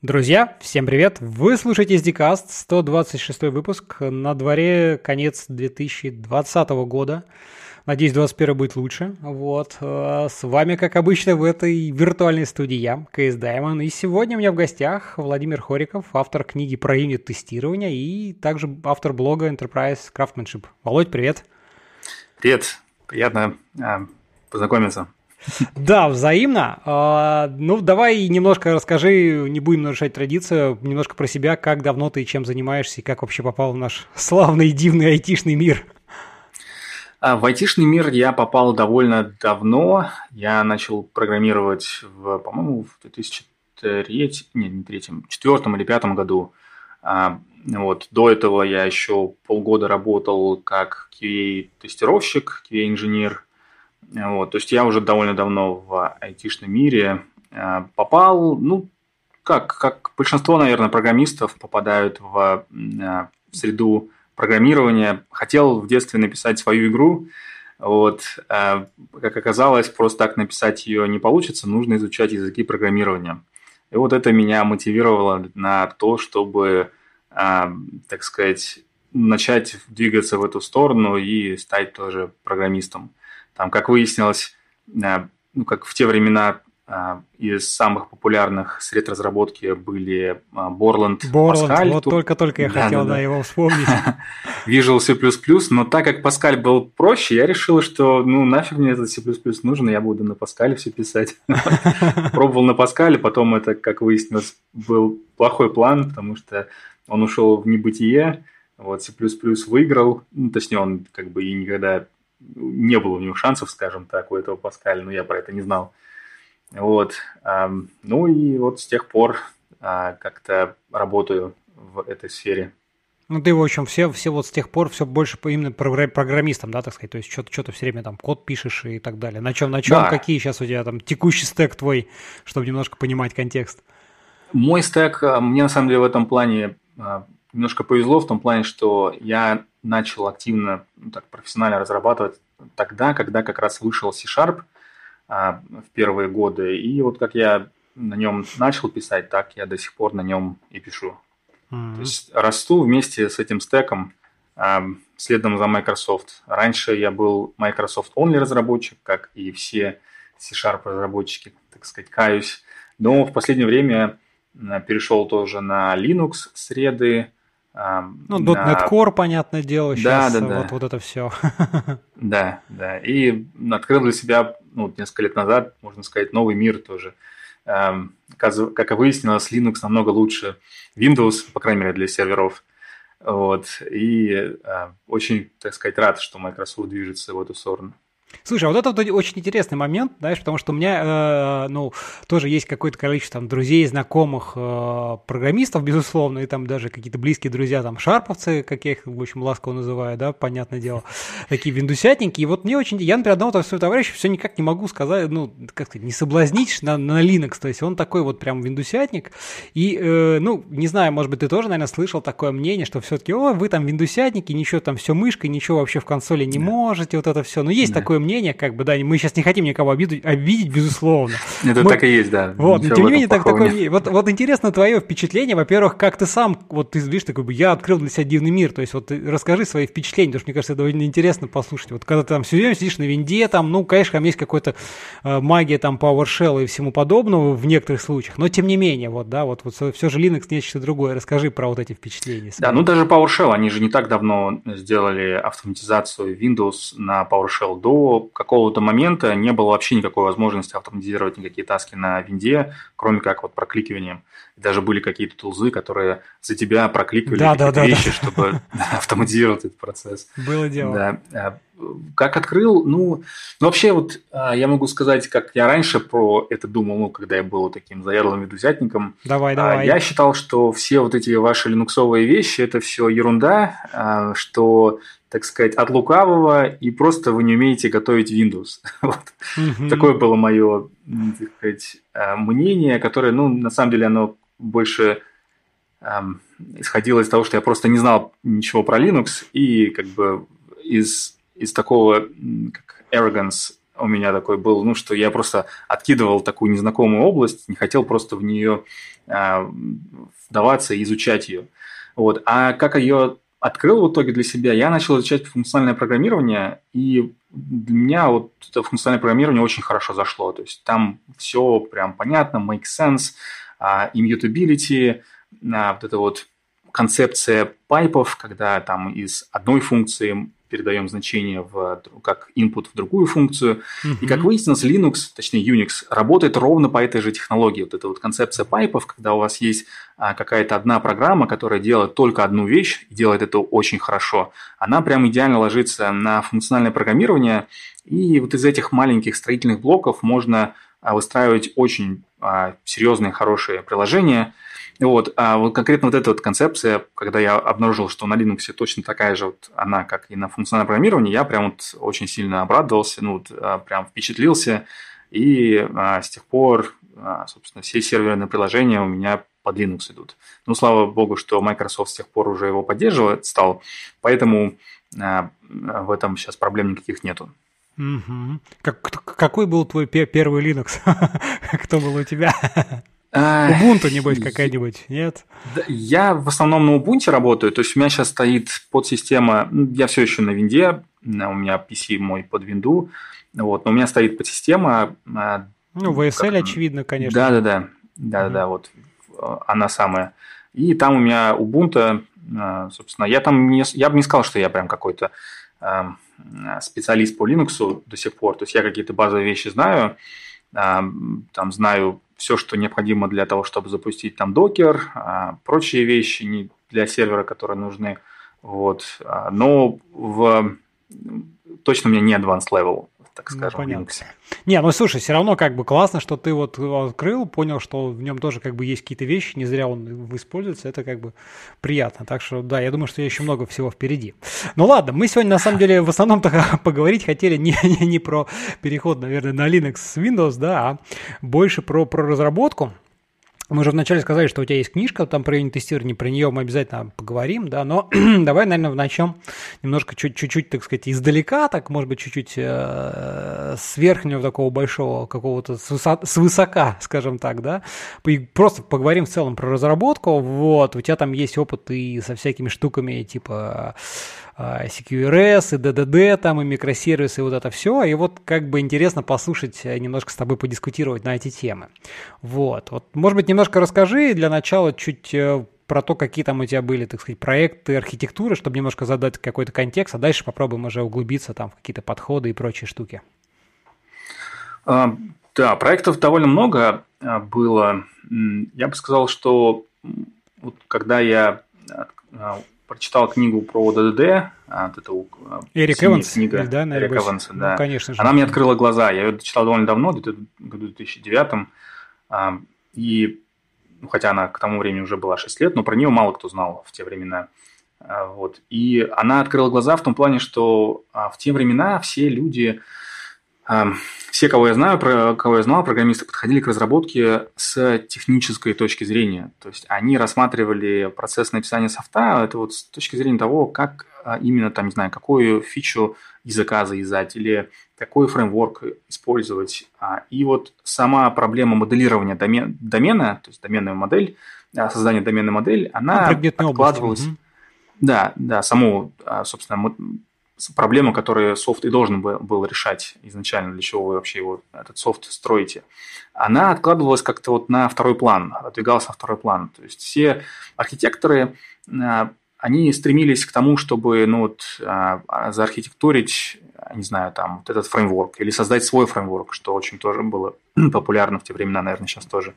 Друзья, всем привет! Вы слушаете SDCast, 126 выпуск. На дворе конец 2020 года. Надеюсь, 21 будет лучше. Вот. Э, с вами, как обычно, в этой виртуальной студии я, КС Даймон. И сегодня у меня в гостях Владимир Хориков, автор книги про юнит тестирование и также автор блога Enterprise Craftsmanship. Володь, привет! Привет! Приятно э, познакомиться. Да, взаимно. А, ну, давай немножко расскажи, не будем нарушать традицию, немножко про себя, как давно ты чем занимаешься и как вообще попал в наш славный и дивный айтишный мир. А, в айтишный мир я попал довольно давно. Я начал программировать, в, по-моему, в 2003, нет, не третьем, четвертом или пятом году. А, вот. До этого я еще полгода работал как QA-тестировщик, QA-инженер – вот, то есть я уже довольно давно в айтишном мире э, попал, ну, как, как большинство, наверное, программистов попадают в, э, в среду программирования. Хотел в детстве написать свою игру, вот, э, как оказалось, просто так написать ее не получится, нужно изучать языки программирования. И вот это меня мотивировало на то, чтобы, так сказать, начать двигаться в эту сторону и стать тоже программистом. Там, как выяснилось, э, ну, как в те времена э, из самых популярных средств разработки были э, Borland, Borland Pascal. Вот только-только я да, хотел да, да. его вспомнить. Visual C++, но так как Pascal был проще, я решил, что ну нафиг мне этот C++ нужен, я буду на Pascal все писать. Пробовал на Pascal, потом это, как выяснилось, был плохой план, потому что он ушел в небытие, вот C++ выиграл, ну, точнее он как бы и никогда не было у него шансов, скажем так, у этого Паскаля, но я про это не знал. Вот. Ну и вот с тех пор а, как-то работаю в этой сфере. Ну, ты, в общем, все, все вот с тех пор все больше именно программистом, да, так сказать, то есть что-то, что-то все время там код пишешь и так далее. На чем, на чем, да. какие сейчас у тебя там текущий стек твой, чтобы немножко понимать контекст? Мой стек, а, мне на самом деле в этом плане а, немножко повезло в том плане, что я начал активно, ну, так, профессионально разрабатывать тогда, когда как раз вышел C-Sharp а, в первые годы. И вот как я на нем начал писать, так я до сих пор на нем и пишу. Mm-hmm. То есть расту вместе с этим стеком, а, следом за Microsoft. Раньше я был Microsoft Only разработчик, как и все C-Sharp разработчики, так сказать, каюсь. Но в последнее время перешел тоже на Linux среды, ну, .NET Core, понятное дело, сейчас да, да, э, да. Вот, вот это все. Да, да. И открыл для себя ну, несколько лет назад, можно сказать, новый мир тоже. Как выяснилось, Linux намного лучше Windows, по крайней мере, для серверов. Вот. И э, очень, так сказать, рад, что Microsoft движется в эту сторону. Слушай, а вот это вот очень интересный момент, знаешь, потому что у меня, э, ну, тоже есть какое-то количество там друзей, знакомых э, программистов, безусловно, и там даже какие-то близкие друзья, там, шарповцы, как я их, в общем, ласково называю, да, понятное дело, такие виндусятники. И вот мне очень, я, например, одного своего товарища все никак не могу сказать, ну, как сказать, не соблазнить на, на Linux, то есть он такой вот прям виндусятник. И, э, ну, не знаю, может быть, ты тоже, наверное, слышал такое мнение, что все-таки, о, вы там виндусятники, ничего там, все мышкой, ничего вообще в консоли не да. можете, вот это все. Но есть да. такое такое мнение, как бы, да, мы сейчас не хотим никого обидеть, обидеть безусловно. Ну, это мы... так и есть, да. Вот, но тем не менее, так, такое мнение. Вот, вот интересно твое впечатление, во-первых, как ты сам, вот ты видишь, такой бы, я открыл для себя дивный мир, то есть вот расскажи свои впечатления, потому что, мне кажется, это довольно интересно послушать. Вот когда ты там все время сидишь на винде, там, ну, конечно, там есть какая-то э, магия там PowerShell и всему подобного в некоторых случаях, но тем не менее, вот, да, вот, вот все же Linux нечто другое. Расскажи про вот эти впечатления. Да, ну даже PowerShell, они же не так давно сделали автоматизацию Windows на PowerShell до какого-то момента не было вообще никакой возможности автоматизировать никакие таски на винде, кроме как вот прокликиванием. Даже были какие-то тулзы, которые за тебя прокликивали да, да, вещи, да. чтобы автоматизировать этот процесс. Было дело. А, как открыл, ну, ну вообще вот а, я могу сказать, как я раньше про это думал, ну, когда я был таким заядлым медузятником. Давай, а, давай. Я считал, что все вот эти ваши линуксовые вещи – это все ерунда, а, что так сказать, от лукавого, и просто вы не умеете готовить Windows. вот. mm Такое было мое так сказать, мнение, которое, ну, на самом деле, оно больше исходило из того, что я просто не знал ничего про Linux, и как бы из из такого, как arrogance у меня такой был, ну, что я просто откидывал такую незнакомую область, не хотел просто в нее а, вдаваться и изучать ее. Вот. А как ее открыл в итоге для себя, я начал изучать функциональное программирование, и для меня вот это функциональное программирование очень хорошо зашло. То есть там все прям понятно, make sense, а, immutability, а, вот это вот концепция пайпов, когда там из одной функции передаем значение в, как input в другую функцию. Uh-huh. И как выяснилось, Linux, точнее Unix, работает ровно по этой же технологии. Вот эта вот концепция пайпов, когда у вас есть а, какая-то одна программа, которая делает только одну вещь и делает это очень хорошо, она прям идеально ложится на функциональное программирование. И вот из этих маленьких строительных блоков можно а, выстраивать очень а, серьезные, хорошие приложения – вот. А вот конкретно вот эта вот концепция, когда я обнаружил, что на Linux точно такая же вот она, как и на функциональном программировании, я прям вот очень сильно обрадовался, ну, вот, а, прям впечатлился. И а, с тех пор, а, собственно, все серверные приложения у меня под Linux идут. Ну, слава богу, что Microsoft с тех пор уже его поддерживает, стал, поэтому а, в этом сейчас проблем никаких нету. Угу. Как, какой был твой первый Linux? Кто был у тебя? Ubuntu, небось, какая-нибудь, нет? Я в основном на Ubuntu работаю, то есть у меня сейчас стоит подсистема, ну, я все еще на винде, у меня PC мой под винду, вот, но у меня стоит подсистема... А, ну, VSL, как... очевидно, конечно. Да-да-да, да-да-да, mm вот а, она самая. И там у меня Ubuntu, а, собственно, я там не, я бы не сказал, что я прям какой-то специалист по Linux до сих пор, то есть я какие-то базовые вещи знаю, а, там знаю все, что необходимо для того, чтобы запустить там докер, а, прочие вещи не для сервера, которые нужны. Вот. А, но в... точно у меня не advanced level так ну, скажем, ну, Linux. Не, ну слушай, все равно как бы классно, что ты вот э, открыл, понял, что в нем тоже как бы есть какие-то вещи, не зря он используется, это как бы приятно. Так что да, я думаю, что еще много всего впереди. Ну ладно, мы сегодня на самом деле в основном-то поговорить хотели не, не, не про переход, наверное, на Linux с Windows, да, а больше про, про разработку. Мы уже вначале сказали, что у тебя есть книжка там про юнит-тестирование, про нее мы обязательно поговорим, да, но давай, наверное, начнем немножко чуть-чуть, так сказать, издалека, так, может быть, чуть-чуть э, с верхнего такого большого какого-то, с, с высока, скажем так, да, и просто поговорим в целом про разработку, вот, у тебя там есть опыт и со всякими штуками, типа CQRS, а, и DDD, там, и микросервисы, и вот это все. И вот как бы интересно послушать, э, немножко с тобой подискутировать на эти темы. Вот. вот может быть, немножко расскажи для начала чуть э, про то, какие там у тебя были, так сказать, проекты архитектуры, чтобы немножко задать какой-то контекст, а дальше попробуем уже углубиться там в какие-то подходы и прочие штуки. А, да, проектов довольно много а, было. Я бы сказал, что вот когда я прочитал книгу про ДДД, а, от этого а, Эрик Эванс, книга да, Эрик Эванса, ну, да. конечно же. Она мне открыла глаза. Я ее читал довольно давно, где-то в году 2009. А, и, ну, хотя она к тому времени уже была 6 лет, но про нее мало кто знал в те времена. Вот. И она открыла глаза в том плане, что в те времена все люди, все, кого я знаю, про кого я знал, программисты подходили к разработке с технической точки зрения. То есть они рассматривали процесс написания софта, а это вот с точки зрения того, как а, именно, там, не знаю, какую фичу языка завязать или какой фреймворк использовать. А, и вот сама проблема моделирования домен, домена, то есть доменная модель, создание доменной модели, она откладывалась... Области. Да, да, саму, собственно, проблема, которую софт и должен был решать изначально, для чего вы вообще его, этот софт строите, она откладывалась как-то вот на второй план, отдвигалась на второй план. То есть все архитекторы, а, они стремились к тому, чтобы ну, вот, а, заархитектурить, не знаю, там, вот этот фреймворк или создать свой фреймворк, что очень тоже было популярно в те времена, наверное, сейчас тоже.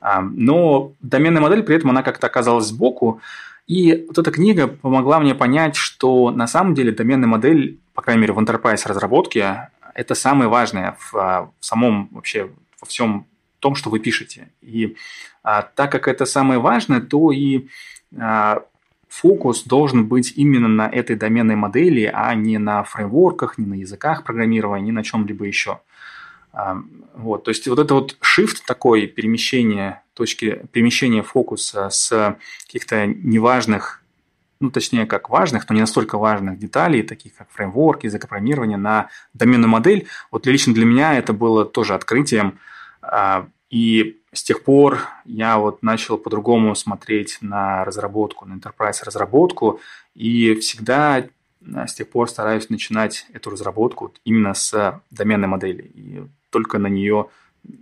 А, но доменная модель при этом, она как-то оказалась сбоку, и вот эта книга помогла мне понять, что на самом деле доменная модель, по крайней мере в enterprise разработке, это самое важное в, а, в самом вообще во всем том, что вы пишете. И а, так как это самое важное, то и а, фокус должен быть именно на этой доменной модели, а не на фреймворках, не на языках программирования, не на чем-либо еще. А, вот, то есть вот это вот shift такое перемещение точки перемещения фокуса с каких-то неважных, ну, точнее, как важных, но не настолько важных деталей, таких как фреймворк, язык программирования, на доменную модель. Вот лично для меня это было тоже открытием. А, и с тех пор я вот начал по-другому смотреть на разработку, на enterprise разработку, и всегда а, с тех пор стараюсь начинать эту разработку именно с доменной модели, и только на нее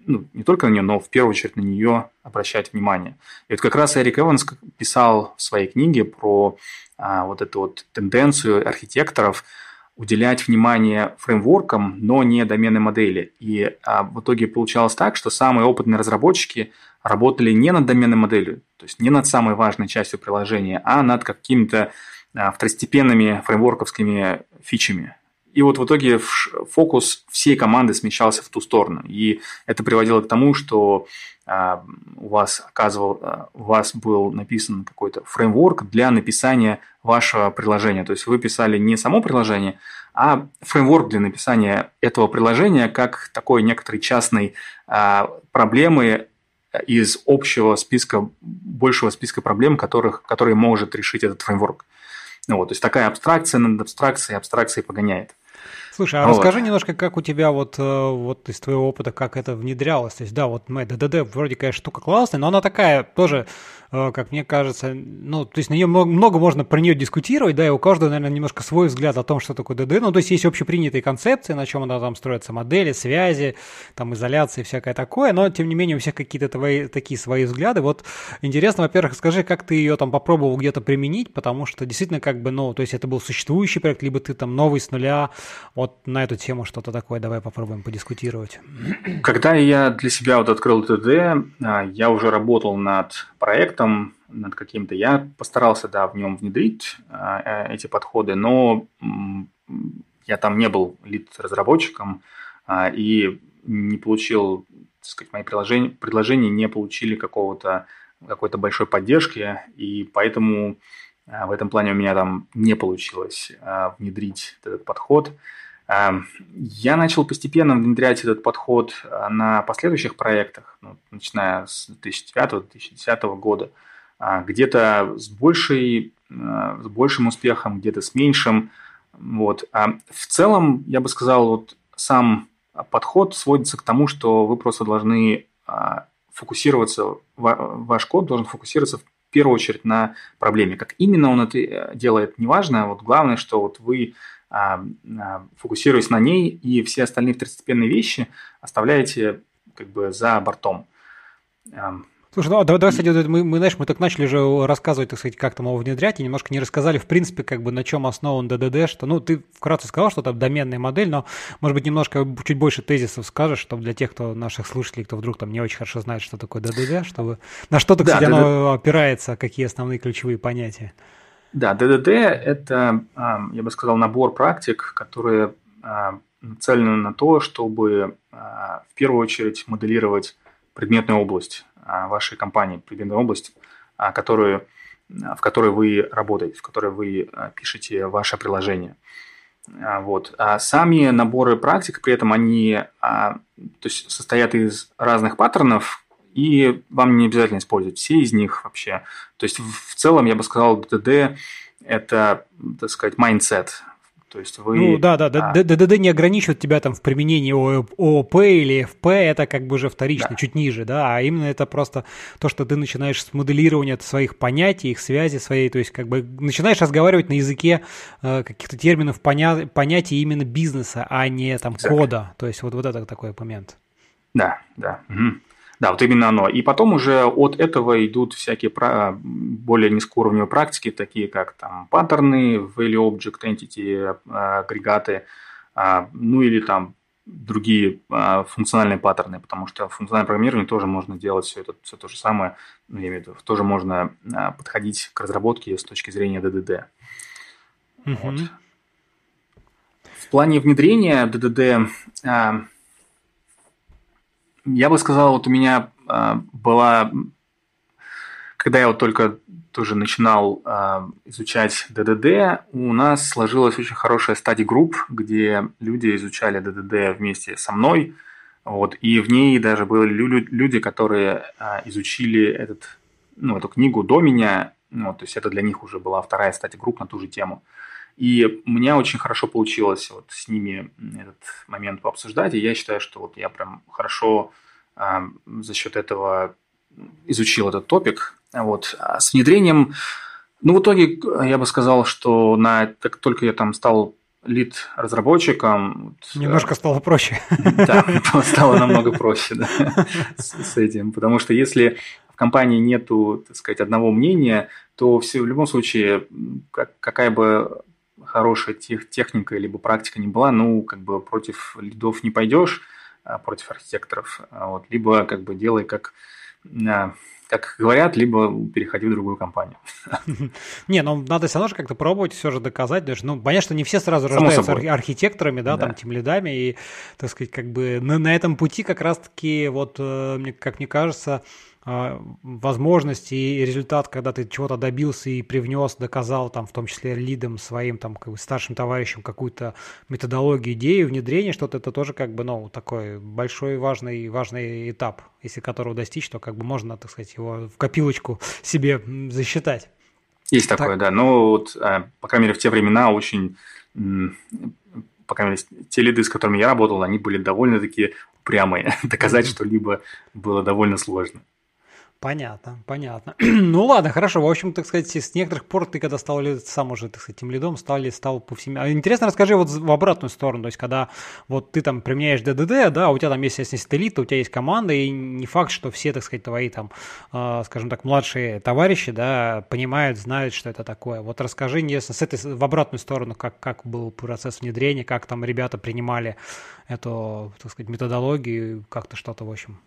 ну, не только на нее, но в первую очередь на нее обращать внимание. И вот как раз Эрик Эванс писал в своей книге про а, вот эту вот тенденцию архитекторов уделять внимание фреймворкам, но не доменной модели. И а, в итоге получалось так, что самые опытные разработчики работали не над доменной моделью, то есть не над самой важной частью приложения, а над какими-то а, второстепенными фреймворковскими фичами. И вот в итоге фокус всей команды смещался в ту сторону. И это приводило к тому, что а, у вас оказывал, а, у вас был написан какой-то фреймворк для написания вашего приложения. То есть вы писали не само приложение, а фреймворк для написания этого приложения как такой некоторой частной а, проблемы из общего списка, большего списка проблем, которых, которые может решить этот фреймворк. Ну, вот, то есть такая абстракция над абстракцией, абстракцией погоняет. Слушай, а вот. расскажи немножко, как у тебя вот, э, вот из твоего опыта, как это внедрялось. То есть, да, вот моя ДДД вроде, конечно, штука классная, но она такая тоже, э, как мне кажется, ну, то есть на нее много, много можно про нее дискутировать, да, и у каждого, наверное, немножко свой взгляд о том, что такое ДДД. Ну, то есть есть общепринятые концепции, на чем она там строится, модели, связи, там изоляции, всякое такое, но, тем не менее, у всех какие-то твои, такие свои взгляды. Вот интересно, во-первых, скажи, как ты ее там попробовал где-то применить, потому что действительно как бы, ну, то есть это был существующий проект, либо ты там новый с нуля, вот вот на эту тему что-то такое, давай попробуем подискутировать. Когда я для себя вот открыл ТД, а, я уже работал над проектом, над каким-то. Я постарался, да, в нем внедрить а, э, эти подходы, но я там не был лид-разработчиком а, и не получил, так сказать, мои приложения, предложения не получили какого-то какой-то большой поддержки, и поэтому в этом плане у меня там не получилось внедрить этот подход. Я начал постепенно внедрять этот подход а, на последующих проектах, ну, начиная с 2009-2010 года. А, где-то с, большей, а, с большим успехом, где-то с меньшим. Вот. В целом, я бы сказал, вот сам подход сводится к тому, что вы просто должны фокусироваться, ваш код должен фокусироваться в первую очередь на проблеме. Как именно он это делает, неважно. Вот главное, что вот вы а, а, фокусируясь на ней, и все остальные второстепенные вещи оставляете э, как бы за бортом. А, Слушай, ну давай, давай, кстати, мы, мы, знаешь, мы так начали же рассказывать, так сказать, как там его внедрять, и немножко не рассказали, в принципе, как бы на чем основан ДДД, что, ну, ты вкратце сказал, что это доменная модель, но, может быть, немножко, чуть больше тезисов скажешь, чтобы для тех, кто наших слушателей, кто вдруг там не очень хорошо знает, что такое ДДД, чтобы, на что, так сказать, да, оно опирается, какие основные ключевые понятия. Да, ДДД – это, а, я бы сказал, набор практик, которые а, нацелены на то, чтобы а, в первую очередь моделировать предметную область вашей компании, предметную область, которую, в которой вы работаете, в которой вы пишете ваше приложение. Вот. А сами наборы практик при этом они то есть состоят из разных паттернов, и вам не обязательно использовать все из них вообще. То есть в целом я бы сказал, DDD это, так сказать, майндсет, то есть вы... Ну да, да, а... ДДД не ограничивает тебя там в применении ООП или ФП, это как бы уже вторично, да. чуть ниже, да, а именно это просто то, что ты начинаешь с моделирования своих понятий, их связи своей, то есть как бы начинаешь разговаривать на языке э, каких-то терминов, поня... понятий именно бизнеса, а не там exactly. кода, то есть вот, вот это такой момент. Да, да. Угу. Да, вот именно оно. И потом уже от этого идут всякие а, более низкоуровневые практики, такие как там паттерны, value object entity, а, агрегаты, а, ну или там другие функциональные паттерны, потому что в программирование тоже можно делать все это все то же самое, ну, я имею в виду, тоже можно подходить к разработке с точки зрения ДДД. Угу. Вот. В плане внедрения ДДД я бы сказал, вот у меня э, была, когда я вот только тоже начинал э, изучать ДДД, у нас сложилась очень хорошая стадия групп, где люди изучали ДДД вместе со мной, вот, и в ней даже были люди, которые э, изучили этот, ну, эту книгу до меня, ну, то есть это для них уже была вторая стадия групп на ту же тему. Э, и у меня очень хорошо получилось вот с ними этот момент пообсуждать, и я считаю, что вот я прям хорошо э, за счет этого изучил этот топик. Вот. А с внедрением, ну, в итоге а, я бы сказал, что на, как только я там стал лид разработчиком. Э, Немножко э, стало проще. Да, стало намного проще с, с этим. Потому что если в компании нету, так сказать, одного мнения, то все, в любом случае, как, какая бы хорошая тех, техника либо практика не была, ну, как бы против лидов не пойдешь, а против архитекторов, а вот, либо как бы делай как а, как говорят, либо переходи в другую компанию. Не, ну надо все равно же как-то пробовать, все же доказать. Даже, ну, понятно, что не все сразу Само рождаются собой. архитекторами, да, да. там, тем лидами, и, так сказать, как бы на, на этом пути как раз-таки, вот, э, как мне кажется, а, возможность и результат, когда ты чего-то добился и привнес, доказал, там, в том числе лидом своим, там, как бы старшим товарищам какую-то методологию, идею, внедрение, что-то это тоже, как бы, ну, такой большой, важный, важный этап, если которого достичь, то, как бы, можно, так сказать, его в копилочку себе засчитать. Есть так. такое, да. Но ну, вот, а, по крайней мере, в те времена очень, по крайней мере, те лиды, с которыми я работал, они были довольно-таки прямые. Доказать что-либо было довольно сложно. Понятно, понятно. ну ладно, хорошо. В общем, так сказать, с некоторых пор ты, когда стал сам уже, так сказать, этим лидом, стали, стал повсеместно. А интересно, расскажи вот в обратную сторону, то есть когда вот ты там применяешь ДДД, да, у тебя там есть, если ты лид, то у тебя есть команда, и не факт, что все, так сказать, твои там, э, скажем так, младшие товарищи, да, понимают, знают, что это такое. Вот расскажи, если с этой, в обратную сторону, как, как был процесс внедрения, как там ребята принимали эту, так сказать, методологию, как-то что-то, в общем,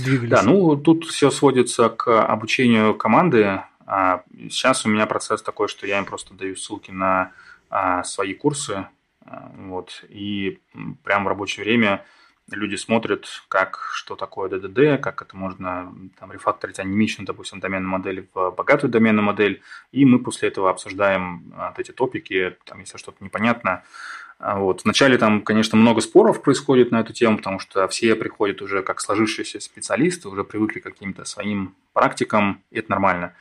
двигались? Да, ну тут все сводится к обучению команды. А, сейчас у меня процесс такой, что я им просто даю ссылки на а, свои курсы, а, вот, и прямо в рабочее время люди смотрят, как, что такое DDD, как это можно там, рефакторить анимичную, допустим, доменную модель в богатую доменную модель, и мы после этого обсуждаем вот эти топики, там, если что-то непонятно, а вот. Вначале там, конечно, много споров происходит на эту тему, потому что все приходят уже как сложившиеся специалисты, уже привыкли к каким-то своим практикам, и это нормально.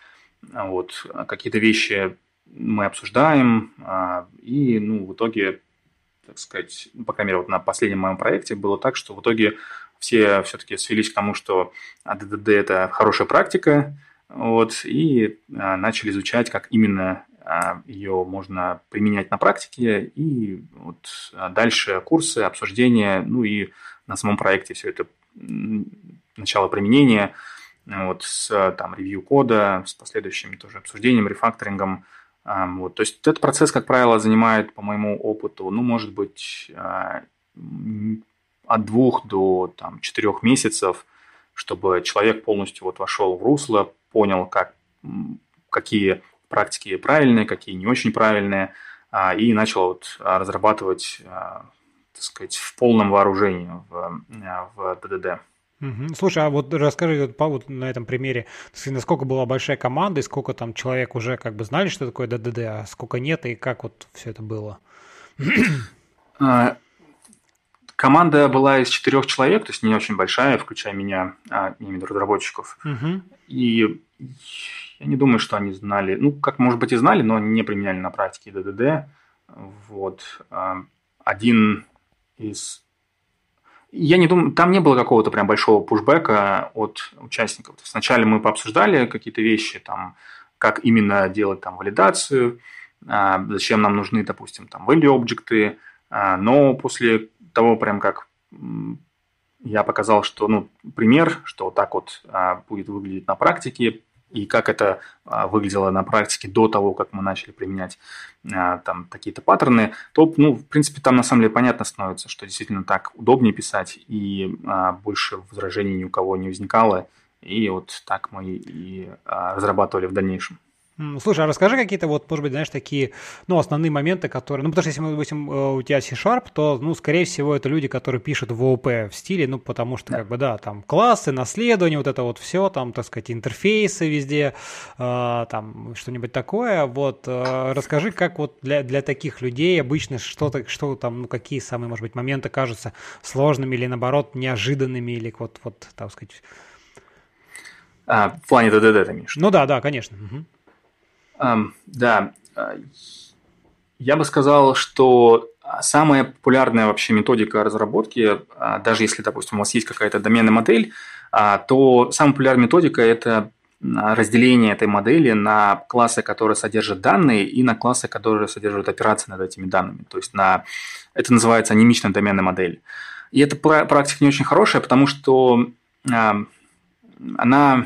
А вот. Какие-то вещи мы обсуждаем, а, и ну, в итоге, так сказать, ну, по крайней мере, вот на последнем моем проекте было так, что в итоге все все-таки свелись к тому, что ДДД это хорошая практика, вот, и начали изучать, как именно а, ее можно применять на практике, и вот а, дальше курсы, обсуждения, ну и на самом проекте все это начало применения, вот с там ревью кода, с последующим тоже обсуждением, рефакторингом. А, вот, то есть этот процесс, как правило, занимает, по моему опыту, ну, может быть, от двух до там, четырех месяцев, чтобы человек полностью вот вошел в русло, понял, как, какие практики правильные, какие не очень правильные, а, и начал вот а, разрабатывать, а, так сказать, в полном вооружении в, в ДДД. Слушай, а вот расскажи вот, по, вот на этом примере, насколько была большая команда, и сколько там человек уже как бы знали, что такое ДДД, а сколько нет, и как вот все это было? Команда была из четырех человек, то есть не очень большая, включая меня, а, именно разработчиков. Угу. И я не думаю, что они знали, ну, как, может быть, и знали, но не применяли на практике ДДД. Вот. А, один из... Я не думаю, там не было какого-то прям большого пушбека от участников. Сначала мы пообсуждали какие-то вещи, там, как именно делать там валидацию, а, зачем нам нужны, допустим, там value объекты, а, но после того, прям как я показал, что, ну, пример, что так вот будет выглядеть на практике, и как это а, выглядело на практике до того, как мы начали применять а, там какие-то паттерны, то, ну, в принципе, там на самом деле понятно становится, что действительно так удобнее писать, и а, больше возражений ни у кого не возникало, и вот так мы и разрабатывали в дальнейшем. Слушай, а расскажи какие-то вот, может быть, знаешь, такие, ну, основные моменты, которые... Ну, потому что если, допустим, э, у тебя C-Sharp, то, ну, скорее всего, это люди, которые пишут в ООП в стиле, ну, потому что, да. как бы, да, там классы, наследование, вот это вот все, там, так сказать, интерфейсы везде, э, там, что-нибудь такое. Вот, э, расскажи, как вот для, для таких людей обычно что-то, что там, ну, какие самые, может быть, моменты кажутся сложными или, наоборот, неожиданными, или вот, вот, так сказать... А, в плане ДДД, ты имеешь? Ну да, да, конечно. Угу. Да, а, я бы сказал, что самая популярная вообще методика разработки, а, даже если, допустим, у вас есть какая-то доменная модель, а, то самая популярная методика – это разделение этой модели на классы, которые содержат данные, и на классы, которые содержат операции над этими данными. То есть на... это называется анимичная доменная модель. И эта практика не очень хорошая, потому что она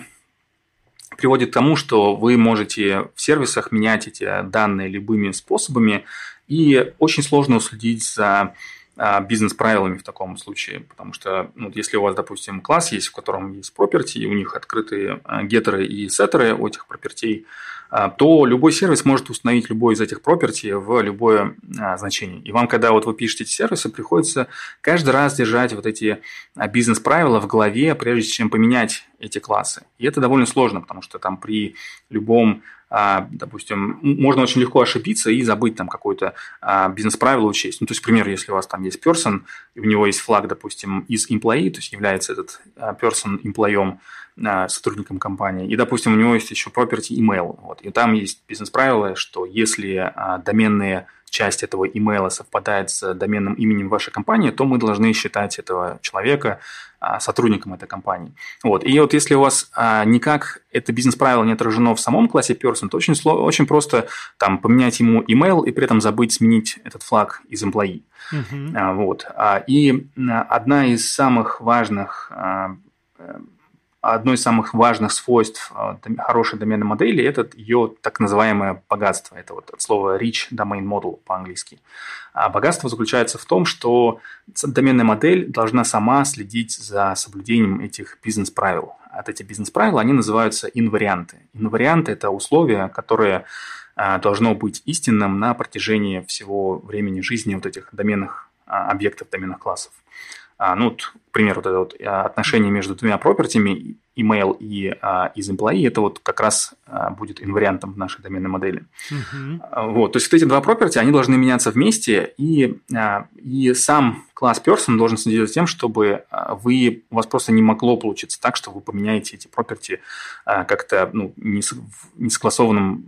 приводит к тому, что вы можете в сервисах менять эти данные любыми способами, и очень сложно уследить за а, бизнес-правилами в таком случае, потому что ну, если у вас, допустим, класс есть, в котором есть property, и у них открытые а, геттеры и сеттеры у этих пропертей, а, то любой сервис может установить любой из этих property в любое значение. И вам, когда вот вы пишете эти сервисы, приходится каждый раз держать вот эти бизнес-правила в голове, прежде чем поменять эти классы. И это довольно сложно, потому что там при любом, а, допустим, можно очень легко ошибиться и забыть там какое-то а, бизнес-правило учесть. Ну, то есть, например если у вас там есть person, и у него есть флаг, допустим, из employee, то есть является этот а, person employee сотрудником компании, и, допустим, у него есть еще property email, вот, и там есть бизнес-правило, что если доменные часть этого имейла совпадает с доменным именем вашей компании, то мы должны считать этого человека а, сотрудником этой компании. Вот. И вот если у вас а, никак это бизнес-правило не отражено в самом классе person, то очень, очень просто там, поменять ему email и при этом забыть сменить этот флаг из employee. Uh-huh. вот. и одна из самых важных э, одно из самых важных свойств э, хорошей доменной модели – это ее так называемое богатство. Это вот от слова rich domain model по-английски. А богатство заключается в том, что доменная модель должна сама следить за соблюдением этих бизнес-правил. От эти бизнес-правила они называются инварианты. Инварианты – это условия, которые э, должно быть истинным на протяжении всего времени жизни вот этих доменных а, объектов, доменных классов. А, ну, пример, вот это вот э, отношение между двумя пропертями email и а, из employee, это вот как раз а, будет инвариантом нашей доменной модели. Uh-huh. Вот, то есть вот эти два property, они должны меняться вместе, и, а, и сам класс person должен следить за тем, чтобы а, вы, у вас просто не могло получиться так, что вы поменяете эти property а, как-то ну, не, не согласованным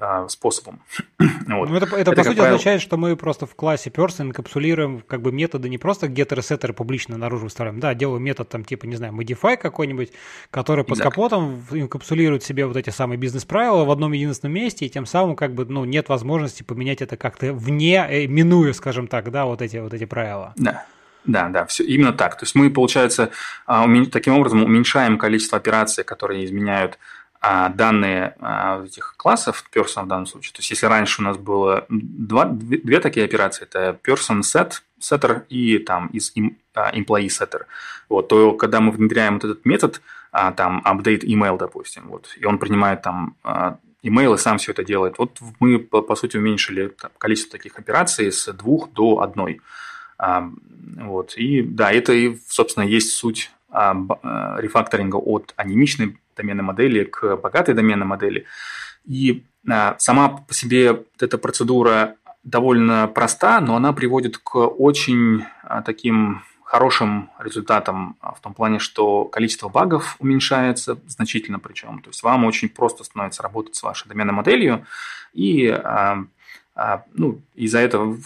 а, способом. вот. Ну, это, это, это, по сути, правило... означает, что мы просто в классе person инкапсулируем как бы методы не просто getter и setter публично наружу выставляем, инкапсулятором, да, делаю метод там типа, не знаю, modify какой-нибудь, который под капотом инкапсулирует себе вот эти самые бизнес-правила в одном единственном месте, и тем самым как бы, ну, нет возможности поменять это как-то вне, э, минуя, скажем так, да, вот эти, вот эти правила. Да. Да, да, все именно так. То есть мы, получается, а, таким образом уменьшаем количество операций, которые изменяют а, данные а, этих классов, person в данном случае. То есть если раньше у нас было два, две такие операции, это person set setter и там из а, employee setter, вот, то когда мы внедряем вот этот метод, а, там, update email, допустим, вот, и он принимает там а, email и сам все это делает, вот мы, по, по сути, уменьшили количество таких операций с двух до одной. Вот, и да, это и, собственно, есть суть рефакторинга от анимичной доменной модели к богатой доменной модели. И сама по себе эта процедура довольно проста, но она приводит к очень а, таким хорошим результатам а, в том плане, что количество багов уменьшается значительно причем. То есть вам очень просто становится работать с вашей доменной моделью, и а, а, ну, из-за этого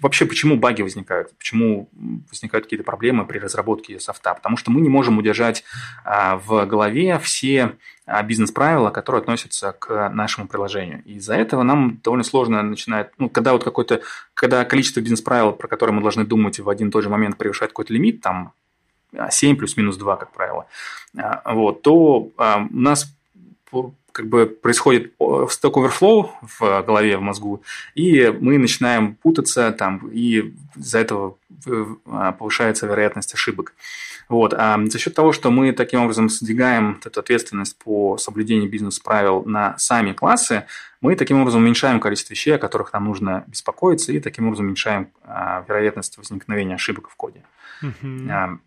вообще почему баги возникают, почему возникают какие-то проблемы при разработке софта, потому что мы не можем удержать а, в голове все а, бизнес-правила, которые относятся к нашему приложению. Из-за этого нам довольно сложно начинает, ну, когда вот какое-то, когда количество бизнес-правил, про которые мы должны думать в один и тот же момент превышает какой-то лимит, там 7 а, плюс минус 2, как правило, а, вот, то а, у нас как бы происходит stack overflow в э, голове, в мозгу, и мы начинаем путаться там, и из-за этого а, повышается вероятность ошибок. Вот. А за счет того, что мы таким образом сдвигаем эту ответственность по соблюдению бизнес-правил на сами классы, мы таким образом уменьшаем количество вещей, о которых нам нужно беспокоиться, и таким образом уменьшаем а, вероятность возникновения ошибок в коде. Mm-hmm. А,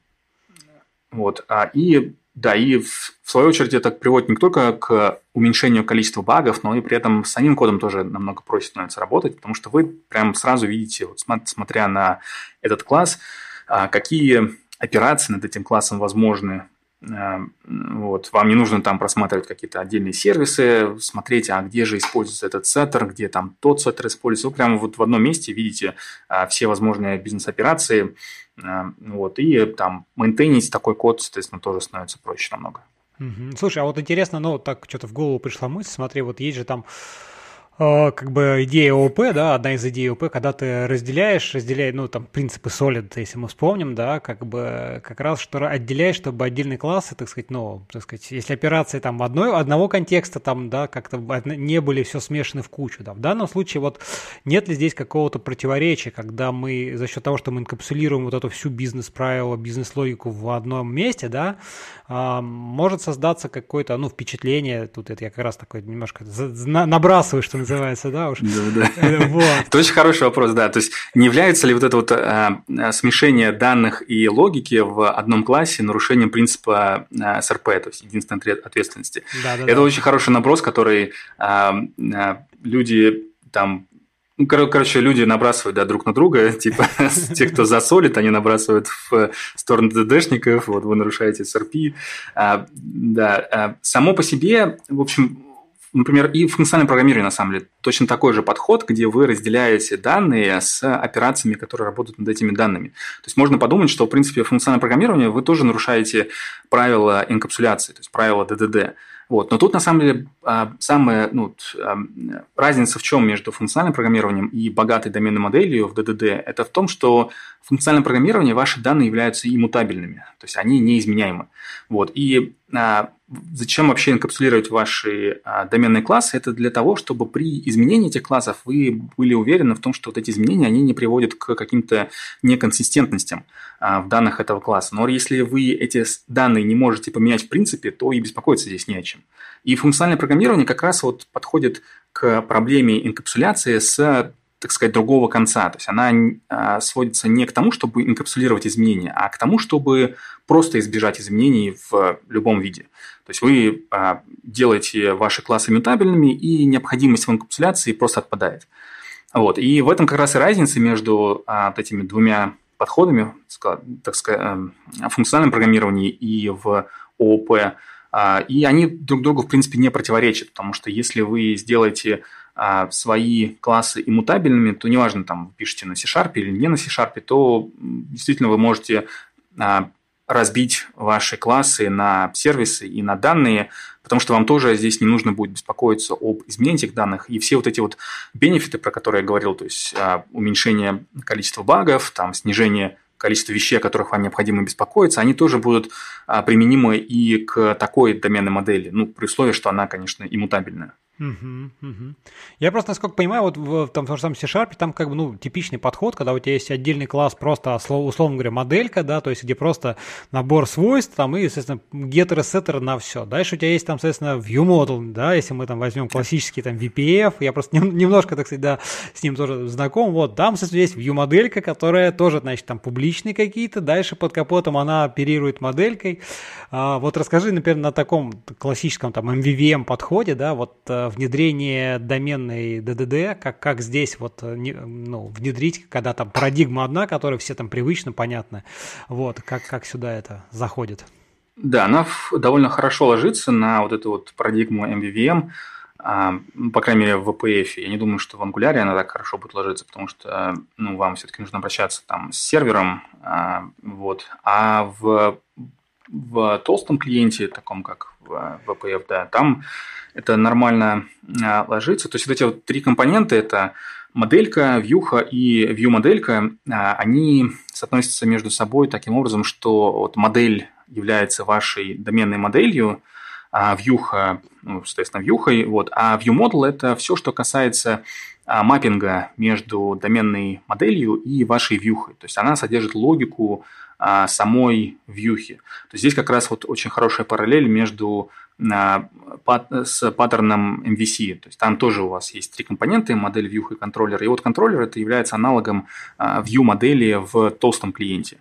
вот. А, и да, и в, в свою очередь это приводит не только к уменьшению количества багов, но и при этом с самим кодом тоже намного проще становится работать, потому что вы прям сразу видите, вот смотря на этот класс, а, какие операции над этим классом возможны, Эм, вот. Вам не нужно там просматривать какие-то отдельные сервисы, смотреть, а где же используется этот сеттер, где там тот сеттер используется. Вы прямо вот в одном месте видите а, все возможные бизнес-операции. Эм, вот. И там мейнтейнить такой код, соответственно, тоже становится проще намного. Угу. Слушай, а вот интересно, ну, так что-то в голову пришла мысль, смотри, вот есть же там Э, как бы идея ОП, да, одна из идей ОП, когда ты разделяешь, разделяешь, ну, там, принципы Solid, если мы вспомним, да, как бы как раз что отделяешь, чтобы отдельные классы, так сказать, ну, так сказать, если операции там одной, одного контекста там, да, как-то не были все смешаны в кучу, да, в данном случае вот нет ли здесь какого-то противоречия, когда мы за счет того, что мы инкапсулируем вот эту всю бизнес-правило, бизнес-логику в одном месте, да, а, может создаться какое-то, ну, впечатление, тут это я как раз такой немножко набрасываю, что называется, да уж? Да, да. Вот. Это очень хороший вопрос, да. То есть, не является ли вот это вот э, э смешение данных и логики в одном классе нарушением принципа э, СРП, то есть единственной ответственности? Да, да, это да. очень хороший наброс, который э, э люди там ну, кор- короче, люди набрасывают да, друг на друга, типа те, кто засолит, они набрасывают в сторону ДДшников, вот вы нарушаете СРП. А, да, а, само по себе, в общем, Например, и в функциональном программировании, на самом деле, точно такой же подход, где вы разделяете данные с операциями, которые работают над этими данными. То есть можно подумать, что, в принципе, в функциональном программировании вы тоже нарушаете правила инкапсуляции, то есть правила ДДД. Вот. Но тут, на самом деле, а, самая ну, а, разница в чем между функциональным программированием и богатой доменной моделью в ДДД, это в том, что в функциональном программировании ваши данные являются иммутабельными, то есть они неизменяемы. Вот. И а, зачем вообще инкапсулировать ваши а, доменные классы? Это для того, чтобы при изменении этих классов вы были уверены в том, что вот эти изменения, они не приводят к каким-то неконсистентностям а, в данных этого класса. Но если вы эти данные не можете поменять в принципе, то и беспокоиться здесь не о чем. И функциональное программирование как раз вот подходит к проблеме инкапсуляции с так сказать, другого конца. То есть она а, сводится не к тому, чтобы инкапсулировать изменения, а к тому, чтобы просто избежать изменений в любом виде. То есть вы а, делаете ваши классы мутабельными, и необходимость в инкапсуляции просто отпадает. Вот. И в этом как раз и разница между а, вот этими двумя подходами, так сказать, эм, в функциональном программировании и в ООП, и они друг другу, в принципе, не противоречат, потому что если вы сделаете а, свои классы иммутабельными, то неважно, там, вы пишете на C-Sharp или не на C-Sharp, то действительно вы можете а, разбить ваши классы на сервисы и на данные, потому что вам тоже здесь не нужно будет беспокоиться об изменении этих данных. И все вот эти вот бенефиты, про которые я говорил, то есть а, уменьшение количества багов, там, снижение количества вещей, о которых вам необходимо беспокоиться, они тоже будут применимы и к такой доменной модели, ну, при условии, что она, конечно, иммутабельная. Угу, угу. Я просто, насколько понимаю, вот в, в том, в том же самом C-Sharp, там как бы, ну, типичный подход, когда у тебя есть отдельный класс просто, условно говоря, моделька, да, то есть где просто набор свойств, там, и, соответственно, гетеры, сеттеры на все. Дальше у тебя есть там, соответственно, ViewModel, да, если мы там возьмем классический там VPF, я просто нем, немножко, так сказать, да, с ним тоже знаком, вот, там, соответственно, есть ViewModelка, которая тоже, значит, там публичные какие-то, дальше под капотом она оперирует моделькой. А, вот расскажи, например, на таком классическом там MVVM подходе, да, вот э, внедрение доменной ДДД, как, как здесь вот э, ну, внедрить, когда там парадигма одна, которая все там привычно, понятно, вот, как, как сюда это заходит? Да, она довольно хорошо ложится на вот эту вот парадигму MVVM, а, по крайней мере, в VPF. Я не думаю, что в Angular она так хорошо будет ложиться, потому что э, ну, вам все-таки нужно обращаться там с сервером. А, вот. А в, в толстом клиенте, таком как в э, VPF, да, там это нормально а, ложится. То есть вот эти вот три компонента – это моделька, вьюха и view моделька а, они соотносятся между собой таким образом, что вот модель является вашей доменной моделью, а вьюха, ну, соответственно, вьюхой, вот, а view model – это все, что касается а, маппинга между доменной моделью и вашей вьюхой. То есть она содержит логику самой вьюхи. То есть здесь как раз вот очень хорошая параллель между с паттерном MVC. То есть там тоже у вас есть три компонента, модель, view и контроллер. И вот контроллер это является аналогом view а, модели в толстом клиенте.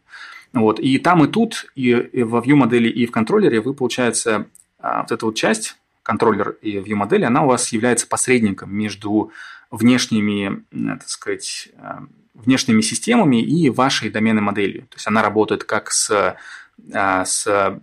Вот. И там, и тут, и во view модели, и в контроллере вы, получается, а, вот эта вот часть, контроллер и view модели, она у вас является посредником между внешними, так сказать, а, внешними системами и вашей доменной моделью. То есть она работает как с, с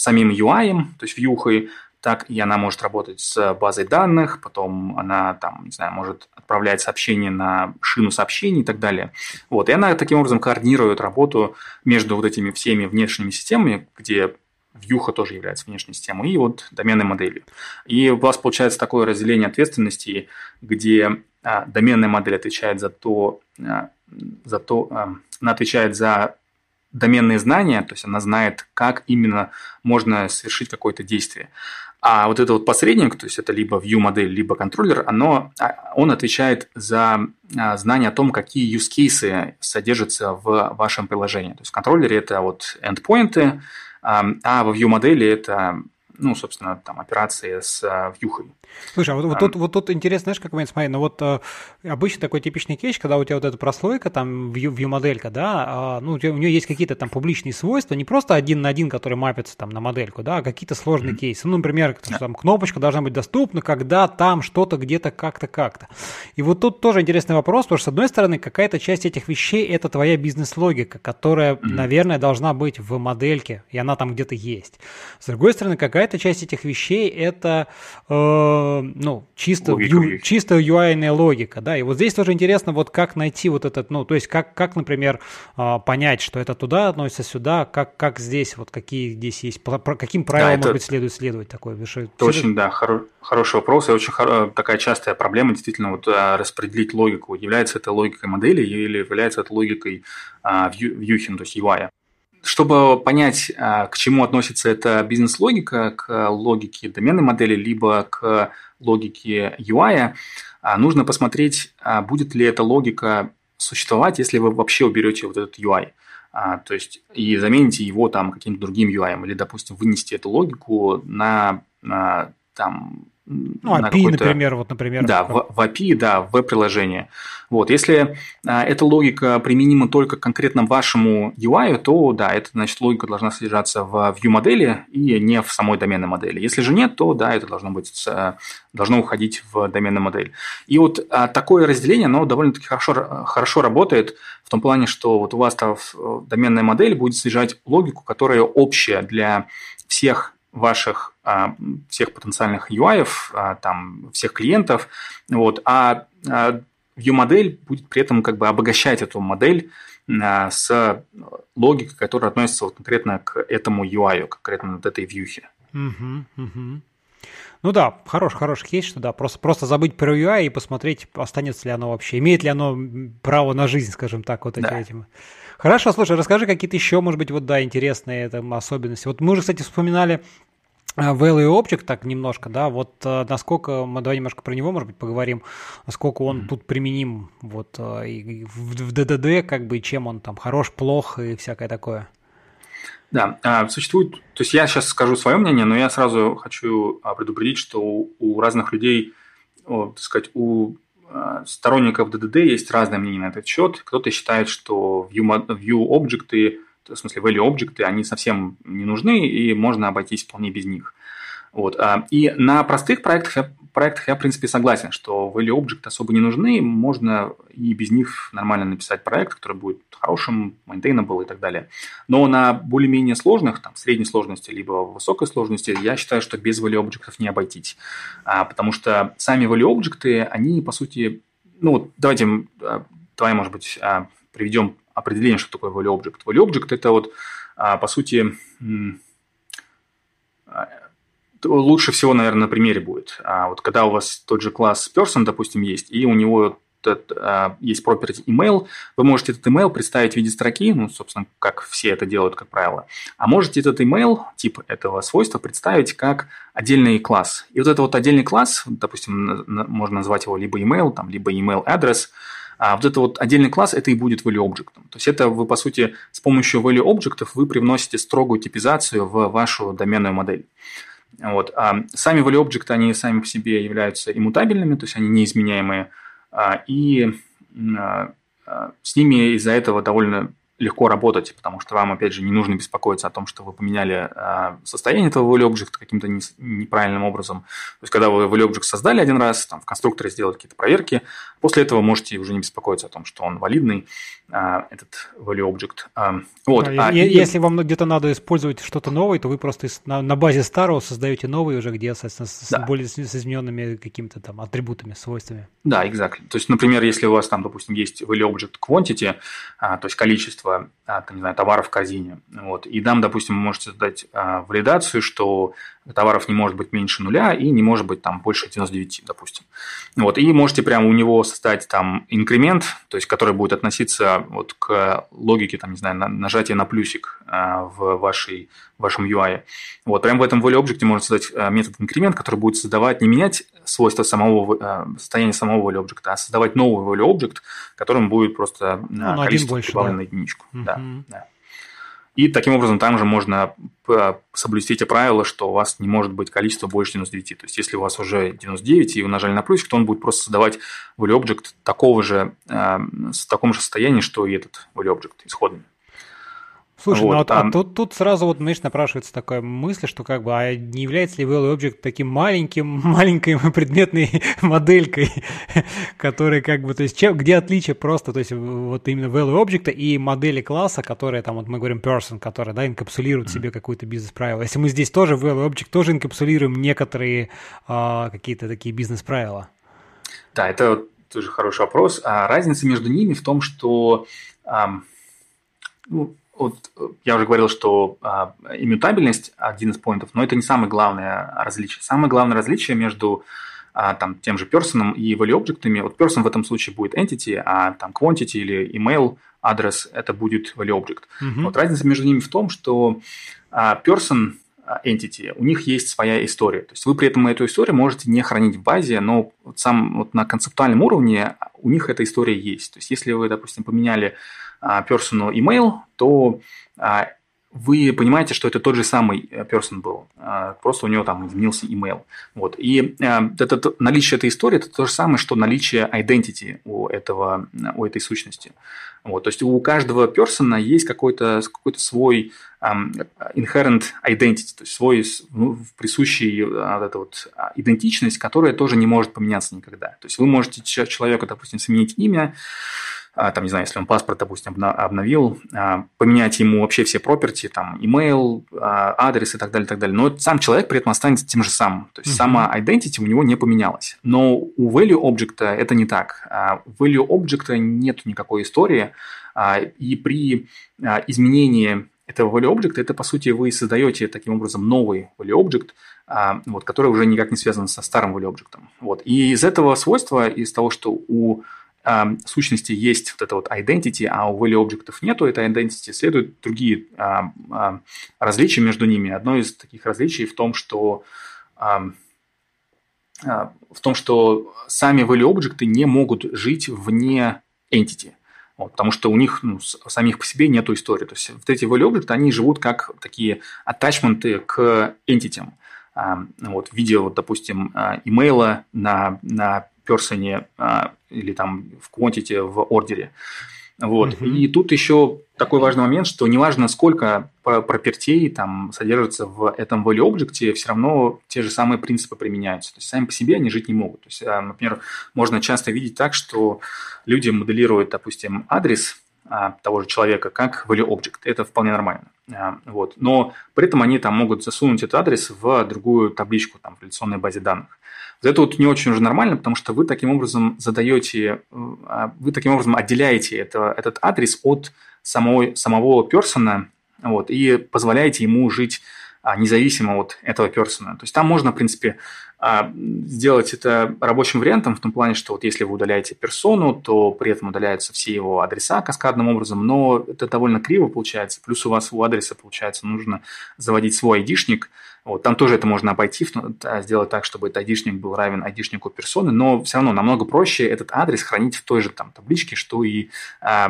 самим UI, то есть вьюхой, так и она может работать с базой данных, потом она там, не знаю, может отправлять сообщение на шину сообщений и так далее. Вот, и она таким образом координирует работу между вот этими всеми внешними системами, где Вьюха тоже является внешней системой, и вот доменной моделью. И у вас получается такое разделение ответственности, где а, доменная модель отвечает за то, а, за то а, она отвечает за доменные знания, то есть она знает, как именно можно совершить какое-то действие. А вот этот вот посредник, то есть это либо view модель, либо контроллер, оно, а, он отвечает за а, знание о том, какие use cases содержатся в вашем приложении. То есть в контроллере это вот endpoint, а в view модели это, ну, собственно, там операции с а, вьюхой. Слушай, а вот, вот, а. тут, вот тут интересно, знаешь, как момент, смотри, ну вот э, обычно такой типичный кейс, когда у тебя вот эта прослойка, там, view-моделька, да, а, ну, у, тебя, у нее есть какие-то там публичные свойства, не просто один на один, который мапится там на модельку, да, а какие-то сложные mm-hmm. кейсы. Ну, например, там, там кнопочка должна быть доступна, когда там что-то где-то как-то как-то. И вот тут тоже интересный вопрос, потому что, с одной стороны, какая-то часть этих вещей – это твоя бизнес-логика, которая, mm-hmm. наверное, должна быть в модельке, и она там где-то есть. С другой стороны, какая-то часть этих вещей – это… Э, ну, чисто, ю, чисто UI-ная логика, да, и вот здесь тоже интересно, вот как найти вот этот, ну, то есть как, как например, а, понять, что это туда относится, сюда, как, как здесь, вот какие здесь есть, каким правилам, да, может быть, следует следовать такое? Это очень, да, хоро, хороший вопрос, и очень хоро, э, такая частая проблема, действительно, вот э, распределить логику, является это логикой модели или является это логикой а, вьюхин, ну, то есть UI чтобы понять, а, к чему относится эта бизнес-логика, к логике доменной модели, либо к логике UI, а, нужно посмотреть, а, будет ли эта логика существовать, если вы вообще уберете вот этот UI. А, то есть и замените его там каким-то другим UI, или, допустим, вынести эту логику на, на там, ну, API, на например, вот, например. Да, в, в API, да, в веб-приложение. Вот, если а, эта логика применима только конкретно вашему UI, то да, это значит, логика должна содержаться в view-модели и не в самой доменной модели. Если же нет, то да, это должно быть, э, должно уходить в доменную модель. И вот а, такое разделение, оно довольно-таки хорошо, э, хорошо работает в том плане, что вот у вас там э, доменная модель будет содержать логику, которая общая для всех ваших а, всех потенциальных UI, а, там, всех клиентов, вот, а View-модель а будет при этом как бы обогащать эту модель с логикой, которая относится вот конкретно к этому UI, конкретно вот этой вьюхе. Угу, угу. Ну да, хороший хороший кейс, что да, просто, просто забыть про UI и посмотреть, останется ли оно вообще, имеет ли оно право на жизнь, скажем так, вот эти да. этим. Хорошо, слушай, расскажи какие-то еще, может быть, вот да, интересные там особенности. Вот мы уже, кстати, вспоминали Value а, Object, так немножко, да, вот э, насколько, мы давай немножко про него, может быть, поговорим, насколько он mm-hmm. тут применим вот э, и в, в ДДД, как бы, и чем он там хорош, плох и всякое такое. Да, а, существует, то есть я сейчас скажу свое мнение, но я сразу хочу а, предупредить, что у разных людей, так сказать, у сторонников ДДД есть разное мнение на этот счет. Кто-то считает, что view, view и в смысле value объекты, они совсем не нужны, и можно обойтись вполне без них. Вот. А, и на простых проектах проектах я, в принципе, согласен, что value object особо не нужны, можно и без них нормально написать проект, который будет хорошим, maintainable и так далее. Но на более-менее сложных, там, средней сложности, либо высокой сложности, я считаю, что без value object не обойтись, а, потому что сами value object, они, по сути, ну, давайте, а, давай, может быть, приведем определение, что такое value object. Value object – это вот, а, по сути, а, лучше всего, наверное, на примере будет. А вот когда у вас тот же класс person, допустим, есть, и у него этот, есть property email, вы можете этот email представить в виде строки, ну, собственно, как все это делают, как правило. А можете этот email, тип этого свойства, представить как отдельный класс. И вот этот вот отдельный класс, допустим, можно назвать его либо email, там, либо email address, а вот это вот отдельный класс, это и будет value object. То есть это вы, по сути, с помощью value object вы привносите строгую типизацию в вашу доменную модель. Вот. А сами value object, они сами по себе являются иммутабельными, то есть они неизменяемые, а, и а, а, с ними из-за этого довольно легко работать, потому что вам, опять же, не нужно беспокоиться о том, что вы поменяли а, состояние этого value каким-то неправильным образом. То есть, когда вы value создали один раз, там, в конструкторе сделали какие-то проверки, после этого можете уже не беспокоиться о том, что он валидный, а, этот value object. А, вот. Да, а, и, и... Если вам где-то надо использовать что-то новое, то вы просто на, на базе старого создаете новый уже, где, соответственно, с, да. более, с измененными какими-то там атрибутами, свойствами. Да, exactly. То есть, например, если у вас там, допустим, есть value object quantity, то есть количество количество а, там, не знаю, товаров в корзине. Вот. И там, допустим, вы можете дать а, валидацию, что товаров не может быть меньше нуля и не может быть там больше 99, допустим. Вот, и можете прямо у него создать там инкремент, то есть который будет относиться вот к логике, там, не знаю, нажатия на плюсик э, в, вашей, в вашем UI. Вот, прямо в этом воле объекте можно создать э, метод инкремент, который будет создавать, не менять свойства самого, э, состояния самого воле объекта, а создавать новый воле объект, которым будет просто ну, количество один больше, добавлено да. единичку. Угу. Да, да. И таким образом там же можно э, соблюсти эти правила, что у вас не может быть количество больше 99. То есть, если у вас уже 99 и вы нажали на плюсик, то он будет просто создавать value object такого же, в э, таком же состоянии, что и этот value object исходный. Слушай, ну вот, ну а, там... а тут, тут сразу вот, знаешь, напрашивается такая мысль, что как бы, а не является ли Value Object таким маленьким, маленькой предметной моделькой, которая как бы, то есть чем, где отличие просто, то есть вот именно Value Object и модели класса, которые там, вот мы говорим person, которая, да, инкапсулирует mm-hmm. себе какую-то бизнес-правило. Если мы здесь тоже в Value Object тоже инкапсулируем некоторые а, какие-то такие бизнес-правила. Да, это тоже хороший вопрос. А разница между ними в том, что... А, ну, вот, э, я уже говорил, что а, иммутабельность один из поинтов, но это не самое главное различие. Самое главное различие между а, там, тем же персоном и value объектами. Вот person в этом случае будет entity, а там quantity или email адрес это будет value object. Mm-hmm. Вот разница между ними в том, что а, person а, entity, у них есть своя история. То есть вы при этом эту историю можете не хранить в базе, но вот сам вот на концептуальном уровне у них эта история есть. То есть если вы, допустим, поменяли а, personal email, то а, вы понимаете, что это тот же самый э, person был, а, просто у него там изменился email. Вот. И э, это, наличие этой истории – это то же самое, что наличие identity у, этого, у этой сущности. Вот. То есть у каждого персона есть какой-то какой свой um, inherent identity, то есть свой ну, присущий э, вот эта вот идентичность, которая тоже не может поменяться никогда. То есть вы можете человека, допустим, сменить имя, а, там, не знаю, если он паспорт, допустим, обновил, а, поменять ему вообще все проперти, там, email, а, адрес и так далее, и так далее. Но сам человек при этом останется тем же самым. То есть, mm-hmm. сама identity у него не поменялась. Но у value object это не так. У value object нет никакой истории, и при изменении этого value object, это, по сути, вы создаете таким образом новый value object, вот, который уже никак не связан со старым value object. Вот. И из этого свойства, из того, что у сущности есть вот это вот identity, а у value объектов нету этой identity, следуют другие э, э, различия между ними. Одно из таких различий в том, что э, в том, что сами value объекты не могут жить вне entity. Вот, потому что у них ну, самих по себе нету истории. То есть вот эти value объекты они живут как такие атачменты к entity. Вот, в виде, вот, допустим, а, имейла на, на персоне а, или там в quantity в ордере. Вот. Mm-hmm. И тут еще такой важный момент, что неважно, сколько пропертей там содержится в этом value object, все равно те же самые принципы применяются. То есть сами по себе они жить не могут. То есть, а, например, можно часто видеть так, что люди моделируют, допустим, адрес а, того же человека как value object. Это вполне нормально. А, вот. Но при этом они там могут засунуть этот адрес в другую табличку там, в реляционной базе данных. Это вот не очень уже нормально, потому что вы таким образом задаете, э, а, вы таким образом отделяете это, этот адрес от самого, самого персона вот, и позволяете ему жить а, независимо от этого персона. То есть там можно, в принципе, а, сделать это рабочим вариантом в том плане, что вот если вы удаляете персону, то при этом удаляются все его адреса каскадным образом, но это довольно криво получается. Плюс у вас у адреса, получается, нужно заводить свой айдишник – вот, там тоже это можно обойти, а, сделать так, чтобы этот айдишник был равен айдишнику персоны, но все равно намного проще этот адрес хранить в той же там, табличке, что и э,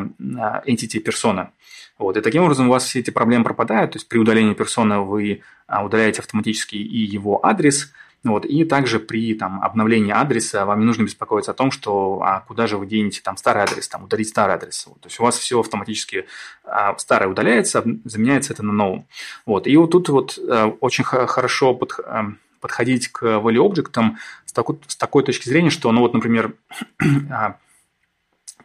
entity персона. Вот, и таким образом у вас все эти проблемы пропадают, то есть при удалении персона вы удаляете автоматически и его адрес – вот. И также при там, обновлении адреса вам не нужно беспокоиться о том, что а куда же вы денете там, старый адрес, там, удалить старый адрес. Вот. То есть у вас все автоматически а, старое удаляется, заменяется это на новом. Вот. И вот тут вот а, очень хорошо под, а, э, подходить к value object с такой, с такой точки зрения, что, ну вот, например, а,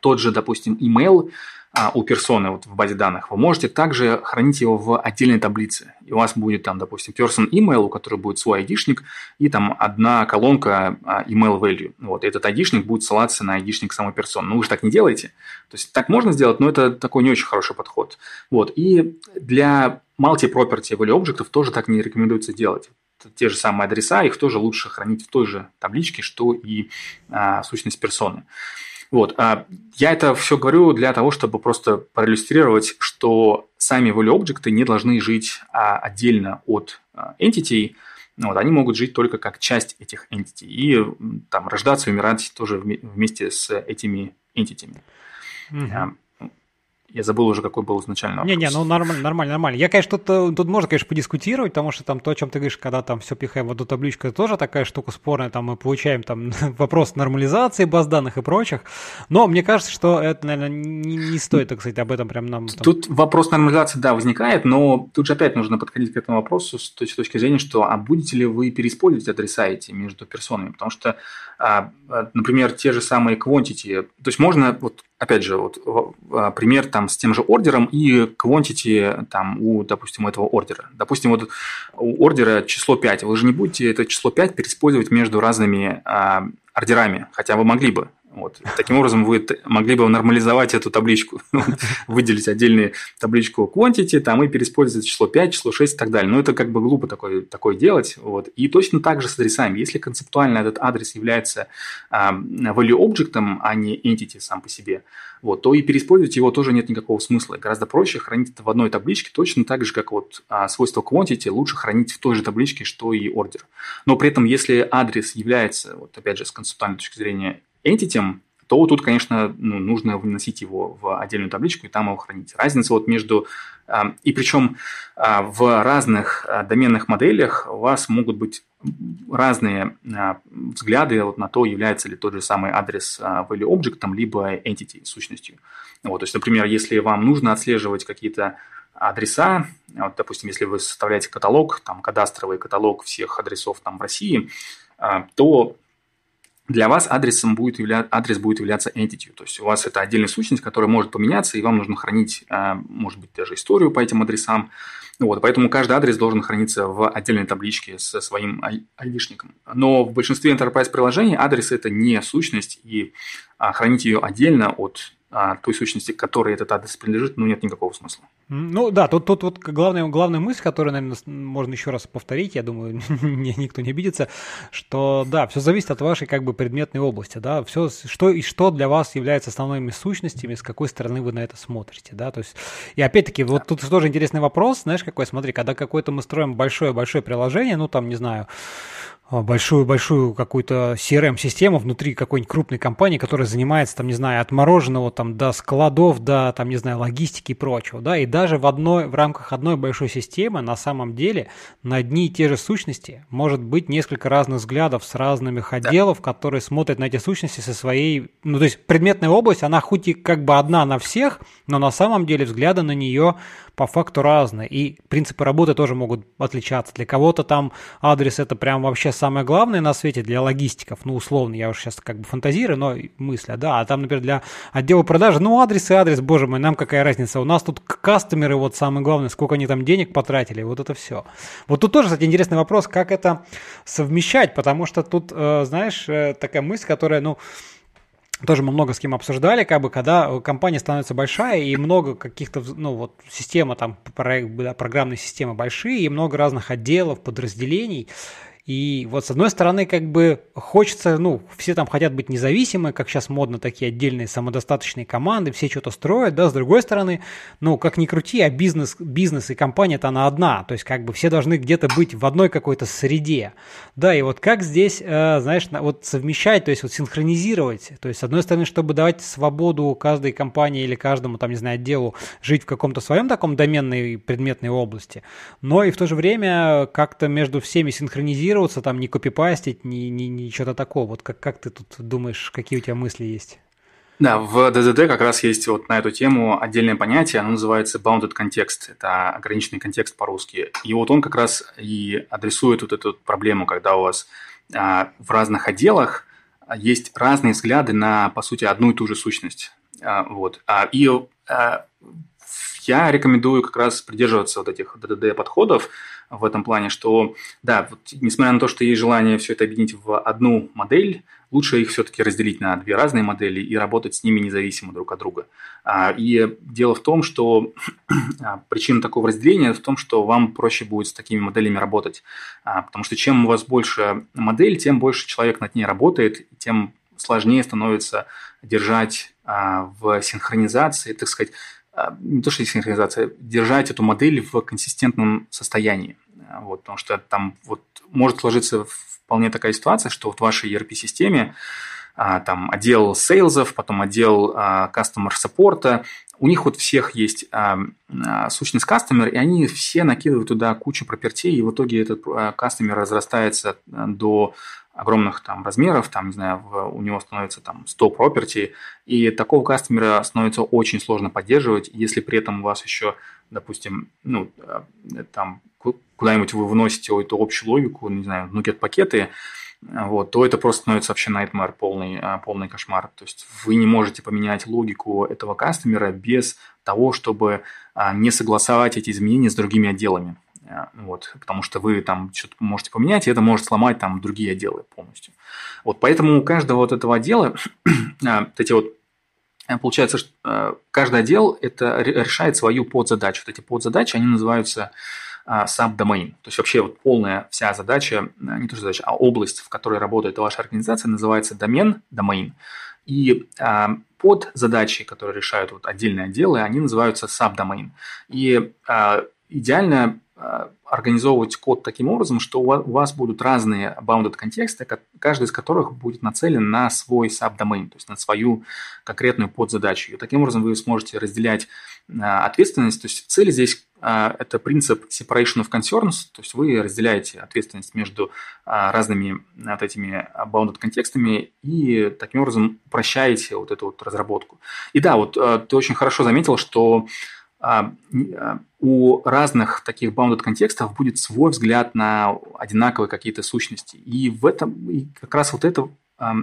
тот же, допустим, email – а у персоны вот в базе данных, вы можете также хранить его в отдельной таблице. И у вас будет там, допустим, person email, у которого будет свой айдишник, и там одна колонка а, email value. Вот и этот айдишник будет ссылаться на айдишник самой персоны. Ну, вы же так не делаете. То есть так можно сделать, но это такой не очень хороший подход. Вот. И для multi-property value объектов тоже так не рекомендуется делать те же самые адреса, их тоже лучше хранить в той же табличке, что и а, сущность персоны. Вот. А я это все говорю для того, чтобы просто проиллюстрировать, что сами value объекты не должны жить а, отдельно от а, entity, ну вот, они могут жить только как часть этих entity и там рождаться, умирать тоже вместе с этими entity. Mm-hmm. Я забыл уже, какой был изначально Не-не, ну нормально, нормально, нормально. Я, конечно, тут, э, тут можно, конечно, подискутировать, потому что там то, о чем ты говоришь, когда там все пихаем в одну табличку, это тоже такая штука спорная, там мы получаем там вопрос нормализации баз данных и прочих. Но мне кажется, что это, наверное, не, не стоит, так сказать, об этом прям нам... Там... Тут вопрос нормализации, да, возникает, но тут же опять нужно подходить к этому вопросу с точки, точки зрения, что а будете ли вы переиспользовать адреса эти между персонами? Потому что, а, а, например, те же самые quantity, то есть можно вот опять же, вот а, пример там с тем же ордером и quantity там у, допустим, этого ордера. Допустим, вот у ордера число 5. Вы же не будете это число 5 переиспользовать между разными а, ордерами, хотя вы могли бы. Вот. Таким образом, вы могли бы нормализовать эту табличку, выделить отдельную табличку quantity, там и переиспользовать число 5, число 6 и так далее. Но это как бы глупо такое, такое делать. Вот. И точно так же с адресами. Если концептуально этот адрес является а, value object, а не entity сам по себе, вот, то и переиспользовать его тоже нет никакого смысла. Гораздо проще хранить это в одной табличке, точно так же, как вот а, свойство quantity лучше хранить в той же табличке, что и ордер. Но при этом, если адрес является, вот опять же, с концептуальной точки зрения entity, то тут, конечно, ну, нужно выносить его в отдельную табличку и там его хранить. Разница вот между... А, и причем а, в разных а, доменных моделях у вас могут быть разные взгляды вот на то, является ли тот же самый адрес value object, либо entity сущностью. Вот, то есть, например, если вам нужно отслеживать какие-то адреса, вот, допустим, если вы составляете каталог, там, кадастровый каталог всех адресов там в России, то для вас адресом будет явля... адрес будет являться entity. То есть у вас это отдельная сущность, которая может поменяться, и вам нужно хранить, а, может быть, даже историю по этим адресам. Вот, поэтому каждый адрес должен храниться в отдельной табличке со своим а, айдишником. Но в большинстве enterprise приложений адрес это не сущность, и а, хранить ее отдельно от той сущности, которой этот адрес принадлежит, ну, нет никакого смысла. Ну да, тут, тут вот главная, главная мысль, которую, наверное, можно еще раз повторить, я думаю, никто не обидится, что да, все зависит от вашей как бы предметной области, да, все, что и что для вас является основными сущностями, с какой стороны вы на это смотрите, да, то есть, и опять-таки, вот тут тоже интересный вопрос, знаешь, какой, смотри, когда какое-то мы строим большое-большое приложение, ну там, не знаю, а, большую-большую какую-то CRM-систему внутри какой-нибудь крупной компании, которая занимается, там, не знаю, от мороженого там, до складов, до, там, не знаю, логистики и прочего, да, и даже в, одной, в рамках одной большой системы на самом деле на одни и те же сущности может быть несколько разных взглядов с разными отделов, да. которые смотрят на эти сущности со своей... Ну, то есть предметная область, она хоть и как бы одна на всех, но на самом деле взгляды на нее по факту разные. И принципы работы тоже могут отличаться. Для кого-то там адрес это прям вообще самое главное на свете для логистиков. Ну, условно, я уже сейчас как бы фантазирую, но мысля, а, да. А там, например, для отдела продаж, ну, адрес и адрес, боже мой, нам какая разница. У нас тут касс кастомеры, вот самое главное, сколько они там денег потратили, вот это все. Вот тут тоже, кстати, интересный вопрос, как это совмещать, потому что тут, э, знаешь, э, такая мысль, которая, ну, тоже мы много с кем обсуждали, как бы, когда э, компания становится большая и много каких-то, ну вот, система там, проект, да, программные системы большие и много разных отделов, подразделений, и вот с одной стороны, как бы хочется, ну, все там хотят быть независимы, как сейчас модно такие отдельные самодостаточные команды, все что-то строят, да, с другой стороны, ну, как ни крути, а бизнес, бизнес и компания-то она одна, то есть как бы все должны где-то быть в одной какой-то среде, да, и вот как здесь, э, знаешь, вот совмещать, то есть вот синхронизировать, то есть с одной стороны, чтобы давать свободу каждой компании или каждому, там, не знаю, отделу жить в каком-то своем таком доменной предметной области, но и в то же время как-то между всеми синхронизировать копироваться, там не копипастить, не, не, не что-то такого. Вот как, как ты тут думаешь, какие у тебя мысли есть? Да, в ДЗД как раз есть вот на эту тему отдельное понятие, оно называется bounded context, это ограниченный контекст по-русски. И вот он как раз и адресует вот эту проблему, когда у вас а, в разных отделах есть разные взгляды на, по сути, одну и ту же сущность. А, вот. А, и а, я рекомендую как раз придерживаться вот этих DDD подходов в этом плане, что, да, вот, несмотря на то, что есть желание все это объединить в одну модель, лучше их все-таки разделить на две разные модели и работать с ними независимо друг от друга. А, и дело в том, что а, причина такого разделения в том, что вам проще будет с такими моделями работать, а, потому что чем у вас больше модель, тем больше человек над ней работает, тем сложнее становится держать в синхронизации, так сказать, а, не то, что есть синхронизация, держать эту модель в консистентном состоянии. А, вот, потому что там вот может сложиться вполне такая ситуация, что вот в вашей ERP-системе а, там отдел сейлзов, потом отдел а, customer саппорта, у них вот всех есть а, а, сущность кастомер, и они все накидывают туда кучу пропертей, и в итоге этот а, кастомер разрастается а, до огромных там размеров, там, не знаю, в, у него становится там 100 property, и такого кастомера становится очень сложно поддерживать, если при этом у вас еще, допустим, ну, а, там, куда-нибудь вы вносите эту общую логику, не знаю, ну, пакеты вот, то это просто становится вообще nightmare, полный, а, полный кошмар. То есть вы не можете поменять логику этого кастомера без того, чтобы а, не согласовать эти изменения с другими отделами. А, вот, потому что вы там что-то можете поменять, и это может сломать там другие отделы полностью. Вот поэтому у каждого вот этого отдела, вот эти вот Получается, что каждый отдел это решает свою подзадачу. Вот эти подзадачи, они называются а, сам То есть вообще вот полная вся задача, э, не то что задача, а область, в которой работает ваша организация, называется домен, домейн. И а, под задачи, которые решают вот отдельные отделы, они называются сабдомейн. И а, идеально Э, организовывать код таким образом, что у вас будут разные bounded контексты, каждый из которых будет нацелен на свой subdomain, то есть на свою конкретную подзадачу. И таким образом вы сможете разделять э, ответственность. То есть цель здесь э, – это принцип separation of concerns, то есть вы разделяете ответственность между разными вот этими bounded контекстами и таким образом упрощаете вот эту вот разработку. И да, вот ты очень хорошо заметил, что а, а, у разных таких bounded контекстов будет свой взгляд на одинаковые какие-то сущности. И в этом и как раз вот это а,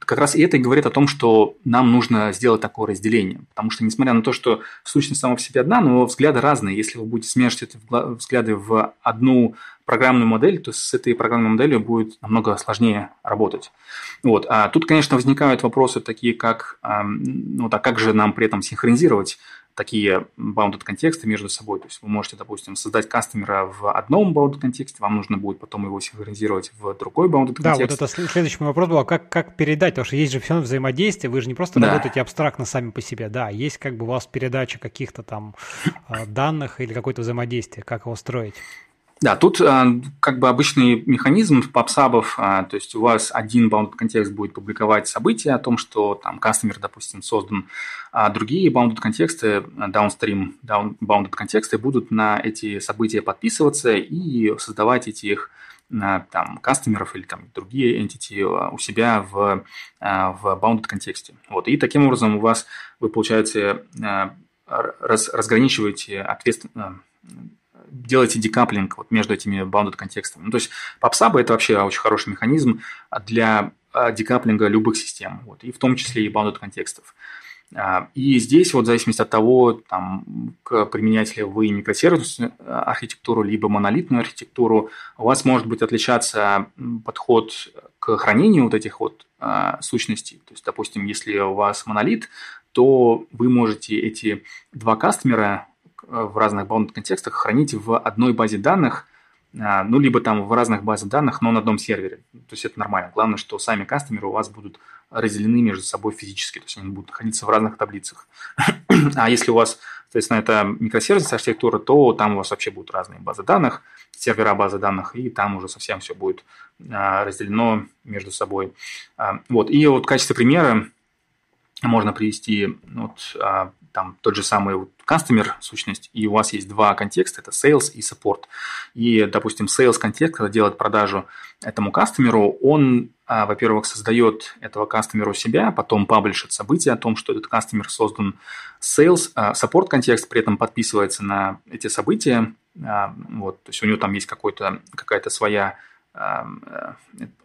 как раз и это говорит о том, что нам нужно сделать такое разделение. Потому что, несмотря на то, что сущность сама по себе одна, но взгляды разные. Если вы будете смешивать эти взгляды в одну программную модель, то с этой программной моделью будет намного сложнее работать. Вот. А тут, конечно, возникают вопросы такие, как, ну, так как же нам при этом синхронизировать такие bounded контексты между собой. То есть вы можете, допустим, создать кастомера в одном bounded контексте, вам нужно будет потом его синхронизировать в другой bounded контекст. Да, вот это следующий мой вопрос был, а как, как передать, потому что есть же все взаимодействие, вы же не просто да. работаете абстрактно сами по себе, да, есть как бы у вас передача каких-то там а, данных или какое-то взаимодействие, как его строить? Да, тут э, как бы обычный механизм попсабов, э, то есть у вас один bounded контекст будет публиковать события о том, что там кастомер, допустим, создан, а другие bounded контексты, э, downstream down, bounded контексты будут на эти события подписываться и создавать этих там, кастомеров или там, другие entity у себя в, в bounded контексте. Вот. И таким образом у вас вы, получается, раз, разграничиваете ответственность делаете декаплинг вот между этими bounded контекстами. Ну, то есть PubSub – это вообще очень хороший механизм для а, декаплинга любых систем, вот, и в том числе и bounded контекстов. А, и здесь вот в зависимости от того, там, применяете ли вы микросервисную а, архитектуру, либо монолитную архитектуру, у вас может быть отличаться подход к хранению вот этих вот а, сущностей. То есть, допустим, если у вас монолит, то вы можете эти два кастомера Э, в разных bound контекстах хранить в одной базе данных, э, ну, либо там в разных базах данных, но на одном сервере. То есть это нормально. Главное, что сами кастомеры у вас будут разделены между собой физически, то есть они будут находиться в разных таблицах. а если у вас, соответственно, это микросервисная архитектура, то там у вас вообще будут разные базы данных, сервера базы данных, и там уже совсем все будет э, разделено между собой. Вот. И вот в качестве примера можно привести ну, вот, там тот же самый customer сущность, и у вас есть два контекста, это sales и support. И, допустим, sales контекст, когда делает продажу этому кастомеру, он, а, во-первых, создает этого кастомеру себя, потом паблишит события о том, что этот кастомер создан sales, а, support контекст при этом подписывается на эти события, а, вот, то есть у него там есть какой-то, какая-то своя э,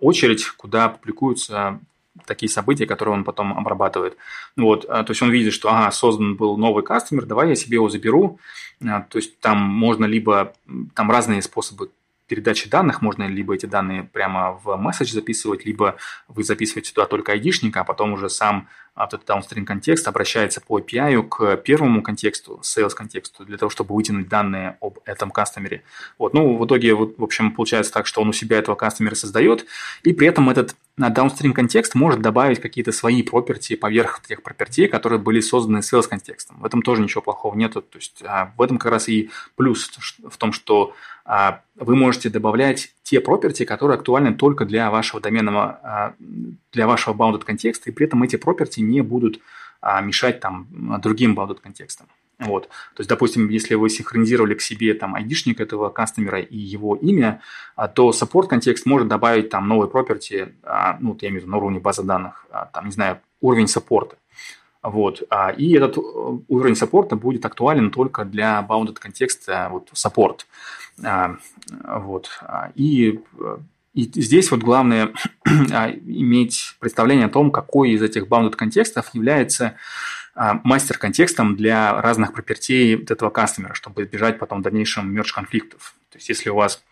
очередь, куда публикуются такие события, которые он потом обрабатывает. Вот, а, то есть он видит, что ага, создан был новый кастомер, давай я себе его заберу. А, то есть там можно либо, там разные способы передачи данных, можно либо эти данные прямо в месседж записывать, либо вы записываете туда только айдишника, а потом уже сам этот downstream контекст обращается по API к первому контексту, sales контексту, для того, чтобы вытянуть данные об этом кастомере. Вот, ну, в итоге, вот, в общем, получается так, что он у себя этого кастомера создает, и при этом этот на downstream контекст может добавить какие-то свои проперти поверх тех пропертей, которые были созданы sales контекстом. В этом тоже ничего плохого нету. То есть а, в этом как раз и плюс в том, что а, вы можете добавлять те проперти, которые актуальны только для вашего доменного, а, для вашего bounded контекста, и при этом эти проперти не будут а, мешать там другим bounded контекстам. Вот. То есть, допустим, если вы синхронизировали к себе там айдишник этого кастомера и его имя, а, то support контекст может добавить там новые property, а, ну, я имею в виду на уровне базы данных, а, там, не знаю, уровень саппорта. Вот. И этот э, уровень саппорта будет актуален только для bounded контекста вот, саппорт. Вот. И, и здесь вот главное иметь представление о том, какой из этих bounded контекстов является а, мастер контекстом для разных пропертей этого кастомера, чтобы избежать потом в дальнейшем мерч конфликтов. То есть если у вас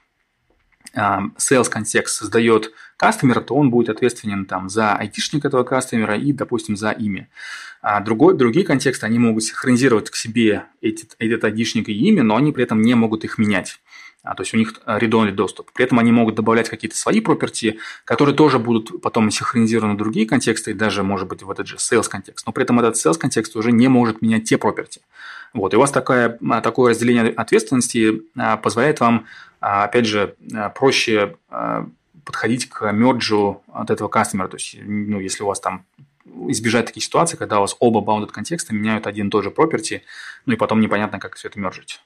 а, sales контекст создает кастомер, то он будет ответственен там, за айтишник этого кастомера и, допустим, за имя. А другой, другие контексты, они могут синхронизировать к себе этот, этот айтишник и имя, но они при этом не могут их менять. А то есть у них read-only а, доступ. При этом они могут добавлять какие-то свои property, которые тоже будут потом синхронизированы в другие контексты, и даже, может быть, в этот же sales контекст. Но при этом этот sales контекст уже не может менять те property. Вот. И у вас такое, а, такое разделение ответственности а, позволяет вам, опять же, проще подходить к мерджу от этого кастомера. То есть, ну, если у вас там избежать таких ситуаций, когда у вас оба bounded контекста меняют один и тот же property, ну и потом непонятно, как все это мержить.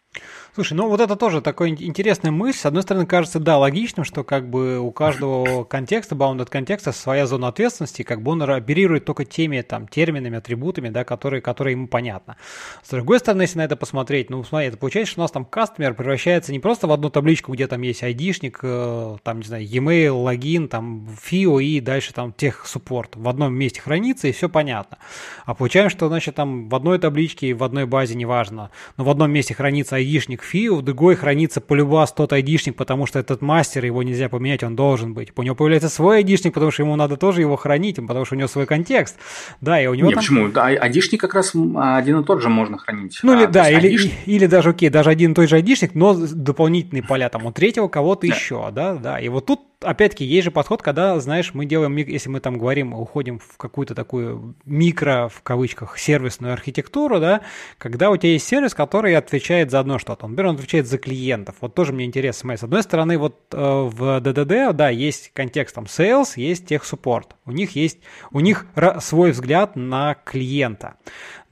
Слушай, ну вот это тоже такая интересная мысль. С одной стороны, кажется, да, логичным, что как бы у каждого контекста, bounded контекста, своя зона ответственности, как бы он оперирует только теми там терминами, атрибутами, да, которые, которые ему понятно. С другой стороны, если на это посмотреть, ну, смотри, это получается, что у нас там кастомер превращается не просто в одну табличку, где там есть id э, там, не знаю, e-mail, логин, там, фио и дальше там тех суппорт в одном месте хранится, таблицы, и все понятно. А получаем, что, значит, там в одной табличке, в одной базе, неважно, но в одном месте хранится айдишник Фи, в другой хранится полюбас тот айдишник, потому что этот мастер, его нельзя поменять, он должен быть. У него появляется свой айдишник, потому что ему надо тоже его хранить, потому что у него свой контекст. Да, и у него Не, там... почему? А айдишник как раз один и тот же можно хранить. Ну, или, а, да, или, айдишник... или даже, окей, даже один и тот же айдишник, но дополнительные поля там у третьего кого-то да. еще, да, да. И вот тут опять-таки, есть же подход, когда, знаешь, мы делаем, если мы там говорим, уходим в какую-то такую микро, в кавычках, сервисную архитектуру, да, когда у тебя есть сервис, который отвечает за одно что-то. Например, он отвечает за клиентов. Вот тоже мне интересно смотреть. С одной стороны, вот э, в ДДД, да, есть контекст там sales, есть техсуппорт. У них есть, у них свой взгляд на клиента.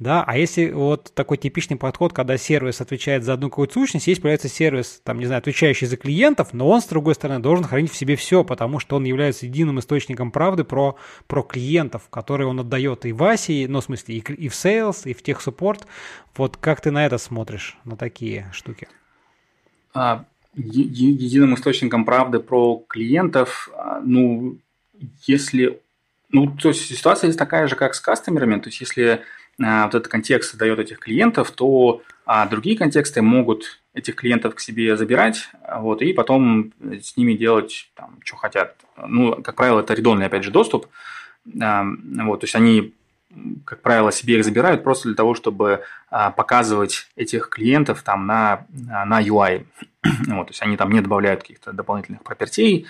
Да, а если вот такой типичный подход, когда сервис отвечает за одну какую-то сущность, есть появляется сервис, там, не знаю, отвечающий за клиентов, но он, с другой стороны, должен хранить в себе все, потому что он является единым источником правды про, про клиентов, которые он отдает и Васе, Асе, ну, в смысле, и, и в Sales, и в тех суппорт. Вот как ты на это смотришь, на такие штуки? А, единым источником правды про клиентов, а, ну, если... Ну, то есть ситуация такая же, как с кастомерами, то есть если а, вот этот контекст дает этих клиентов, то а другие контексты могут этих клиентов к себе забирать, вот, и потом э, с ними делать, там, что хотят. Ну, как правило, это редонный, опять же, доступ. А, вот, то есть они, как правило, себе их забирают просто для того, чтобы а, показывать этих клиентов там на, на UI. Вот, то есть они там не добавляют каких-то дополнительных пропертей,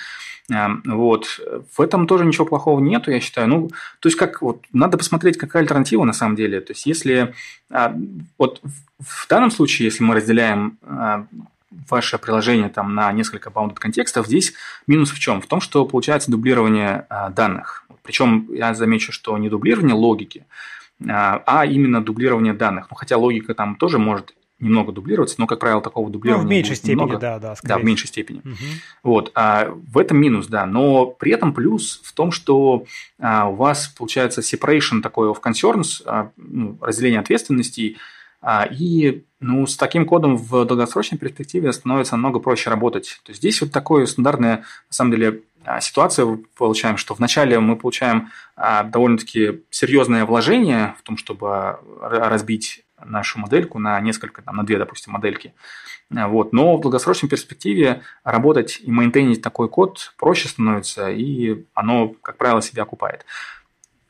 Эм, вот. В этом тоже ничего плохого нету, я считаю. Ну, то есть, как вот, надо посмотреть, какая альтернатива на самом деле. То есть, если а, вот в данном случае, если мы разделяем а, ваше приложение там на несколько bounded контекстов, здесь минус в чем? В том, что получается дублирование а, данных. Причем я замечу, что не дублирование логики, а именно дублирование данных. Ну, хотя логика там тоже может немного дублируется, но, как правило, такого дублирования Ну, в меньшей степени, немного. да, да. Скорее. Да, в меньшей степени. Угу. Вот, а, в этом минус, да, но при этом плюс в том, что а, у вас получается separation такой of concerns, а, ну, разделение ответственностей, а, и ну, с таким кодом в долгосрочной перспективе становится намного проще работать. То есть здесь вот такое стандартная, на самом деле, а, ситуация получаем, что вначале мы получаем а, довольно-таки серьезное вложение в том, чтобы разбить нашу модельку на несколько, там, на две, допустим, модельки. Э, вот. Но в долгосрочной перспективе работать и мейнтейнить такой код проще становится, и оно, как правило, себя окупает.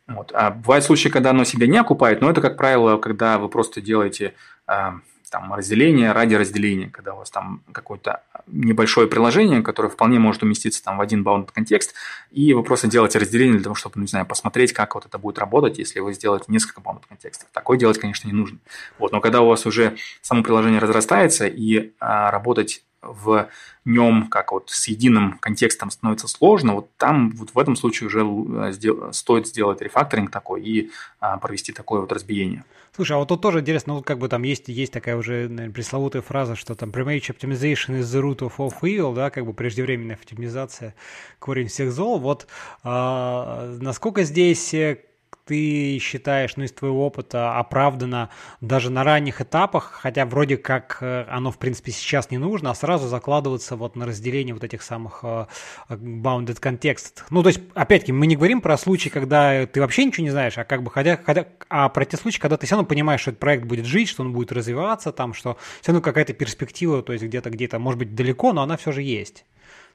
Вот. А бывают случаи, когда оно себя не окупает, но это, как правило, когда вы просто делаете э, там разделение ради разделения, когда у вас там какое-то небольшое приложение, которое вполне может уместиться там в один bounded контекст, и вы просто делаете разделение для того, чтобы, ну, не знаю, посмотреть, как вот это будет работать, если вы сделаете несколько bounded контекстов. Такое делать, конечно, не нужно. Вот, но когда у вас уже само приложение разрастается, и а, работать в нем как вот с единым контекстом становится сложно, вот там вот в этом случае уже э, сдел- стоит сделать рефакторинг такой и а, провести такое вот разбиение. Слушай, а вот тут тоже интересно, вот как бы там есть, есть такая уже, наверное, пресловутая фраза, что там premature optimization is the root of all evil, да, как бы преждевременная оптимизация корень всех зол. Вот а, насколько здесь э, ты считаешь, ну, из твоего опыта оправдано даже на ранних этапах, хотя вроде как э, оно, в принципе, сейчас не нужно, а сразу закладываться вот на разделение вот этих самых э, э, bounded контекстов. Ну, то есть, опять-таки, мы не говорим про случаи, когда ты вообще ничего не знаешь, а как бы хотя, хотя а про те случаи, когда ты все равно понимаешь, что этот проект будет жить, что он будет развиваться, там, что все равно какая-то перспектива, то есть где-то, где-то, может быть, далеко, но она все же есть.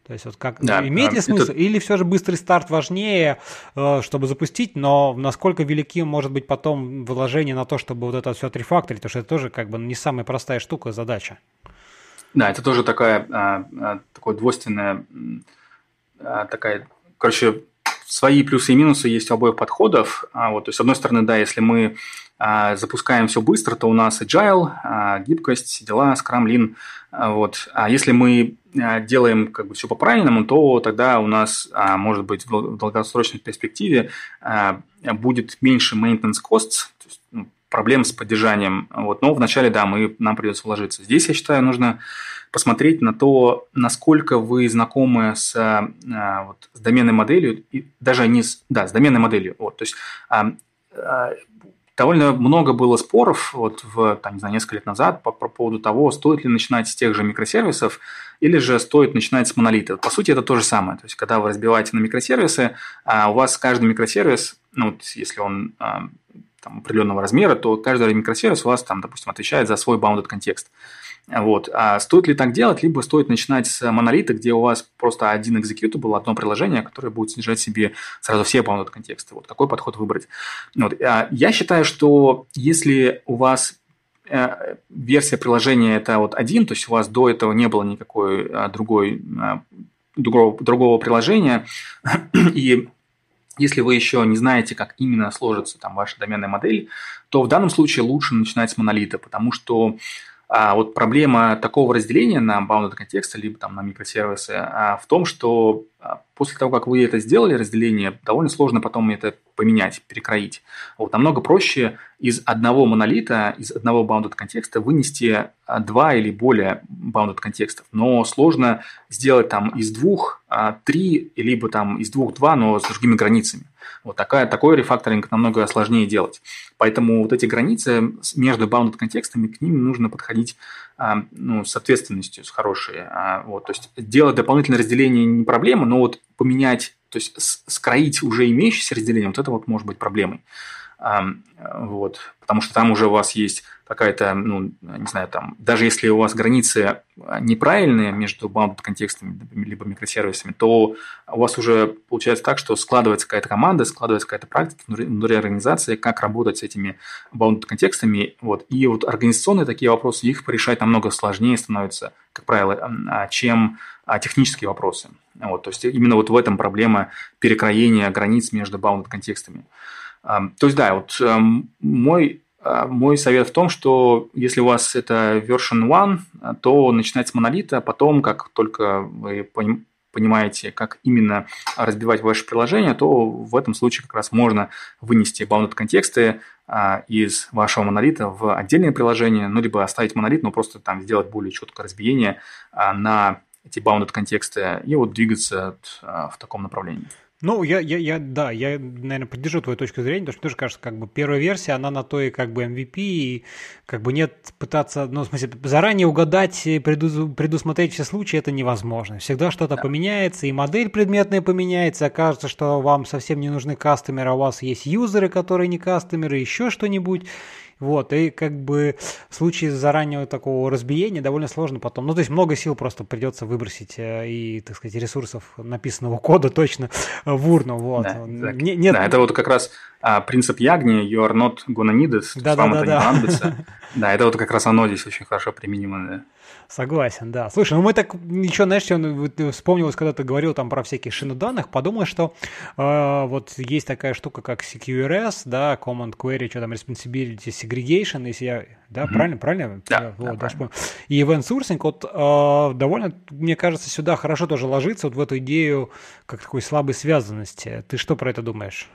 То есть вот как да, ну, имеет ли а, смысл? Это... Или все же быстрый старт важнее, э, чтобы запустить, но насколько велики может быть потом вложение на то, чтобы вот это все отрефакторить, потому что это тоже как бы не самая простая штука, задача. Да, это тоже такая, а, а, такое двойственная такая, короче, свои плюсы и минусы есть у обоих подходов. Вот, то есть, с одной стороны, да, если мы запускаем все быстро, то у нас agile, гибкость, дела, Scrum, Lean – а вот. А если мы а, делаем как бы все по-правильному, то тогда у нас, а, может быть, в долгосрочной перспективе будет меньше maintenance costs, то есть, ну, проблем с поддержанием. Вот. Но вначале, да, мы, нам придется вложиться. Здесь, я считаю, нужно посмотреть на то, насколько вы знакомы с, вот, с доменной моделью, и даже не с, да, с доменной моделью. Вот. То есть довольно много было споров вот в, там, не знаю, несколько лет назад по, по поводу того, стоит ли начинать с тех же микросервисов или же стоит начинать с монолита. По сути, это то же самое. То есть, когда вы разбиваете на микросервисы, а, у вас каждый микросервис, ну, вот, если он а, там, определенного размера, то каждый микросервис у вас, там, допустим, отвечает за свой bounded контекст. Вот. А стоит ли так делать, либо стоит начинать с монолита, где у вас просто один executable, одно приложение, которое будет снижать себе сразу все bounded контексты. Вот какой подход выбрать. Вот. А я считаю, что если у вас э, версия приложения это вот один, то есть у вас до этого не было никакой а, другой а, другого, другого приложения, и если вы еще не знаете, как именно сложится там ваша доменная модель, то в данном случае лучше начинать с монолита, потому что а вот проблема такого разделения на bounded контекста либо там на микросервисы а в том, что а после того, как вы это сделали, разделение, довольно сложно потом это поменять, перекроить. Вот, намного проще из одного монолита, из одного bounded контекста вынести а, два или более bounded контекстов. Но сложно сделать там из двух а, три, либо там из двух два, но с другими границами. Вот такая, такой рефакторинг намного сложнее делать. Поэтому вот эти границы между bounded контекстами, к ним нужно подходить а, ну, с ответственностью, с хорошей. А, вот, то есть делать дополнительное разделение не проблема, но вот поменять, то есть скроить уже имеющееся разделение, вот это вот может быть проблемой. Вот, потому что там уже у вас есть какая-то, ну, не знаю, там, даже если у вас границы неправильные между bounded контекстами либо микросервисами, то у вас уже получается так, что складывается какая-то команда, складывается какая-то практика внутри, организации, как работать с этими bounded контекстами, вот, и вот организационные такие вопросы, их порешать намного сложнее становится, как правило, а, чем а, технические вопросы, вот, то есть именно вот в этом проблема перекроения границ между bounded контекстами то есть, да, вот эм, мой а, мой совет в том, что если у вас это version 1, а, то начинать с монолита, а потом, как только вы понимаете, как именно разбивать ваше приложение, то в этом случае как раз можно вынести bounded контексты из вашего монолита в отдельное приложение, ну, либо оставить монолит, но просто там сделать более четкое разбиение на эти bounded контексты и вот двигаться в таком направлении. Ну, я, я, я, да, я, наверное, поддержу твою точку зрения, потому что тоже кажется, как бы первая версия, она на то и как бы MVP, и как бы нет пытаться, ну, в смысле, заранее угадать, э, предус, предусмотреть все случаи, это невозможно. Всегда что-то да. поменяется, и модель предметная поменяется, окажется, что вам совсем не нужны кастомеры, а у вас есть юзеры, которые не кастомеры, еще что-нибудь. Вот, и как бы в случае заранее такого разбиения довольно сложно потом. Ну, то есть много сил просто придется выбросить э, и, так сказать, ресурсов написанного кода точно в урну. Вот. Да, не, нет... да это вот как раз а, принцип Ягни, you are not gonna need it, да, вам да, это да, не да. понадобится. Да, это вот как раз оно здесь очень хорошо применимо. Да. Согласен, да. Слушай, ну мы так еще, знаешь, что ну э, вспомнилось, когда ты говорил там про всякие шины данных, подумал, что э, вот есть такая штука, как CQRS, да, Command Query, что там, Responsibility Segregation, если я, да, mm-hmm. правильно, правильно? Да, я, да, вот, да правильно. И Event Sourcing, вот э, довольно, мне кажется, сюда хорошо тоже ложится, вот в эту идею как такой слабой связанности. Ты что про это думаешь?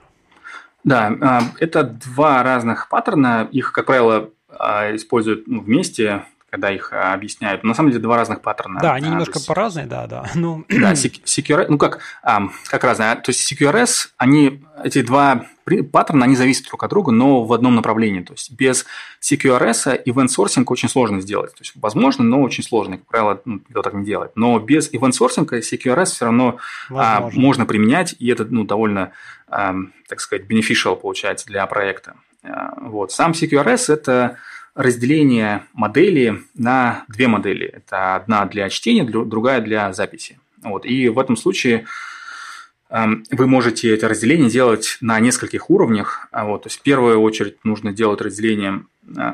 Да, а, это два разных паттерна. Их, как правило, а, используют ну, вместе когда их а, объясняют. На самом деле два разных паттерна. Да, они а, немножко есть... по-разные, да, да. Ну... Да, CQRS, ну как, а, как разные. А, то есть CQRS, они, эти два паттерна, они зависят друг от друга, но в одном направлении. То есть без CQRS event sourcing очень сложно сделать. То есть возможно, но очень сложно. Как правило, ну, никто так не делает. Но без event sourcing CQRS все равно а, можно применять, и это ну, довольно, а, так сказать, beneficial получается для проекта. А, вот. Сам CQRS – это разделение модели на две модели. Это одна для чтения, другая для записи. Вот. И в этом случае эм, вы можете это разделение делать на нескольких уровнях. А вот. То есть в первую очередь нужно делать разделение э,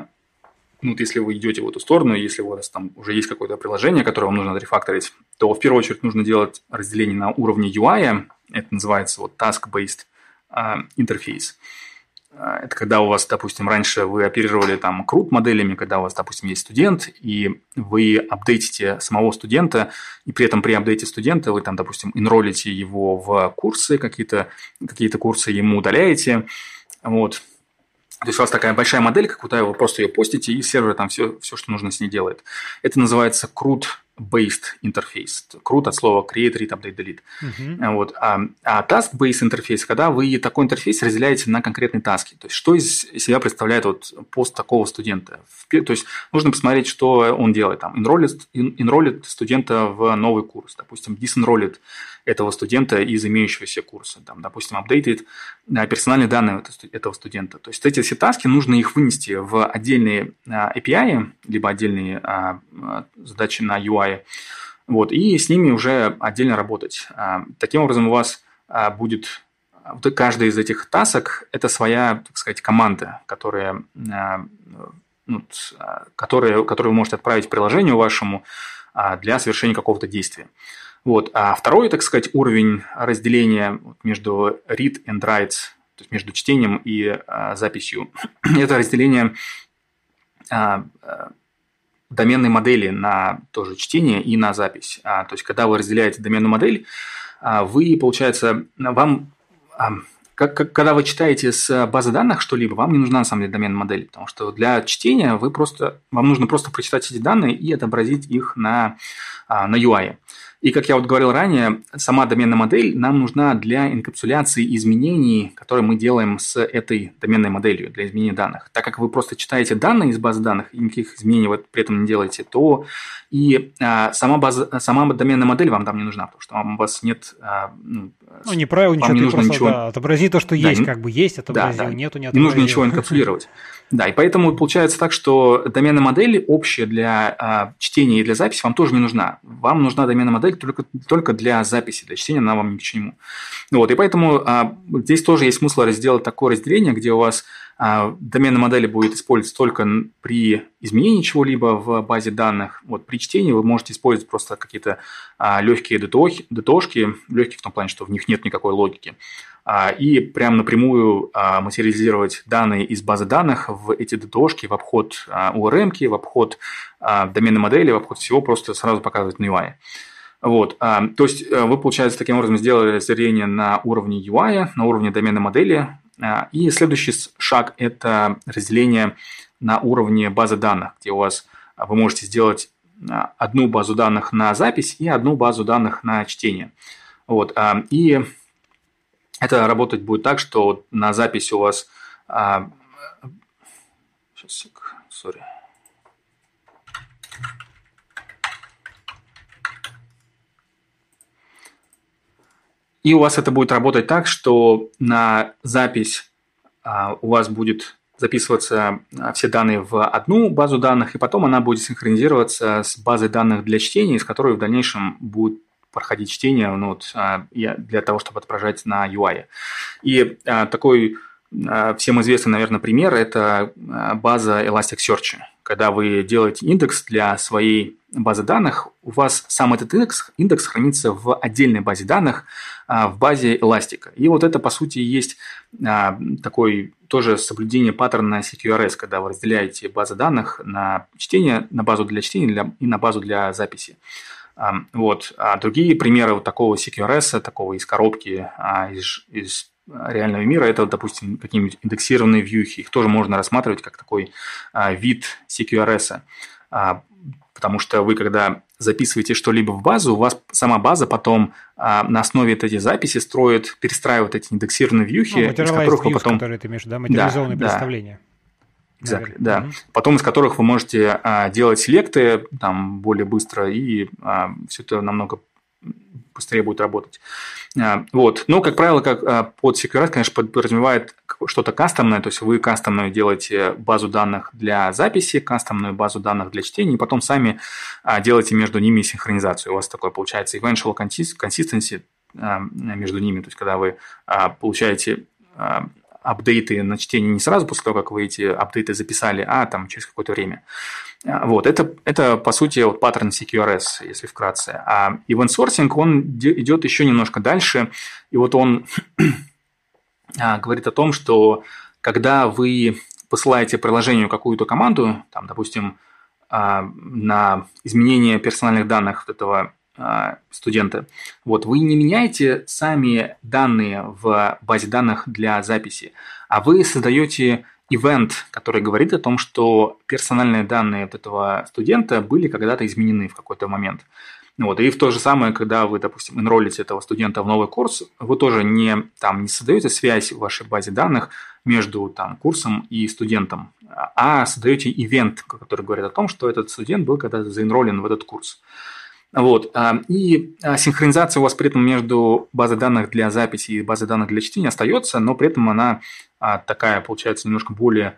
ну, вот если вы идете в эту сторону, если у вас там уже есть какое-то приложение, которое вам нужно рефакторить, то в первую очередь нужно делать разделение на уровне UI, это называется вот task-based э, interface Uh, а, это когда у вас, допустим, раньше вы оперировали там крут моделями, когда у вас, допустим, есть студент, и вы апдейтите самого студента, и при этом при апдейте студента вы там, допустим, инролите его в курсы, какие-то какие то курсы ему удаляете. Вот. То есть у вас такая большая модель, как куда вы просто ее постите, и сервер там все, все, что нужно с ней делает. Это называется крут task-based интерфейс. Круто слово create, read, update, delete. Uh-huh. Вот. А, а task-based интерфейс, когда вы такой интерфейс разделяете на конкретные таски. То есть, что из себя представляет вот пост такого студента? То есть, нужно посмотреть, что он делает. Там, enrollит, enrollит студента в новый курс, допустим, disenrollит этого студента из имеющегося курса. Там, допустим, апдейтит э, персональные данные этого студента. То есть эти все таски, нужно их вынести в отдельные э, API, либо отдельные э, задачи на UI, вот, и с ними уже отдельно работать. Таким образом, у вас будет каждый из этих тасок – это своя, так сказать, команда, которая, ну, которая, которую вы можете отправить приложению вашему для совершения какого-то действия. Вот. А второй, так сказать, уровень разделения между read and write, то есть между чтением и а, записью, это разделение а, а, доменной модели на тоже чтение и на запись. А, то есть, когда вы разделяете доменную модель, а, вы, получается, вам а, как, как, когда вы читаете с базы данных что-либо, вам не нужна на самом деле доменная модель, потому что для чтения вы просто, вам нужно просто прочитать эти данные и отобразить их на, а, на UI. И, как я вот говорил ранее, сама доменная модель нам нужна для инкапсуляции изменений, которые мы делаем с этой доменной моделью для изменения данных. Так как вы просто читаете данные из базы данных и никаких изменений вот при этом не делаете, то и а, сама, база, сама доменная модель вам там не нужна, потому что вам, у вас нет... А, ну, ну, не правило, ничего, не нужно просто, ничего... Да, отобрази то, что да, есть, не... как бы есть, отобразил, да, да. нету, не отобразил. Не нужно ничего инкапсулировать. Да, и поэтому получается так, что доменная модель общая для а, чтения и для записи вам тоже не нужна. Вам нужна доменная модель только, только для записи, для чтения она вам ни к чему. Вот, и поэтому а, здесь тоже есть смысл сделать такое разделение, где у вас а, доменная модель будет использоваться только при изменении чего-либо в базе данных. Вот при чтении вы можете использовать просто какие-то а, легкие ДТОшки, легкие в том плане, что в них нет никакой логики. А, и прям напрямую а, материализировать данные из базы данных в эти ДТОшки в обход URM, а, в обход доменной модели, в обход всего просто сразу показывать на UI. Вот, то есть э, вы, получается, таким образом сделали зрение на уровне UI, на уровне доменной модели, и следующий шаг – это разделение на уровне базы данных, где у вас вы можете сделать одну базу данных на запись и одну базу данных на чтение. Вот. И это работать будет так, что на запись у вас... А, сейчас, сори. И у вас это будет работать так, что на запись а, у вас будет записываться а, все данные в одну базу данных, и потом она будет синхронизироваться с базой данных для чтения, из которой в дальнейшем будет проходить чтение ну, вот, а, для того, чтобы отображать на UI. И а, такой а, всем известный, наверное, пример – это база Elasticsearch. Когда вы делаете индекс для своей базы данных, у вас сам этот индекс, индекс хранится в отдельной базе данных, в базе Elastic. И вот это, по сути, есть такой тоже соблюдение паттерна CQRS, когда вы разделяете базы данных на чтение, на базу для чтения и на базу для записи. Вот. А другие примеры вот такого CQRS, такого из коробки, а, из, из а, реального мира, это, допустим, какие-нибудь индексированные вьюхи. Их тоже можно рассматривать как такой а, вид CQRS. Потому что вы, когда записываете что-либо в базу, у вас сама база потом а, на основе вот эти записи строит, перестраивает эти индексированные вьюхи, ну, из которых вы потом... которые ты имеешь, да, материализованные да, представления. Да. Exactly, да. Mm-hmm. Потом из которых вы можете а, делать селекты там более быстро, и а, все это намного быстрее будет работать. А, вот. Но, как правило, как а, под CQRS, конечно, подразумевает что-то кастомное, то есть вы кастомную делаете базу данных для записи, кастомную базу данных для чтения, и потом сами а, делаете между ними синхронизацию. У вас такое получается eventual consistency а, между ними, то есть когда вы а, получаете а, апдейты на чтение не сразу после того, как вы эти апдейты записали, а там через какое-то время. А, вот, это, это по сути вот паттерн CQRS, если вкратце. А event sourcing, он идет еще немножко дальше, и вот он а, говорит о том, что когда вы посылаете приложению какую-то команду, там, допустим, а, на изменение персональных данных этого а, студенты. Вот, вы не меняете сами данные в базе данных для записи, а вы создаете ивент, который говорит о том, что персональные данные вот этого студента были когда-то изменены в какой-то момент. Вот. И в то же самое, когда вы, допустим, энролите этого студента в новый курс, вы тоже не, там, не создаете связь в вашей базе данных между там, курсом и студентом, а создаете ивент, который говорит о том, что этот студент был когда-то заэнролен в этот курс. Вот. А, и а, синхронизация у вас при этом между базой данных для записи и базой данных для чтения остается, но при этом она а, такая, получается, немножко более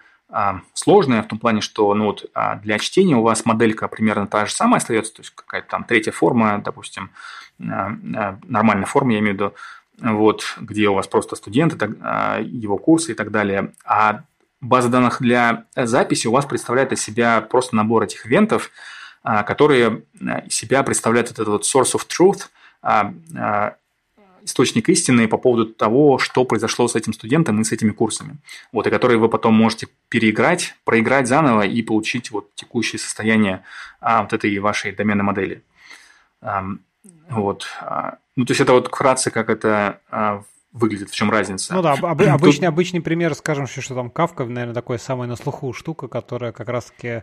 сложная в том плане, что ну, вот, для чтения у вас моделька примерно та же самая остается, то есть какая-то там третья форма, допустим, нормальная форма, я имею в виду, вот, где у вас просто студенты, его курсы и так далее. А база данных для записи у вас представляет из себя просто набор этих ивентов, а, которые э, себя представляют этот вот source of truth, а, а, источник истины по поводу того, что произошло с этим студентом и с этими курсами. Вот, и которые вы потом можете переиграть, проиграть заново и получить вот текущее состояние вот этой вашей доменной модели. вот. Ну, то есть это вот вкратце, как это выглядит, в чем разница. Ну да, об, обычный, Тут... обычный пример, скажем, что там Кавка, наверное, такой самая на слуху штука, которая как раз-таки,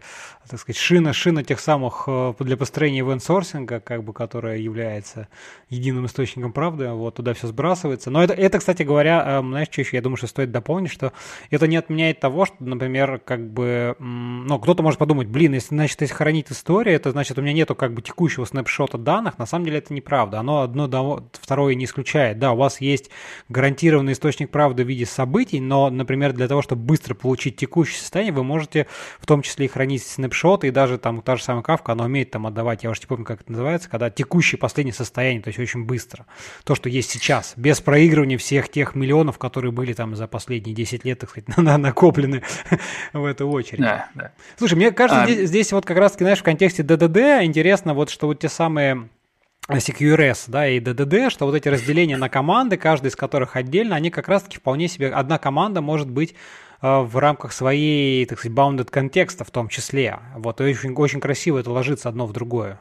так сказать, шина, шина тех самых э, для построения венсорсинга как бы, которая является единым источником правды, вот туда все сбрасывается. Но это, это кстати говоря, эм, знаешь, что еще, я думаю, что стоит дополнить, что это не отменяет того, что, например, как бы, ну, кто-то может подумать, блин, если, значит, если хранить историю, это значит, у меня нету как бы текущего снапшота данных, на самом деле это неправда, оно одно, второе не исключает. Да, у вас есть гарантированный источник правды в виде событий, но, например, для того, чтобы быстро получить текущее состояние, вы можете в том числе и хранить снапшоты, и даже там та же самая Кавка, она умеет там отдавать, я уже не помню, как это называется, когда текущее последнее состояние, то есть очень быстро. То, что есть сейчас, без проигрывания всех тех миллионов, которые были там за последние 10 лет, так сказать, на накоплены в эту очередь. Да, да. Слушай, мне кажется, а... здесь, здесь вот как раз-таки, знаешь, в контексте ДДД интересно вот, что вот те самые CQRS, да, и DDD, что вот эти разделения на команды, каждая из которых отдельно, они как раз-таки вполне себе, одна команда может быть э, в рамках своей, так сказать, bounded контекста в том числе. Вот, очень, очень красиво это ложится одно в другое.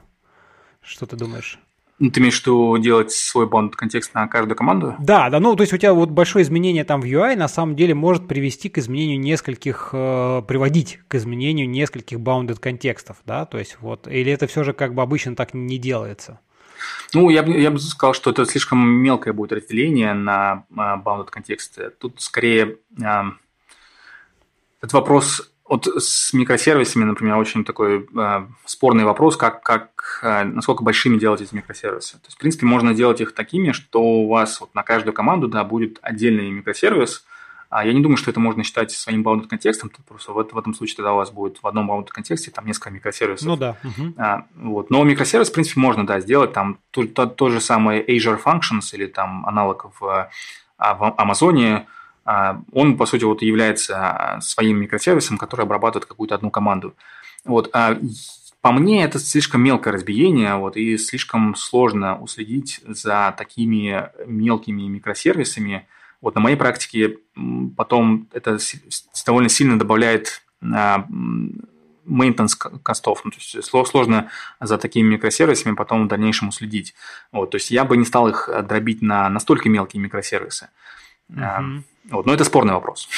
Что ты думаешь? Ну, ты имеешь в виду делать свой банд контекст на каждую команду? Да, да, ну то есть у тебя вот большое изменение там в UI на самом деле может привести к изменению нескольких, э, приводить к изменению нескольких bounded контекстов, да, то есть вот, или это все же как бы обычно так не делается? Ну, я бы, я бы сказал, что это слишком мелкое будет разделение на а, bounded контексты. Тут скорее э, этот вопрос вот с микросервисами, например, очень такой э, спорный вопрос, как, как, э, насколько большими делать эти микросервисы. То есть, в принципе, можно делать их такими, что у вас вот на каждую команду да, будет отдельный микросервис – а Я не думаю, что это можно считать своим bounded контекстом, просто в, в этом случае тогда у вас будет в одном bounded контексте там несколько микросервисов. Ну да. Угу. А, вот. Но микросервис, в принципе, можно, да, сделать там тот то, то же самый Azure Functions или там аналог в, а, в Амазоне, а, он, по сути, вот является а, своим микросервисом, который обрабатывает какую-то одну команду. Вот. А по мне, это слишком мелкое разбиение, вот, и слишком сложно уследить за такими мелкими микросервисами, вот на моей практике потом это довольно сильно добавляет а, мейнтенс костов. Ну, то есть сложно за такими микросервисами потом в дальнейшем уследить. Вот, то есть я бы не стал их а, дробить на настолько мелкие микросервисы. Uh-huh. вот, но это спорный вопрос.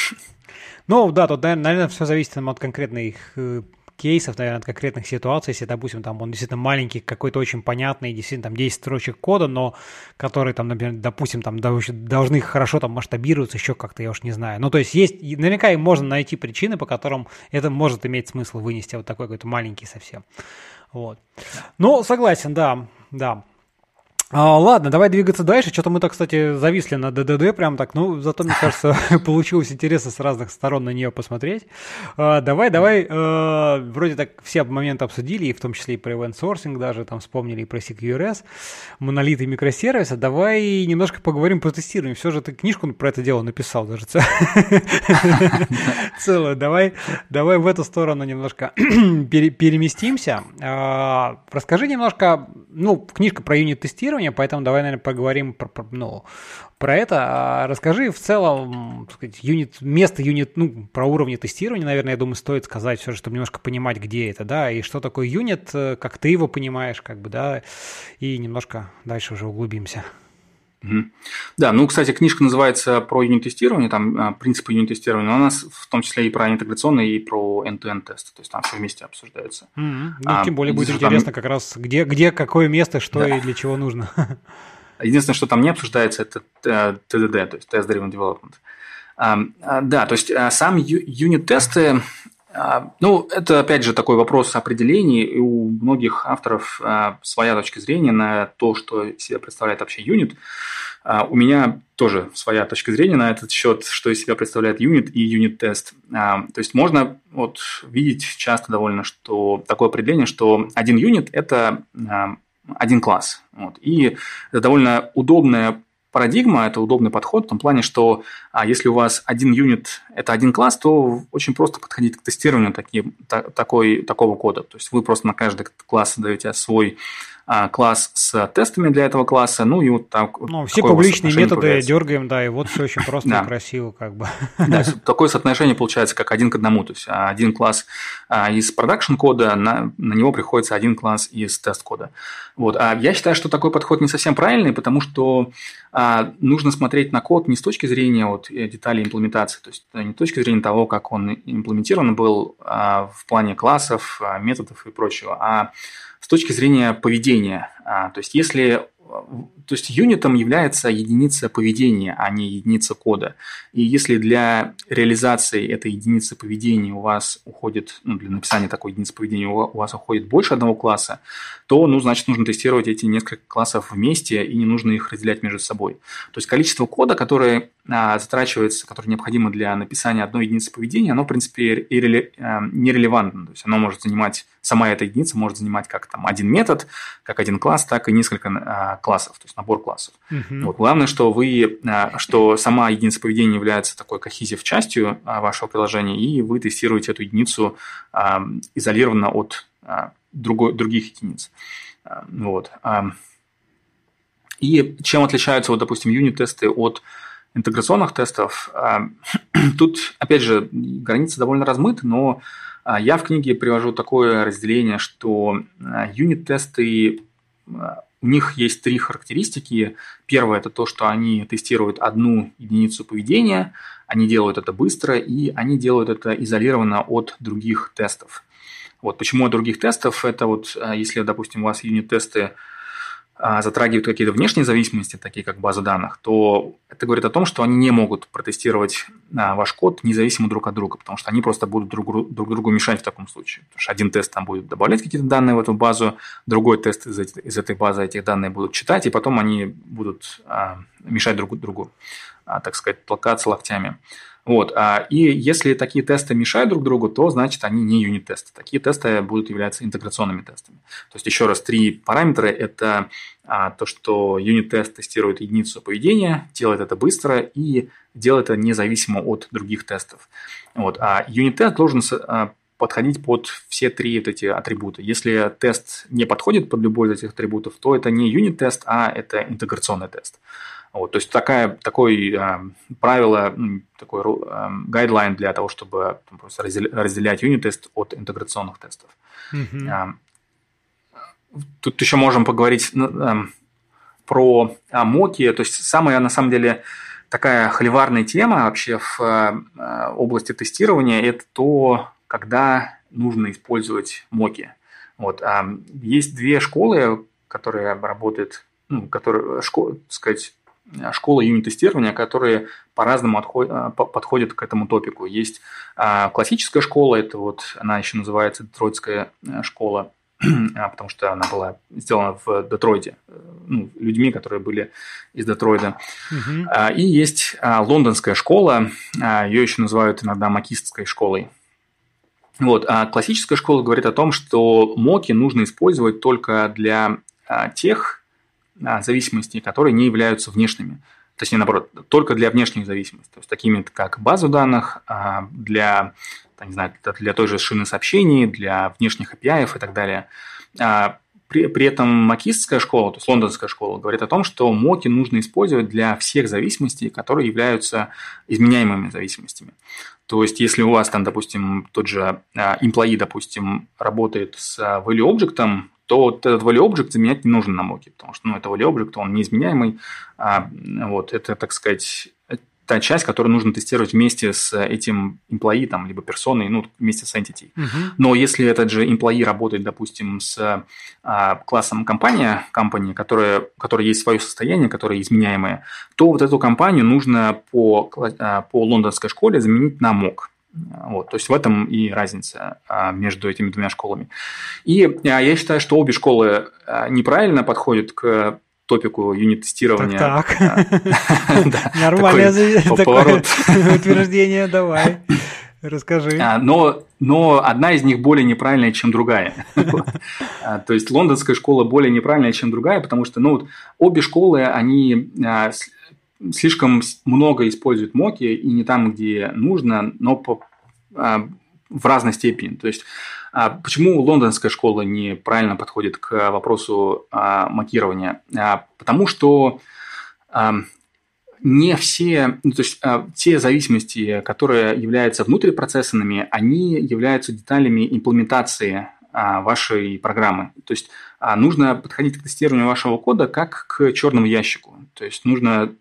Ну да, тут, наверное, все зависит от конкретной их. Э, кейсов, наверное, от конкретных ситуаций, если, допустим, там он действительно маленький, какой-то очень понятный, действительно там 10 строчек кода, но которые там, например, допустим, там должны хорошо там масштабироваться, еще как-то, я уж не знаю. Ну, то есть есть, наверняка и можно найти причины, по которым это может иметь смысл вынести а вот такой какой-то маленький совсем. Вот. Ну, согласен, да, да. А, ладно, давай двигаться дальше. Что-то мы так, кстати, зависли на ДДД прям так. Ну, зато, мне кажется, получилось интересно с разных сторон на нее посмотреть. А, давай, давай. А, вроде так все моменты обсудили, и в том числе и про event sourcing даже, там вспомнили и про CQRS, монолиты микросервиса. Давай немножко поговорим про тестирование. Все же ты книжку про это дело написал даже целую. Давай, давай в эту сторону немножко переместимся. А, расскажи немножко, ну, книжка про юнит-тестирование, программирования, поэтому давай, наверное, поговорим про, про, ну, про это. А расскажи в целом, так сказать, юнит, место юнит, ну, про уровни тестирования, наверное, я думаю, стоит сказать все же, чтобы немножко понимать, где это, да, и что такое юнит, э, как ты его понимаешь, как бы, да, и немножко дальше уже углубимся. Да, ну, кстати, книжка называется про юнит-тестирование, там а, принципы юнит-тестирования, но она в том числе и про интеграционные, и про end-to-end тесты, то есть там все вместе обсуждается. Mm-hmm. Ну, а, тем более будет интересно там... как раз, где, где какое место, что да. и для чего нужно. Единственное, что там не обсуждается, это TDD, э, то есть Test Driven Development. А, да, то есть а, сам юнит-тесты а, ну, это, опять же, такой вопрос определений. И у многих авторов а, своя точка зрения на то, что себя представляет вообще юнит. А, у меня тоже своя точка зрения на этот счет, что из себя представляет юнит и юнит-тест. А, то есть можно вот, видеть часто довольно что такое определение, что один юнит – это а, один класс. Вот. И это довольно удобное парадигма, это удобный подход в том плане, что а, если у вас один юнит – это один класс, то очень просто подходить к тестированию таким, та, такой, такого кода. То есть вы просто на каждый класс даете свой а, класс с тестами для этого класса, ну и вот так. Ну, все публичные методы появляется. дергаем, да, и вот все очень просто и красиво как бы. Да, такое соотношение получается как один к одному, то есть а, один класс а, из продакшн-кода, на, на него приходится один класс из тест-кода. Вот. А я считаю, что такой подход не совсем правильный, потому что а, нужно смотреть на код не с точки зрения вот, э, деталей имплементации, то есть э, не с точки зрения того, как он имплементирован был а, в плане классов, а, методов и прочего, а с точки зрения поведения. А, то есть если то есть юнитом является единица поведения, а не единица кода. И если для реализации этой единицы поведения у вас уходит, ну, для написания такой единицы поведения у вас уходит больше одного класса, то, ну, значит, нужно тестировать эти несколько классов вместе, и не нужно их разделять между собой. То есть количество кода, которое а, затрачивается, которое необходимо для написания одной единицы поведения, оно, в принципе, э, нерелевантно. То есть оно может занимать, сама эта единица может занимать как там один метод, как один класс, так и несколько а, классов, то есть набор классов. Угу. Вот, главное, что вы, а, что сама единица поведения является такой кохизив частью а, вашего приложения, и вы тестируете эту единицу а, изолированно от другой, других единиц. Вот. И чем отличаются, вот, допустим, юнит-тесты от интеграционных тестов? Тут, опять же, границы довольно размыты, но я в книге привожу такое разделение, что юнит-тесты у них есть три характеристики. Первое – это то, что они тестируют одну единицу поведения, они делают это быстро, и они делают это изолированно от других тестов. Вот почему от других тестов? Это вот, э, если, допустим, у вас юнит-тесты а, затрагивают какие-то внешние зависимости, такие как базы данных, то это говорит о том, что они не могут протестировать а, ваш код независимо друг от друга, потому что они просто будут друг, друг другу мешать в таком случае. Потому что один тест там будет добавлять какие-то данные в эту базу, другой тест из, из этой базы этих данных будут читать, и потом они будут а, мешать друг другу, так сказать, толкаться локтями. Вот. А, и если такие тесты мешают друг другу, то значит они не юнит-тесты. Такие тесты будут являться интеграционными тестами. То есть еще раз, три параметра – это а, то, что юнит-тест тестирует единицу поведения, делает это быстро и делает это независимо от других тестов. Вот. А юнит-тест должен а, подходить под все три вот эти атрибута. Если тест не подходит под любой из этих атрибутов, то это не юнит-тест, а это интеграционный тест. Вот, то есть такая, такое э, правило, такой э, гайдлайн для того, чтобы там, просто разделять юнит-тест от интеграционных тестов. Mm-hmm. тут еще можем поговорить про а, моки. То есть самая, на самом деле, такая холиварная тема вообще в области тестирования – это то, когда нужно использовать моки. Вот. А, есть две школы, которые работают, ну, которые, школ, сказать, Э, школы юнит-тестирования, которые по-разному э, подходят к этому топику. Есть э, классическая школа, это вот она еще называется Детройтская школа, а, потому что она была сделана в Детройде, ну, людьми, которые были из Детройда. uh И есть а, лондонская школа, а, ее еще называют иногда макистской школой. Вот, а классическая школа говорит о том, что моки нужно использовать только для тех зависимости, которые не являются внешними. Точнее, наоборот, только для внешних зависимостей. То есть, такими как базу данных, а, для, не знаю, для той же шины сообщений, для внешних API и так далее. А, при, при этом макистская школа, то есть лондонская школа, говорит о том, что моки нужно использовать для всех зависимостей, которые являются изменяемыми зависимостями. То есть, если у вас там, допустим, тот же а, employee, допустим, работает с value object, то вот этот value object заменять не нужно на моке, потому что ну, это value object, он неизменяемый. А, вот, это, так сказать, та часть, которую нужно тестировать вместе с этим employee, там, либо персоной, ну, вместе с entity. Uh-huh. Но если этот же employee работает, допустим, с а, классом компания, компании, которая, которая есть свое состояние, которое изменяемое, то вот эту компанию нужно по, а, по лондонской школе заменить на МОК. Вот, то есть в этом и разница а, между этими двумя школами. И а, я считаю, что обе школы а, неправильно подходят к топику юнит-тестирования. Так, так. Нормальное поворот. утверждение, давай. Расскажи. Но, но одна из них более неправильная, чем другая. То есть лондонская школа более неправильная, чем другая, потому что ну, вот, обе школы, они слишком много используют моки и не там, где нужно, но по а, в разной степени. То есть а, Почему лондонская школа неправильно подходит к вопросу а, макирования? А, потому что не все, ну, то есть те зависимости, которые являются внутрипроцессорными, они являются деталями имплементации вашей программы. То есть нужно подходить к тестированию вашего кода как к черному ящику. То есть нужно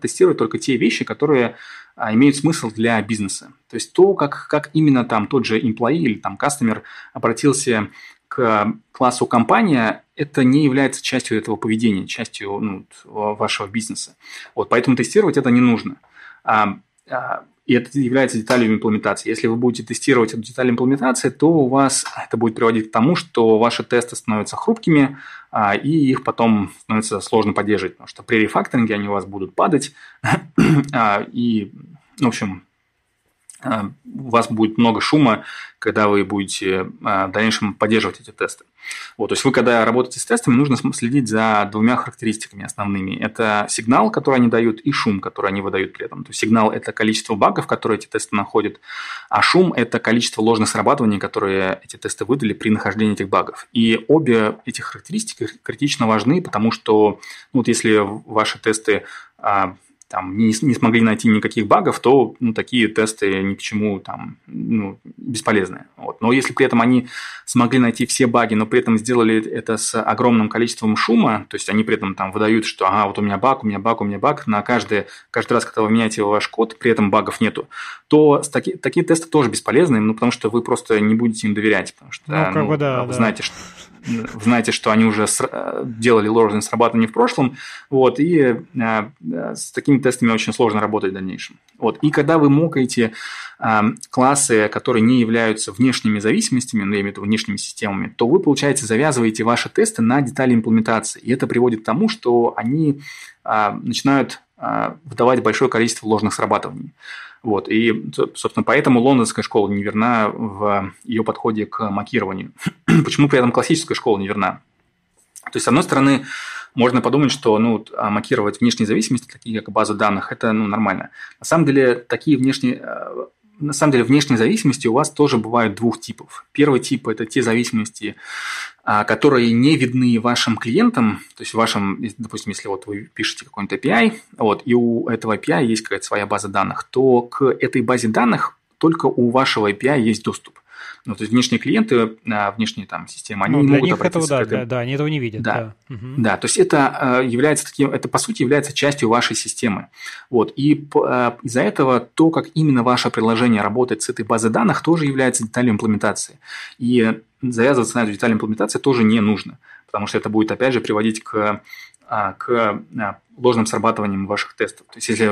тестировать только те вещи, которые а, имеют смысл для бизнеса. То есть то, как, как именно там тот же employee или там customer обратился к классу компания, это не является частью этого поведения, частью ну, вашего бизнеса. Вот, поэтому тестировать это не нужно. А, а, и это является деталью имплементации. Если вы будете тестировать эту деталь имплементации, то у вас это будет приводить к тому, что ваши тесты становятся хрупкими, а, и их потом становится сложно поддерживать, потому что при рефакторинге они у вас будут падать. А, и, в общем, а, у вас будет много шума, когда вы будете а, в дальнейшем поддерживать эти тесты. Вот, то есть вы, когда работаете с тестами, нужно следить за двумя характеристиками основными. Это сигнал, который они дают, и шум, который они выдают при этом. То есть сигнал – это количество багов, которые эти тесты находят, а шум – это количество ложных срабатываний, которые эти тесты выдали при нахождении этих багов. И обе эти характеристики критично важны, потому что ну, вот если ваши тесты а, там не, не смогли найти никаких багов, то ну, такие тесты ни к чему там ну, бесполезны. Вот. Но если при этом они смогли найти все баги, но при этом сделали это с огромным количеством шума, то есть они при этом там выдают, что ага, вот у меня баг, у меня баг, у меня баг, на каждый, каждый раз, когда вы меняете ваш код, при этом багов нету, то таки, такие тесты тоже бесполезны, ну, потому что вы просто не будете им доверять, потому что ну, как ну, бы да, а вы да. знаете, что вы знаете, что они уже делали ложные срабатывания в прошлом, вот, и э, э с такими тестами очень сложно работать в дальнейшем. Вот. И когда вы мокаете э, классы, которые не являются внешними зависимостями, ну, я имею в виду внешними системами, то вы, получается, завязываете ваши тесты на детали имплементации. И это приводит к тому, что они э, начинают э, выдавать большое количество ложных срабатываний. Вот. И, собственно, поэтому лондонская школа неверна в ее подходе к макированию. Почему при этом классическая школа неверна? То есть, с одной стороны, можно подумать, что ну, а макировать внешние зависимости, такие как базы данных, это ну, нормально. На самом деле, такие внешние э, на самом деле внешние зависимости у вас тоже бывают двух типов. Первый тип – это те зависимости, а, которые не видны вашим клиентам, то есть вашим, допустим, если вот вы пишете какой-нибудь API, вот, и у этого API есть какая-то своя база данных, то к этой базе данных только у вашего API есть доступ. Ну, то есть внешние клиенты, а, внешние там системы, они ну, не могут них обратиться этого, к да, этому. Да, да, они этого не видят. Да, да. да то есть это а, является таким, это по сути является частью вашей системы. Вот, и а, из-за этого то, как именно ваше приложение работает с этой базой данных, тоже является деталью имплементации. И завязываться на эту деталь имплементации тоже не нужно, потому что это будет, опять же, приводить к а, к а, ложным срабатываниям ваших тестов. То есть, если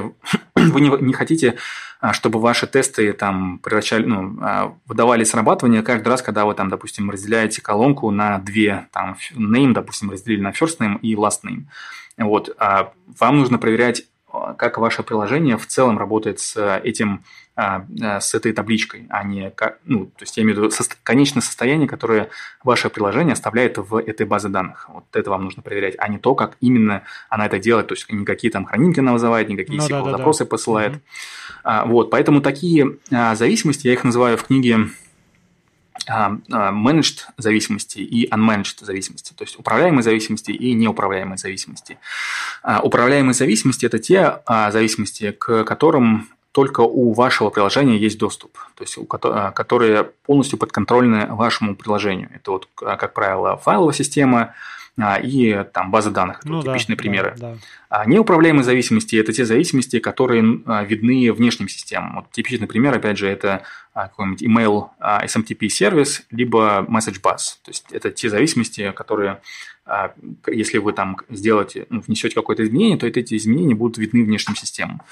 вы не, не хотите, а, чтобы ваши тесты там превращали, ну, выдавали срабатывание каждый раз, когда вы там, допустим, разделяете колонку на две, там, name, допустим, разделили на first name и last name. Вот, вам нужно проверять, как ваше приложение в целом работает с этим а, а, с этой табличкой, а не, ну, то есть я имею в виду со конечное состояние, которое ваше приложение оставляет в этой базе данных. Вот это вам нужно проверять, а не то, как именно она это делает, то есть никакие там хранилки она вызывает, никакие ну, SQL запросы да, да, да. посылает. Угу. А, вот, поэтому такие а, зависимости, я их называю в книге а, managed зависимости и unmanaged зависимости, то есть управляемые зависимости и неуправляемые зависимости. Управляемые зависимости – это те зависимости, к которым только у вашего приложения есть доступ, то есть у, а, которые полностью подконтрольны вашему приложению. Это вот, а, как правило, файловая система а, и там база данных. Это ну, вот, типичные да, примеры. Да, да. Неуправляемые зависимости – это те зависимости, которые видны внешним системам. Вот типичный пример, опять же, это какой-нибудь email SMTP сервис, либо message bus. То есть это те зависимости, которые если вы там сделаете, ну, внесете какое-то изменение, то эти изменения будут видны внешним системам.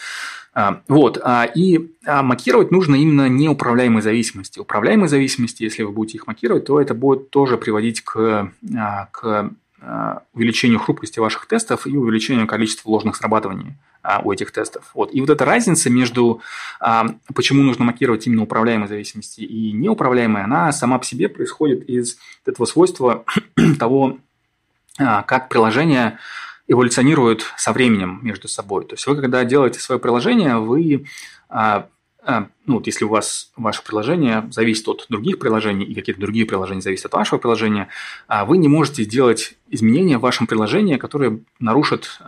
А, вот. А, и а, макировать нужно именно неуправляемые зависимости. Управляемые зависимости, если вы будете их макировать, то это будет тоже приводить к, к увеличению хрупкости ваших тестов и увеличению количества ложных срабатываний у этих тестов. Вот. И вот эта разница между, почему нужно макировать именно управляемые зависимости и неуправляемые, она сама по себе происходит из этого свойства того, как приложение эволюционируют со временем между собой. То есть вы, когда делаете свое приложение, вы а, а, ну, вот если у вас ваше приложение зависит от других приложений, и какие-то другие приложения зависят от вашего приложения, а, вы не можете сделать изменения в вашем приложении, которые нарушат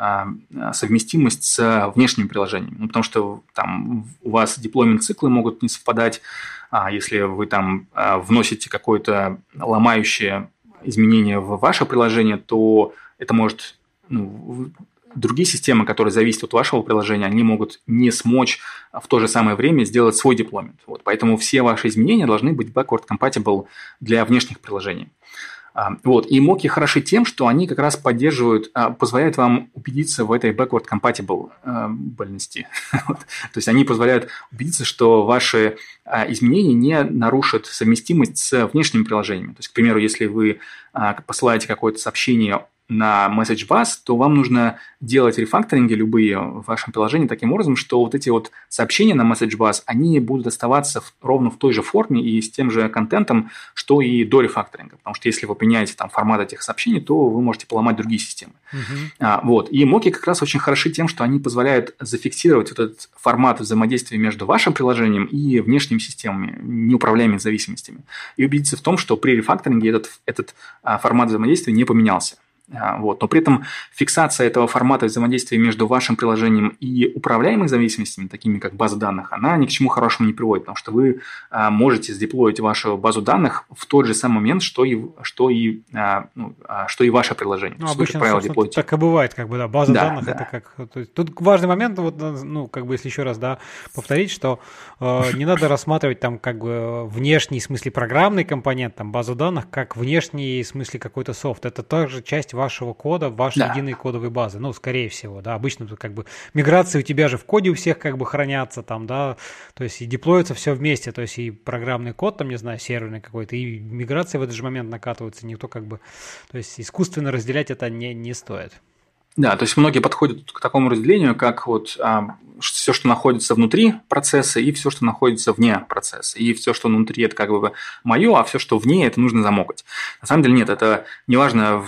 совместимость с внешними приложениями. Ну, потому что там у вас деплоймент циклы могут не совпадать, а если вы там вносите какое-то ломающее изменение в ваше приложение, то это может ну, другие системы, которые зависят от вашего приложения, они могут не смочь а в то же самое время сделать свой деплоймент. Вот, поэтому все ваши изменения должны быть backward compatible для внешних приложений. А, вот. И моки хороши тем, что они как раз поддерживают, а, позволяют вам убедиться в этой backward compatible больности. вот. То есть они позволяют убедиться, что ваши изменения не нарушат совместимость с внешними приложениями. То есть, к примеру, если вы посылаете какое-то сообщение на message вас, то вам нужно делать рефакторинги любые в вашем приложении таким образом, что вот эти вот сообщения на message вас, они будут оставаться в, ровно в той же форме и с тем же контентом, что и до рефакторинга. Потому что если вы поменяете там формат этих сообщений, то вы можете поломать другие системы. Uh-huh. А, вот. И моки как раз очень хороши тем, что они позволяют зафиксировать вот этот формат взаимодействия между вашим приложением и внешними системами, неуправляемыми зависимостями. И убедиться в том, что при рефакторинге этот, этот а, формат взаимодействия не поменялся. А, вот. Но при этом фиксация этого формата взаимодействия между вашим приложением и управляемыми зависимостями, такими как база данных, она ни к чему хорошему не приводит, потому что вы а, можете сдеплоить вашу базу данных в тот же самый момент, что и, что и, а, ну, что и ваше приложение. Ну, обычно, вы, как так и бывает, как бы, да, база да, данных да. это как... То есть, тут важный момент, вот, ну, как бы, если еще раз, да, повторить, что э, не надо рассматривать там, как бы, внешний, в смысле, программный компонент, там, базу данных, как внешний, в смысле, какой-то софт. Это тоже часть вашего кода вашей да. единой кодовой базы. Ну, скорее всего, да. Обычно тут как бы миграции у тебя же в коде у всех как бы хранятся там, да. То есть и деплоится все вместе. То есть и программный код там, не знаю, серверный какой-то, и миграции в этот же момент накатываются. Никто как бы... То есть искусственно разделять это не, не стоит. Да, то есть многие подходят к такому разделению, как вот а, все, что находится внутри процесса, и все, что находится вне процесса. И все, что внутри, это как бы мое, а все, что вне, это нужно замокать. На самом деле нет, это неважно,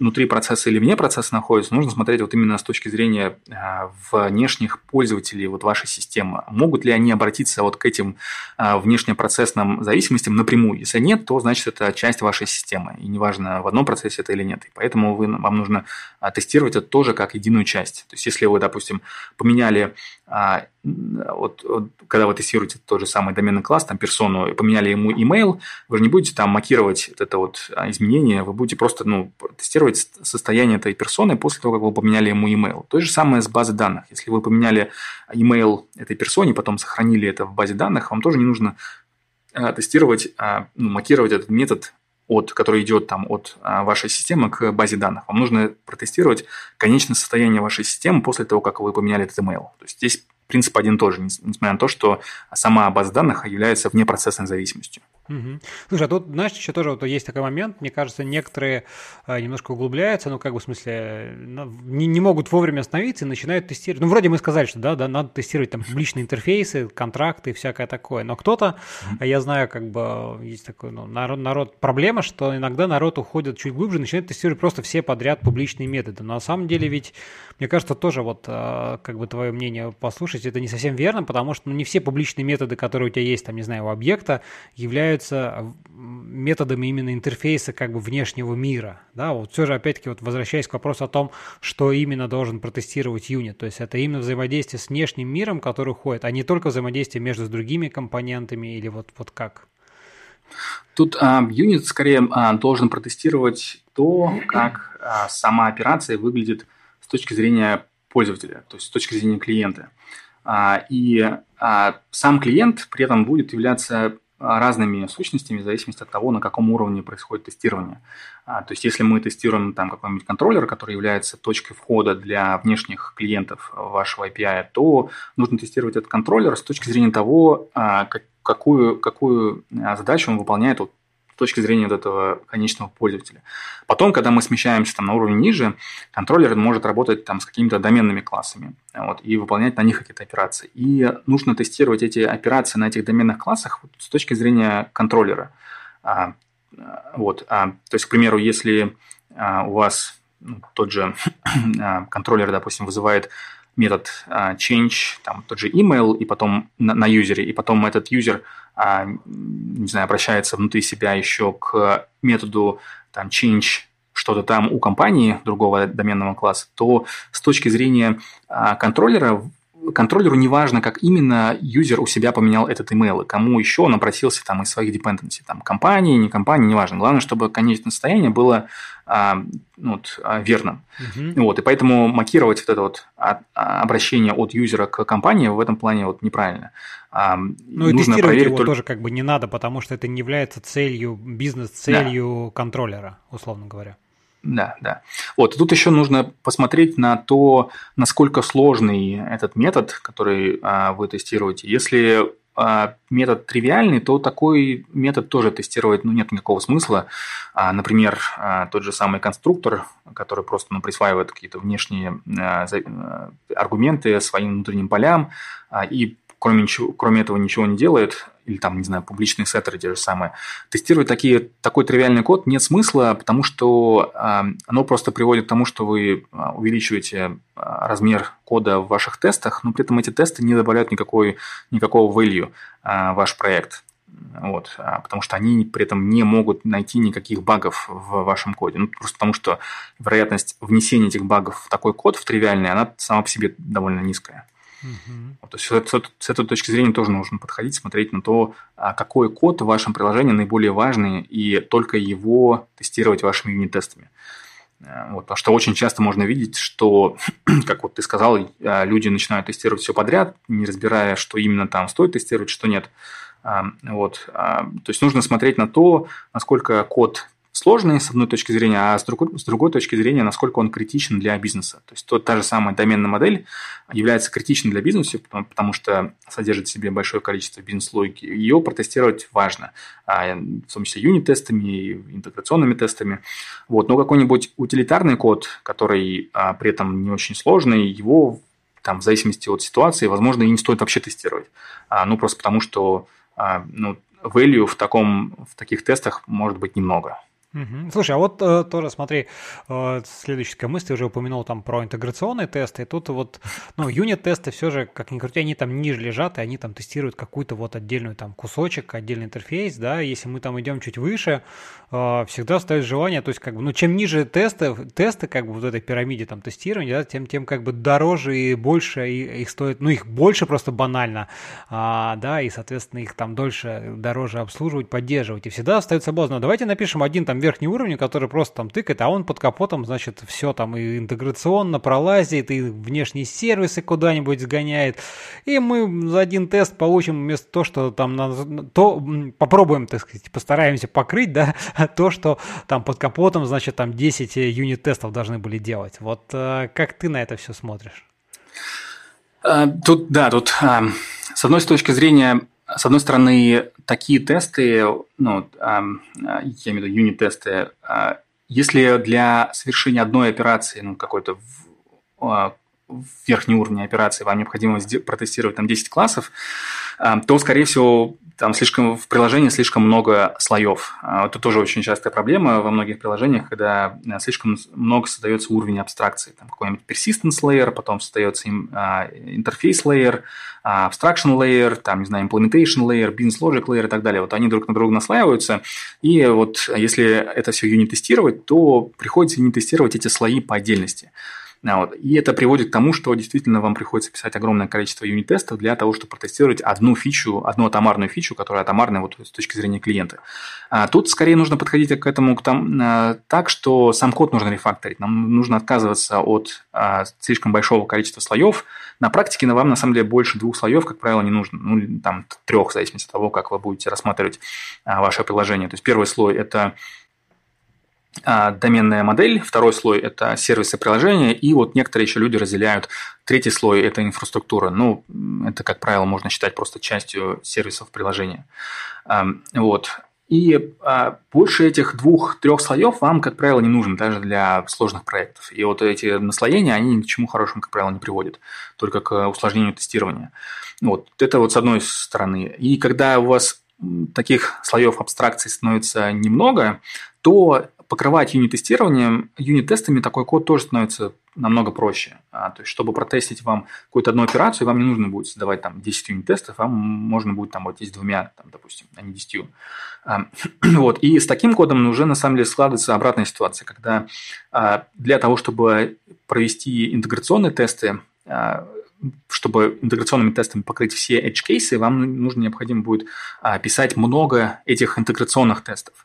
внутри процесса или вне процесса находится, нужно смотреть вот именно с точки зрения а, внешних пользователей вот вашей системы. Могут ли они обратиться вот к этим а, внешнепроцессным зависимостям напрямую? Если нет, то значит это часть вашей системы. И неважно, в одном процессе это или нет. И поэтому вы, вам нужно а, тестировать это тоже как единую часть. То есть, если вы, допустим, поменяли, а, вот, вот, когда вы тестируете тот же самый доменный класс, там персону, и поменяли ему email, вы же не будете там макировать вот это вот а, изменение, вы будете просто ну, тестировать состояние этой персоны после того, как вы поменяли ему email. То же самое с базой данных. Если вы поменяли email этой персоне, потом сохранили это в базе данных, вам тоже не нужно а, тестировать, а, ну, макировать этот метод от, который идет там от а, вашей системы к базе данных. Вам нужно протестировать конечное состояние вашей системы после того, как вы поменяли этот email. То есть здесь принцип один тоже, несмотря на то, что сама база данных является вне процессной зависимостью. Угу. Слушай, а тут, знаешь, еще тоже вот есть такой момент, мне кажется, некоторые э, немножко углубляются, ну, как бы, в смысле, не, не могут вовремя остановиться и начинают тестировать. Ну, вроде мы сказали, что, да, да, надо тестировать там публичные интерфейсы, контракты и всякое такое, но кто-то, я знаю, как бы, есть такой, ну, народ, народ, проблема, что иногда народ уходит чуть глубже, начинает тестировать просто все подряд публичные методы, но на самом деле ведь, мне кажется, тоже вот, э, как бы, твое мнение послушать, это не совсем верно, потому что, ну, не все публичные методы, которые у тебя есть, там, не знаю, у объекта, являются решаются а, методами именно интерфейса как бы внешнего мира. Да, вот все же опять-таки вот возвращаясь к вопросу о том, что именно должен протестировать юнит. То есть это именно взаимодействие с внешним миром, который уходит, а не только взаимодействие между с другими компонентами или вот, вот как? Тут а, юнит а, скорее а, должен протестировать то, как а, сама операция выглядит с точки зрения пользователя, то есть с точки зрения клиента. А, и сам клиент при этом будет являться а, разными сущностями в зависимости от того, на каком уровне происходит тестирование. А, то есть, если мы тестируем там какой-нибудь контроллер, который является точкой входа для внешних клиентов вашего API, то нужно тестировать этот контроллер с точки зрения того, а, какую, какую задачу он выполняет вот, точки зрения вот этого конечного пользователя. Потом, когда мы смещаемся там, на уровень ниже, контроллер может работать там, с какими-то доменными классами вот, и выполнять на них какие-то операции. И нужно тестировать эти операции на этих доменных классах вот, с точки зрения контроллера. А, а вот, а, то есть, к примеру, если а, у вас ну, тот же а, контроллер, допустим, вызывает метод а, change, там тот же email, и потом на, на юзере, и потом этот юзер а, не знаю, обращается внутри себя еще к методу там change что-то там у компании другого доменного класса, то с точки зрения а, контроллера контроллеру не важно, как именно юзер у себя поменял этот email, и кому еще он обратился там из своих dependency, там компании, не компании, неважно. Главное, чтобы конечное состояние было а, ну, вот, а, верным. Угу. Вот, и поэтому макировать вот это вот а, а, обращение от юзера к компании в этом плане вот неправильно. А, ну и тестировать его только... тоже как бы не надо, потому что это не является целью, бизнес-целью да. контроллера, условно говоря. Да, да. Вот, тут еще нужно посмотреть на то, насколько сложный этот метод, который а, вы тестируете. Если а, метод тривиальный, то такой метод тоже тестировать ну, нет никакого смысла. А, например, а, тот же самый конструктор, который просто ну, присваивает какие-то внешние а, за, а, аргументы своим внутренним полям а, и кроме, ничего, кроме этого ничего не делает, или там, не знаю, публичные сеттеры те же самые. Тестировать такие, такой тривиальный код нет смысла, потому что э, оно просто приводит к тому, что вы а, увеличиваете а, размер кода в ваших тестах, но при этом эти тесты не добавляют никакой, никакого value э, ваш проект. Вот, потому что они при этом не могут найти никаких багов в вашем коде. Ну, просто потому что вероятность внесения этих багов в такой код, в тривиальный, она сама по себе довольно низкая. Угу. То есть с, с, с этой точки зрения тоже нужно подходить, смотреть на то, а, какой код в вашем приложении наиболее важный, и только его тестировать вашими юнит-тестами. Э, вот, потому что очень часто можно видеть, что, как вот ты сказал, а, люди начинают тестировать все подряд, не разбирая, что именно там стоит тестировать, что нет. Вот. То есть нужно смотреть на то, насколько код сложный с одной точки зрения, а с другой, с другой точки зрения, насколько он критичен для бизнеса. То есть то, та же самая доменная модель является критичной для бизнеса, потому, потому что содержит в себе большое количество бизнес-логики. Ее протестировать важно, а, в том числе юнит-тестами и интеграционными тестами. Вот. Но какой-нибудь утилитарный код, который а, при этом не очень сложный, его там, в зависимости от ситуации, возможно, и не стоит вообще тестировать. А, ну, просто потому что ну, value в, таком, в таких тестах может быть немного. Слушай, а вот э, тоже смотри, э, следующая мысль, ты уже упомянул там про интеграционные тесты, и тут вот, ну, юнит-тесты все же, как ни крути, они там ниже лежат, и они там тестируют какую-то вот отдельную там кусочек, отдельный интерфейс, да, если мы там идем чуть выше, э, всегда остается желание, то есть как бы, ну, чем ниже тесты, тесты как бы вот в этой пирамиде там тестирования, да, тем, тем как бы дороже и больше и, их стоит, ну, их больше просто банально, а, да, и, соответственно, их там дольше, дороже обслуживать, поддерживать, и всегда остается соблазн, ну, давайте напишем один там там верхние уровни, которые просто там тыкает, а он под капотом, значит, все там и интеграционно пролазит, и внешние сервисы куда-нибудь сгоняет. И мы за один тест получим вместо того, что там то попробуем, так сказать, постараемся покрыть, да, то, что там под капотом, значит, там 10 э, юнит-тестов должны были делать. Вот э, как ты на это все смотришь? Э, тут, да, тут эм, с одной точки зрения с одной стороны, такие тесты, ну, эм, я имею в виду юнит-тесты, э, если для совершения одной операции, ну, какой-то э, верхней уровень операции вам необходимо протестировать там 10 классов, э, то, скорее всего, там слишком в приложении слишком много слоев. А, это тоже очень частая проблема во многих приложениях, когда э, слишком много создается уровень абстракции. Там какой-нибудь persistence layer, потом создается им interface а, layer, а, abstraction layer, там, не знаю, implementation layer, business logic layer и так далее. Вот они друг на друга наслаиваются, и вот если это все юнит-тестировать, то приходится юнит-тестировать эти слои по отдельности. А вот. И это приводит к тому, что действительно вам приходится писать огромное количество юнит-тестов для того, чтобы протестировать одну фичу, одну атомарную фичу, которая атомарная вот с точки зрения клиента. А тут скорее нужно подходить к этому к там, а, так, что сам код нужно рефакторить. Нам нужно отказываться от а, слишком большого количества слоев. На практике на вам на самом деле больше двух слоев, как правило, не нужно. Ну, там трех, в зависимости от того, как вы будете рассматривать а, ваше приложение. То есть первый слой – это а, доменная модель, второй слой – это сервисы приложения, и вот некоторые еще люди разделяют третий слой – это инфраструктура. Ну, это, как правило, можно считать просто частью сервисов приложения. А, вот. И а, больше этих двух-трех слоев вам, как правило, не нужен даже для сложных проектов. И вот эти наслоения, они ни к чему хорошему, как правило, не приводят, только к э, усложнению тестирования. Вот. Это вот с одной стороны. И когда у вас таких слоев абстракции становится немного, то покрывать юнит-тестированием, юнит-тестами такой код тоже становится намного проще. А, то есть, чтобы протестить вам какую-то одну операцию, вам не нужно будет создавать там 10 юнит-тестов, вам можно будет там вот с двумя, там, допустим, а не 10. А, вот. И с таким кодом уже на самом деле складывается обратная ситуация, когда а, для того, чтобы провести интеграционные тесты, а, чтобы интеграционными тестами покрыть все edge-кейсы, вам нужно необходимо будет а, писать много этих интеграционных тестов.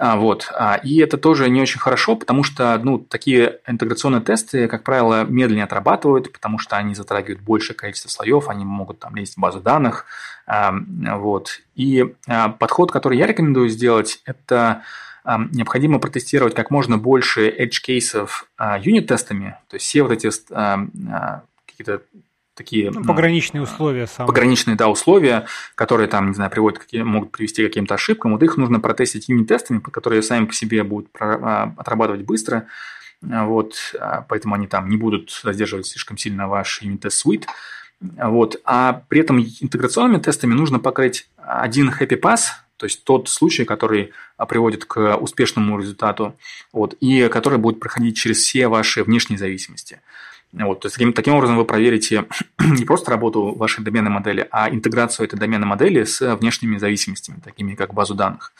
А, вот. А, и это тоже не очень хорошо, потому что ну, такие интеграционные тесты, как правило, медленнее отрабатывают, потому что они затрагивают большее количество слоев, они могут там лезть в базу данных. вот. И а, подход, который я рекомендую сделать, это необходимо протестировать как можно больше edge-кейсов юнит-тестами, то есть все вот эти какие-то такие... Ну, пограничные условия а, самые. Пограничные, да, условия, которые там, не знаю, приводят, какие, могут привести к каким-то ошибкам. Вот их нужно протестить юнит-тестами, которые сами по себе будут а, отрабатывать быстро. А, вот, поэтому они там не будут задерживать слишком сильно ваш юнит-тест suite. Вот. А при этом интеграционными тестами нужно покрыть один happy pass, то есть тот случай, который приводит к успешному результату, вот, и который будет проходить через все ваши внешние зависимости. Вот, то есть таким, таким образом вы проверите не просто работу вашей доменной модели, а интеграцию этой доменной модели с внешними зависимостями, такими как базу данных.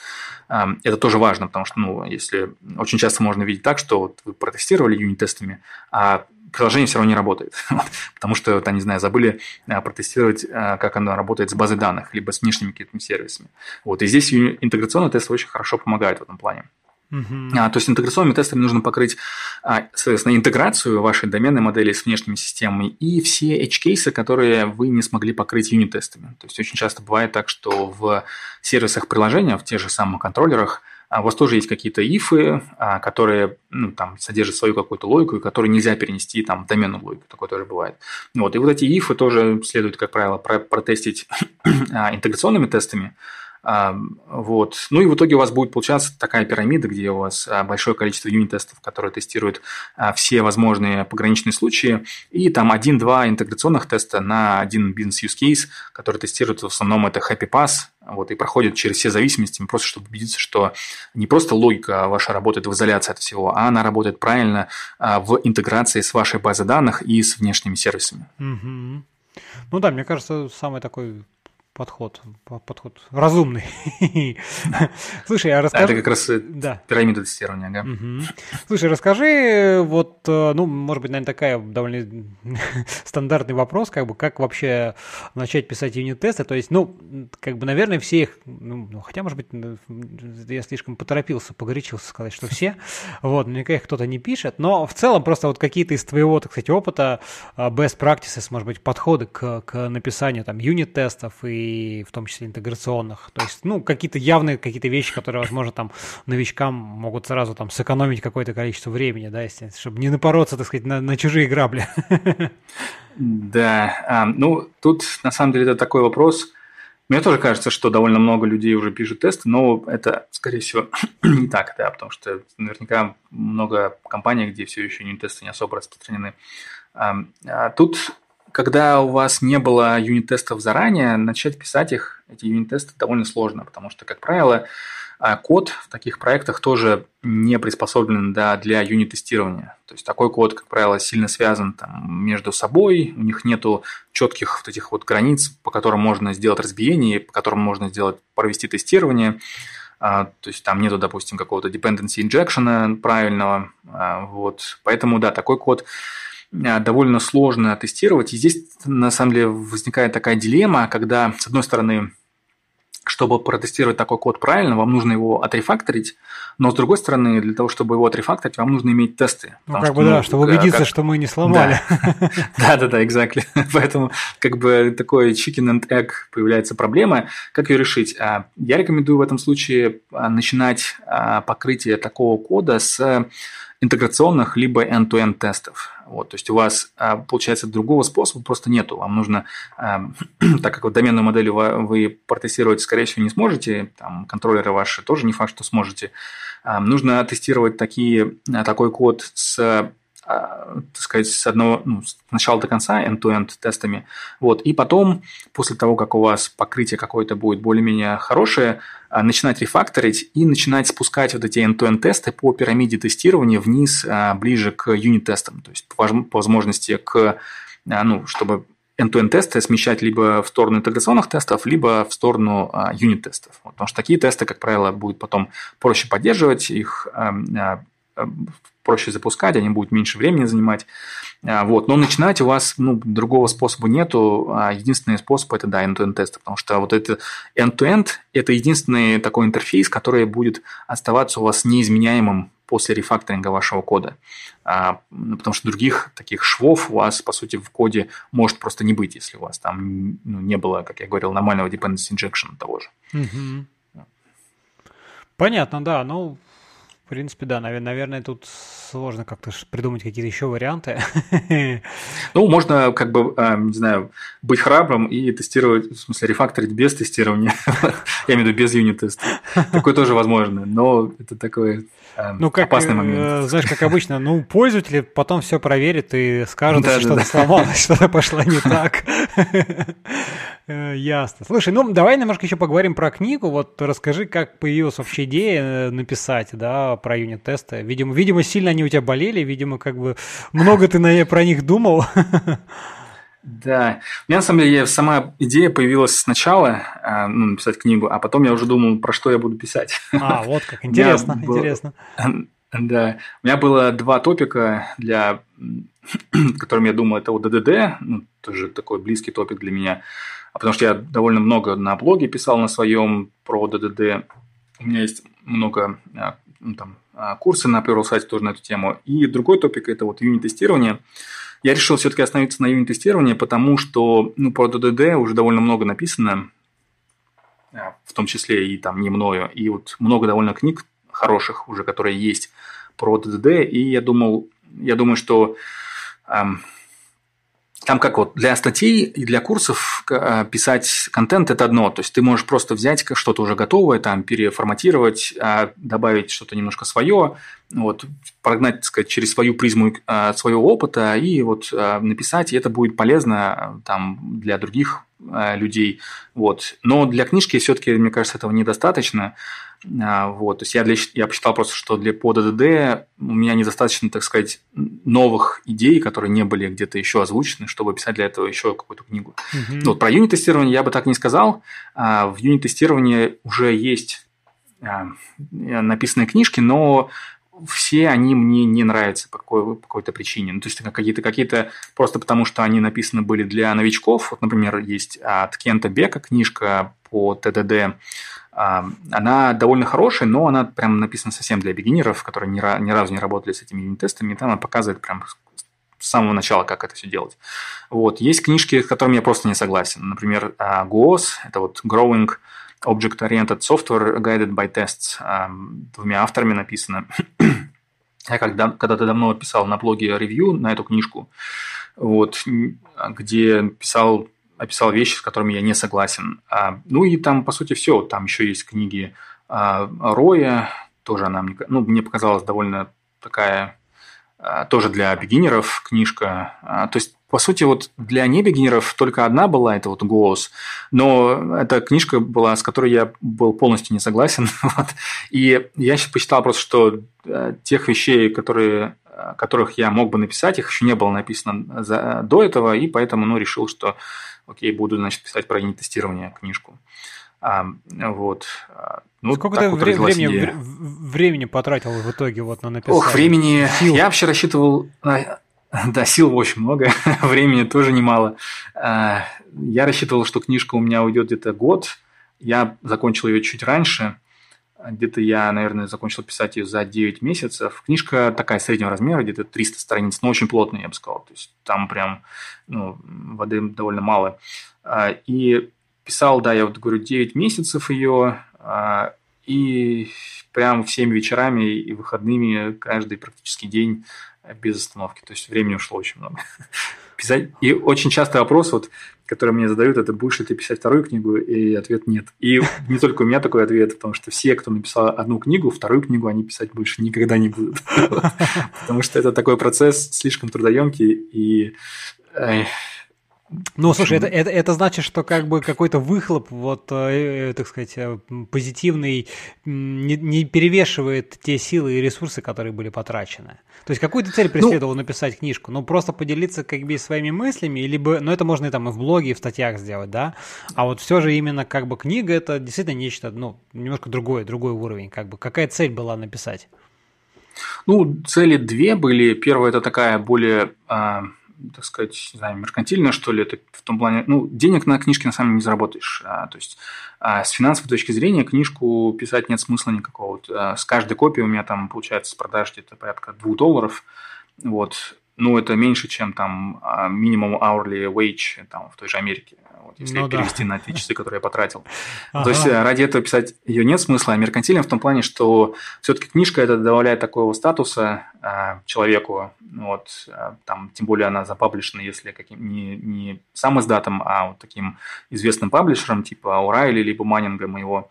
Эм, это тоже важно, потому что ну, если очень часто можно видеть так, что вот вы протестировали юнит-тестами, а приложение все равно не работает, потому что, там, не знаю, забыли э, протестировать, э, как оно работает с базой данных, либо с внешними какими-то сервисами. Вот, и здесь интеграционный тест очень хорошо помогает в этом плане. Uh-huh. А, то есть интеграционными тестами нужно покрыть, а, соответственно, интеграцию вашей доменной модели с внешними системами и все edge кейсы, которые вы не смогли покрыть юнит-тестами. То есть очень часто бывает так, что в сервисах приложения, в тех же самых контроллерах, а, у вас тоже есть какие-то ифы, а, которые ну, там, содержат свою какую-то логику, и которые нельзя перенести там, в доменную логику. Такое тоже бывает. Вот. И вот эти ифы тоже следует, как правило, протестить интеграционными тестами, вот. Ну и в итоге у вас будет получаться такая пирамида, где у вас а, большое количество юнит-тестов, которые тестируют а, все возможные пограничные случаи, и там один-два интеграционных теста на один бизнес-use-кейс, который тестирует в основном это Happy Pass, вот, и проходит через все зависимости, просто чтобы убедиться, что не просто логика ваша работает в изоляции от всего, а она работает правильно а, в интеграции с вашей базой данных и с внешними сервисами. Угу. Ну да, мне кажется, самый такой подход, подход разумный. Слушай, а расскажи... А, это как раз э, да. пирамида тестирования, да. Угу. Слушай, расскажи, вот, э, ну, может быть, наверное, такая довольно стандартный вопрос, как бы, как вообще начать писать юнит-тесты, то есть, ну, как бы, наверное, все их, ну, ну хотя, может быть, я слишком поторопился, погорячился сказать, что все, вот, наверняка их кто-то не пишет, но в целом просто вот какие-то из твоего, так сказать, опыта, э, best practices, может быть, подходы к, к написанию там юнит-тестов и и в том числе интеграционных. То есть, ну, какие-то явные какие-то вещи, которые, возможно, там новичкам могут сразу там сэкономить какое-то количество времени, да, если, чтобы не напороться, так сказать, на, на чужие грабли. Да, а, ну, тут на самом деле это такой вопрос. Мне тоже кажется, что довольно много людей уже пишут тесты, но это, скорее всего, не так, да, потому что наверняка много компаний, где все еще не тесты не особо распространены. А тут когда у вас не было юнит-тестов заранее, начать писать их, эти юнит-тесты, довольно сложно, потому что, как правило, а, код в таких проектах тоже не приспособлен да, для юнит-тестирования. То есть такой код, как правило, сильно связан там, между собой, у них нет четких вот этих вот границ, по которым можно сделать разбиение, по которым можно сделать, провести тестирование. А, то есть там нету, допустим, какого-то dependency injection правильного. А, вот. Поэтому, да, такой код Э, довольно сложно тестировать. И здесь, на самом деле, возникает такая дилемма, когда, с одной стороны, чтобы протестировать такой код правильно, вам нужно его отрефакторить, но с другой стороны, для того, чтобы его отрефакторить, вам нужно иметь тесты. Ну, как что, бы, да, ну, чтобы убедиться, э, как... что мы не сломали. Да-да-да, exactly. Поэтому как бы такой chicken and egg появляется проблема. Как ее решить? А, я рекомендую в этом случае а, начинать а, покрытие такого кода с интеграционных, либо end-to-end тестов. Вот, то есть у вас, а, получается, другого способа просто нету. Вам нужно, эм, так как вот доменную модель вы протестировать, скорее всего, не сможете, там, контроллеры ваши тоже не факт, что сможете, эм, нужно тестировать такие, э, такой код с а, так сказать, с одного, ну, с начала до конца end-to-end тестами. Вот. И потом, после того, как у вас покрытие какое-то будет более-менее хорошее, а, начинать рефакторить и начинать спускать вот эти end-to-end тесты по пирамиде тестирования вниз, а, ближе к юнит-тестам, то есть по возможности к, ну, чтобы end-to-end -end тесты смещать либо в сторону интеграционных тестов, либо в сторону юнит-тестов. Вот, потому что такие тесты, как правило, будет потом проще поддерживать, их Э, проще запускать, они будут меньше времени занимать. А, вот. Но начинать у вас ну, другого способа нету. А, единственный способ – это, да, end-to-end тесты, потому что вот это end-to-end – это единственный такой интерфейс, который будет оставаться у вас неизменяемым после рефакторинга вашего кода. А, ну, потому что других таких швов у вас, по сути, в коде может просто не быть, если у вас там ну, не было, как я говорил, нормального dependency injection того же. Угу. Понятно, да. Ну, в принципе, да, наверное, тут сложно как-то придумать какие-то еще варианты. Ну, можно, как бы, а, не знаю, быть храбрым и тестировать, в смысле, рефакторить без тестирования. Я имею в виду без юнит-теста. Такое тоже возможно, но это такой а, ну, как, опасный э, момент. Знаешь, как обычно, ну, пользователи потом все проверят и скажут, что-то сломалось, что-то пошло не так. Э, ясно. Слушай, ну давай немножко еще поговорим про книгу. Вот расскажи, как появилась вообще идея э, написать, да, про юнит-тесты. Видимо, видимо, сильно они у тебя болели, видимо, как бы много ты на, про них думал. Да. У меня, на самом деле, сама идея появилась сначала, э, ну, написать книгу, а потом я уже думал, про что я буду писать. А, вот как. Интересно, интересно. Да. У меня было два топика, для которым я думал, это ОДДД, ну, тоже такой близкий топик для меня – потому что я довольно много на блоге писал на своем про ДДД. У меня есть много а, ну, там, а, курсы на Perl сайте тоже на эту тему. И другой топик – это вот юнит-тестирование. Я решил все-таки остановиться на юнит-тестировании, потому что ну, про ДДД уже довольно много написано, а, в том числе и там не мною. И вот много довольно книг хороших уже, которые есть про ДДД. И я думал, я думаю, что эм, там как вот для статей и для курсов э, писать контент – это одно. То есть, ты можешь просто взять что-то уже готовое, там, переформатировать, э, добавить что-то немножко свое, вот, прогнать, так сказать, через свою призму э, своего опыта и вот написать, и это будет полезно там, для других людей. Вот. Но для книжки все-таки, мне кажется, этого недостаточно. А, вот, то есть я, для, я посчитал просто, что для по ДДД у меня недостаточно, так сказать, новых идей, которые не были где-то еще озвучены, чтобы писать для этого еще какую-то книгу. Mm -hmm. Вот про юнит-тестирование я бы так не сказал. А, в юнит-тестировании уже есть а, написанные книжки, но все они мне не нравятся по, какой- по какой-то причине. Ну, то есть какие-то какие-то просто потому, что они написаны были для новичков. Вот, например, есть от Кента Бека книжка по ТДД она довольно хорошая, но она прям написана совсем для бегинеров, которые ни, ни разу не работали с этими юнит-тестами, там она показывает прям с самого начала, как это все делать. Вот. Есть книжки, с которыми я просто не согласен. Например, а, GOS, это вот Growing Object-Oriented Software Guided by Tests, двумя авторами написано. я когда, когда-то давно писал на блоге ревью на эту книжку, вот, где писал описал вещи, с которыми я не согласен. А, ну и там, по сути, все. Там еще есть книги а, Роя, тоже она мне, ну, мне показалась довольно такая, а, тоже для бегинеров книжка. То есть, по сути, вот для небегинеров только одна была, это вот «Голос», но эта книжка была, с которой я был полностью не согласен. Вот. И я сейчас посчитал просто, что э, тех вещей, которые э, которых я мог бы написать, их еще не было написано э, за, до этого, и поэтому ну, решил, что окей, буду, значит, писать про юнит книжку. А, вот. А, ну, Сколько ты вот вре- времени, вре- времени потратил в итоге вот на написание? Ох, времени... Сил. Я вообще рассчитывал... А, да, сил очень много, времени тоже немало. А, я рассчитывал, что книжка у меня уйдет где-то год. Я закончил ее чуть раньше – а где-то я, наверное, закончил писать ее за 9 месяцев. Книжка такая среднего размера, где-то 300 страниц, но очень плотная, я бы сказал. То есть там прям ну, воды довольно мало. А, и писал, да, я вот говорю, 9 месяцев ее. А, и прям всеми вечерами и выходными каждый практически день без остановки. То есть времени ушло очень много. Писать. И очень часто вопрос, вот которые мне задают, это будешь ли ты писать вторую книгу, и ответ нет. И не только у меня такой ответ, потому что все, кто написал одну книгу, вторую книгу они писать больше никогда не будут. Потому что это такой процесс слишком трудоемкий, и ну, ну, слушай, это, это, это значит, что как бы какой-то выхлоп, вот, э, э так сказать, э, позитивный, не, не перевешивает те силы и ресурсы, которые были потрачены. То есть какую ты цель преследовал ну, написать книжку? Ну, просто поделиться как бы своими мыслями, либо, ну, это можно и там и в блоге, и в статьях сделать, да? А вот все же именно как бы книга – это действительно нечто, ну, немножко другое, другой уровень, как бы. Какая цель была написать? Ну, цели две были. Первая – это такая более… Э так сказать, не знаю, меркантильно, что ли, это в том плане, ну, денег на книжки на самом деле не заработаешь. А, то есть а с финансовой точки зрения книжку писать нет смысла никакого. Вот, а с каждой копией у меня там получается с продаж где-то порядка двух долларов. Вот ну, это меньше, чем там а, минимум hourly wage там, в той же Америке, вот, если ну, перевести да. на те часы, которые я потратил. Ага. То есть э, ради этого писать ее нет смысла, а меркантильным в том плане, что все-таки книжка это добавляет такого статуса э, человеку, вот, э, там, тем более она запаблишена, если каким не, не сам издатом, а вот таким известным паблишером, типа Урайли либо Маннинга моего, его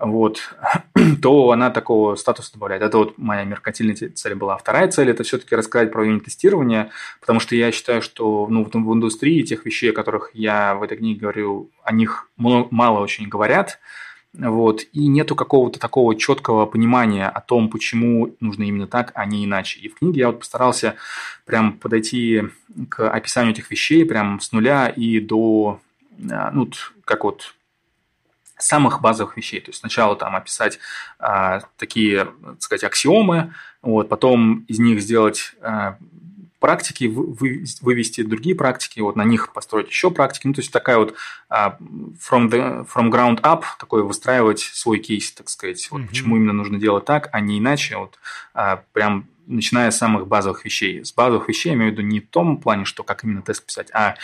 вот, то она такого статуса добавляет. Это вот моя меркантильная цель была. Вторая цель – это все-таки рассказать про юнит-тестирование, потому что я считаю, что ну, в, в индустрии тех вещей, о которых я в этой книге говорю, о них мало очень говорят, вот, и нету какого-то такого четкого понимания о том, почему нужно именно так, а не иначе. И в книге я вот постарался прям подойти к описанию этих вещей прям с нуля и до, а, ну, как вот самых базовых вещей. То есть сначала там описать э, такие, так сказать, аксиомы, вот, потом из них сделать э, практики, вы, вывести другие практики, вот на них построить еще практики. Ну, то есть такая вот э, from, the, from ground up, такой выстраивать свой кейс, так сказать. Вот mm-hmm. почему именно нужно делать так, а не иначе. Вот э, прям начиная с самых базовых вещей. С базовых вещей я имею в виду не в том плане, что как именно тест писать, а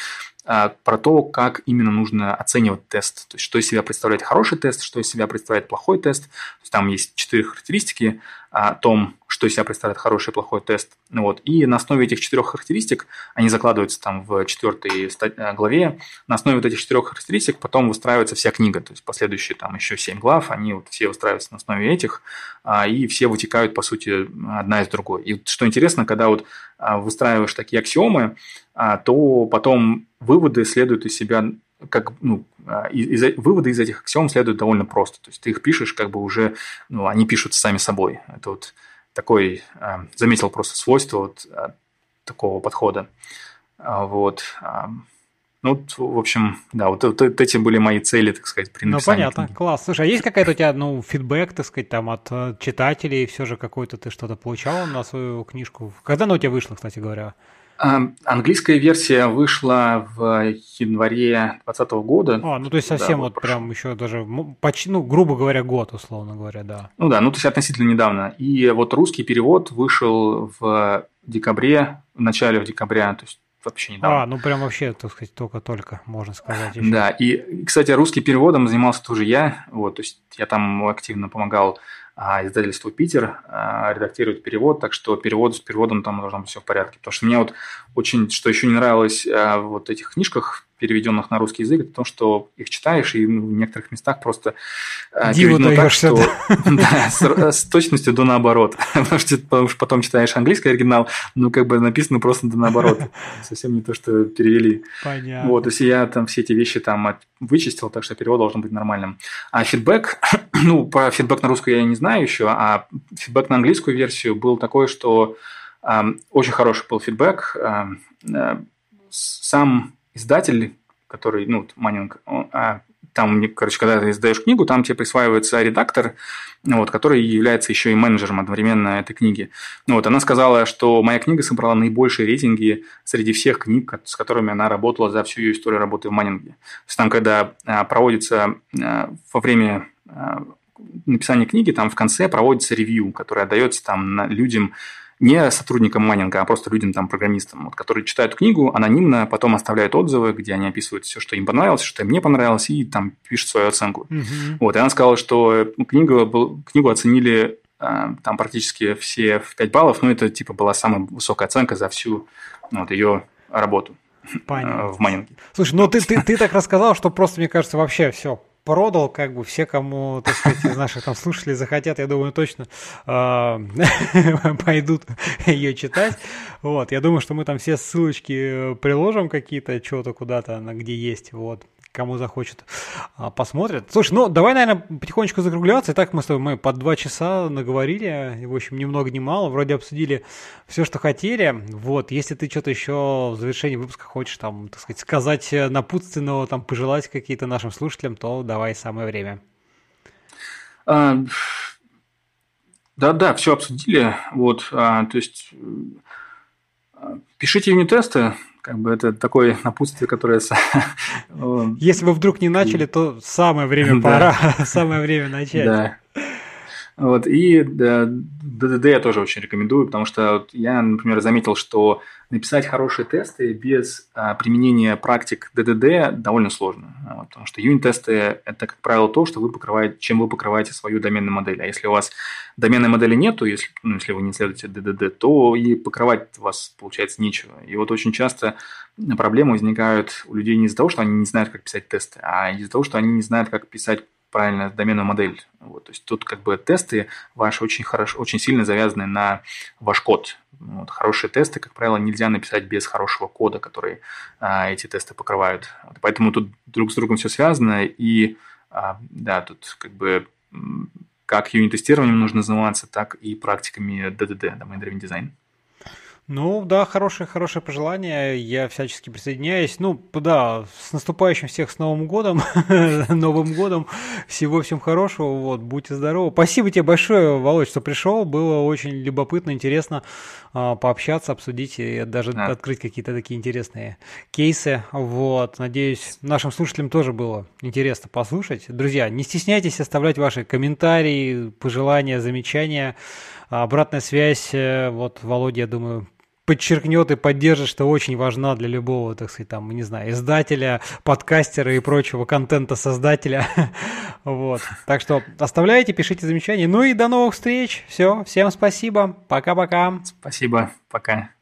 а, про то, как именно нужно оценивать тест, то есть что из себя представляет хороший тест, что из себя представляет плохой тест. То есть там есть четыре характеристики о том, что из себя представляет хороший и плохой тест. Ну вот. И на основе этих четырех характеристик, они закладываются там в четвертой э, главе, на основе вот этих четырех характеристик потом выстраивается вся книга, то есть последующие там еще семь глав, они вот все выстраиваются на основе этих, а, и все вытекают, по сути, одна из другой. И вот что интересно, когда вот а, выстраиваешь такие аксиомы, то потом выводы следуют из себя как, ну, а, из, из, выводы из этих аксиом следуют довольно просто. То есть ты их пишешь, как бы уже, ну, они пишутся сами собой. Это вот такой, а, заметил просто свойство вот а, такого подхода. Вот. Ну, в общем, да, вот, вот эти были мои цели, так сказать, при ну, написании. Ну, понятно, книги. класс. Слушай, а есть какая-то у тебя, ну, фидбэк, так сказать, там от э, читателей, все же какой-то ты что-то получал на свою книжку? Когда она у тебя вышла, кстати говоря? Эм, английская версия вышла в январе 2020 года. А, ну то есть совсем да, вот, вот прям еще даже почти, ну, грубо говоря, год, условно говоря, да. Ну да, ну то есть относительно недавно. И вот русский перевод вышел в декабре, в начале декабря, то есть вообще недавно. А, ну прям вообще, так сказать, только-только, можно сказать. Еще. Да, и, кстати, русским переводом занимался тоже я, вот, то есть я там активно помогал а, издательство «Питер» а, редактирует перевод, так что перевод с переводом там должно быть все в порядке. Потому что мне вот очень, что еще не нравилось а, вот этих книжках, переведенных на русский язык, это то, что их читаешь, и ну, в некоторых местах просто а, Диву так, что да, с, э, с точностью до наоборот. Потому что потом читаешь английский оригинал, ну, как бы написано просто до наоборот. Совсем не то, что перевели. Понятно. Вот, то есть я там все эти вещи там вычистил, так что перевод должен быть нормальным. А фидбэк, ну, про фидбэк на русскую я не знаю еще, а фидбэк на английскую версию был такой, что э, очень хороший был фидбэк. Э, э, сам издатель, который, ну, Манинг, а, там, короче, когда ты издаешь книгу, там тебе присваивается редактор, вот, который является еще и менеджером одновременно этой книги. Ну, вот, она сказала, что моя книга собрала наибольшие рейтинги среди всех книг, с которыми она работала за всю ее историю работы в майнинге. То есть там, когда а, проводится а, во время а, написания книги, там в конце проводится ревью, которое отдается там людям, не сотрудникам майнинга, а просто людям, там, программистам, вот, которые читают книгу анонимно, потом оставляют отзывы, где они описывают все, что им понравилось, что им не понравилось, и там пишут свою оценку. Uh-huh. Вот, и она сказала, что ну, книгу был, книгу оценили э, там практически все в 5 баллов, но это типа была самая высокая оценка за всю ну, вот, ее работу. Э, Понятно. в майнинге. Слушай, ну ты, ты, ты так рассказал, что просто, мне кажется, вообще все, продал, как бы все, кому, так сказать, из наших там слушателей захотят, я думаю, точно а, пойдут ее читать. Вот, я думаю, что мы там все ссылочки приложим какие-то, что-то куда-то, где есть, вот, кому захочет, а, посмотрят. Слушай, ну давай, наверное, потихонечку закругляться. Итак, мы с тобой мы по два часа наговорили, в общем, ни много ни мало. Вроде обсудили все, что хотели. Вот, если ты что-то еще в завершении выпуска хочешь, там, так сказать, сказать э, напутственного, там, пожелать какие-то нашим слушателям, то давай самое время. А, Да-да, все обсудили. Вот, а, то есть э, пишите тесты как бы это такое напутствие, которое... Если вы вдруг не начали, то самое время пора, самое время начать. Вот, и ДДД я тоже очень рекомендую, потому что я, например, заметил, что написать хорошие тесты без а, применения практик ДДД довольно сложно, вот, потому что юнит-тесты – это, как правило, то, что вы покрываете, чем вы покрываете свою доменную модель. А если у вас доменной модели нету, если, ну, если вы не следуете ДДД, то и покрывать вас, получается, нечего. И вот очень часто проблемы возникают у людей не из-за того, что они не знают, как писать тесты, а из-за того, что они не знают, как писать правильно доменную модель. Вот, то есть тут как бы тесты ваши очень, хорошо, очень сильно завязаны на ваш код. Вот, хорошие тесты, как правило, нельзя написать без хорошего кода, который а, эти тесты покрывают. Вот, поэтому тут друг с другом все связано. И а, да, тут как бы как юнит-тестированием нужно заниматься, так и практиками DDD, Domain Driven Design. Ну да, хорошее, хорошее пожелание. Я всячески присоединяюсь. Ну да, с наступающим всех с Новым годом, Новым годом. Всего всем хорошего. Вот, будьте здоровы. Спасибо тебе большое, Володь, что пришел. Было очень любопытно, интересно а, пообщаться, обсудить и даже а. открыть какие-то такие интересные кейсы. Вот, надеюсь, нашим слушателям тоже было интересно послушать. Друзья, не стесняйтесь оставлять ваши комментарии, пожелания, замечания, обратная связь. Э, вот, Володя, я думаю, подчеркнет и поддержит, что очень важна для любого, так сказать, там, не знаю, издателя, подкастера и прочего контента-создателя. Вот. Так что оставляйте, пишите замечания. Ну и до новых встреч. Все, всем спасибо. Пока-пока. Спасибо. Пока.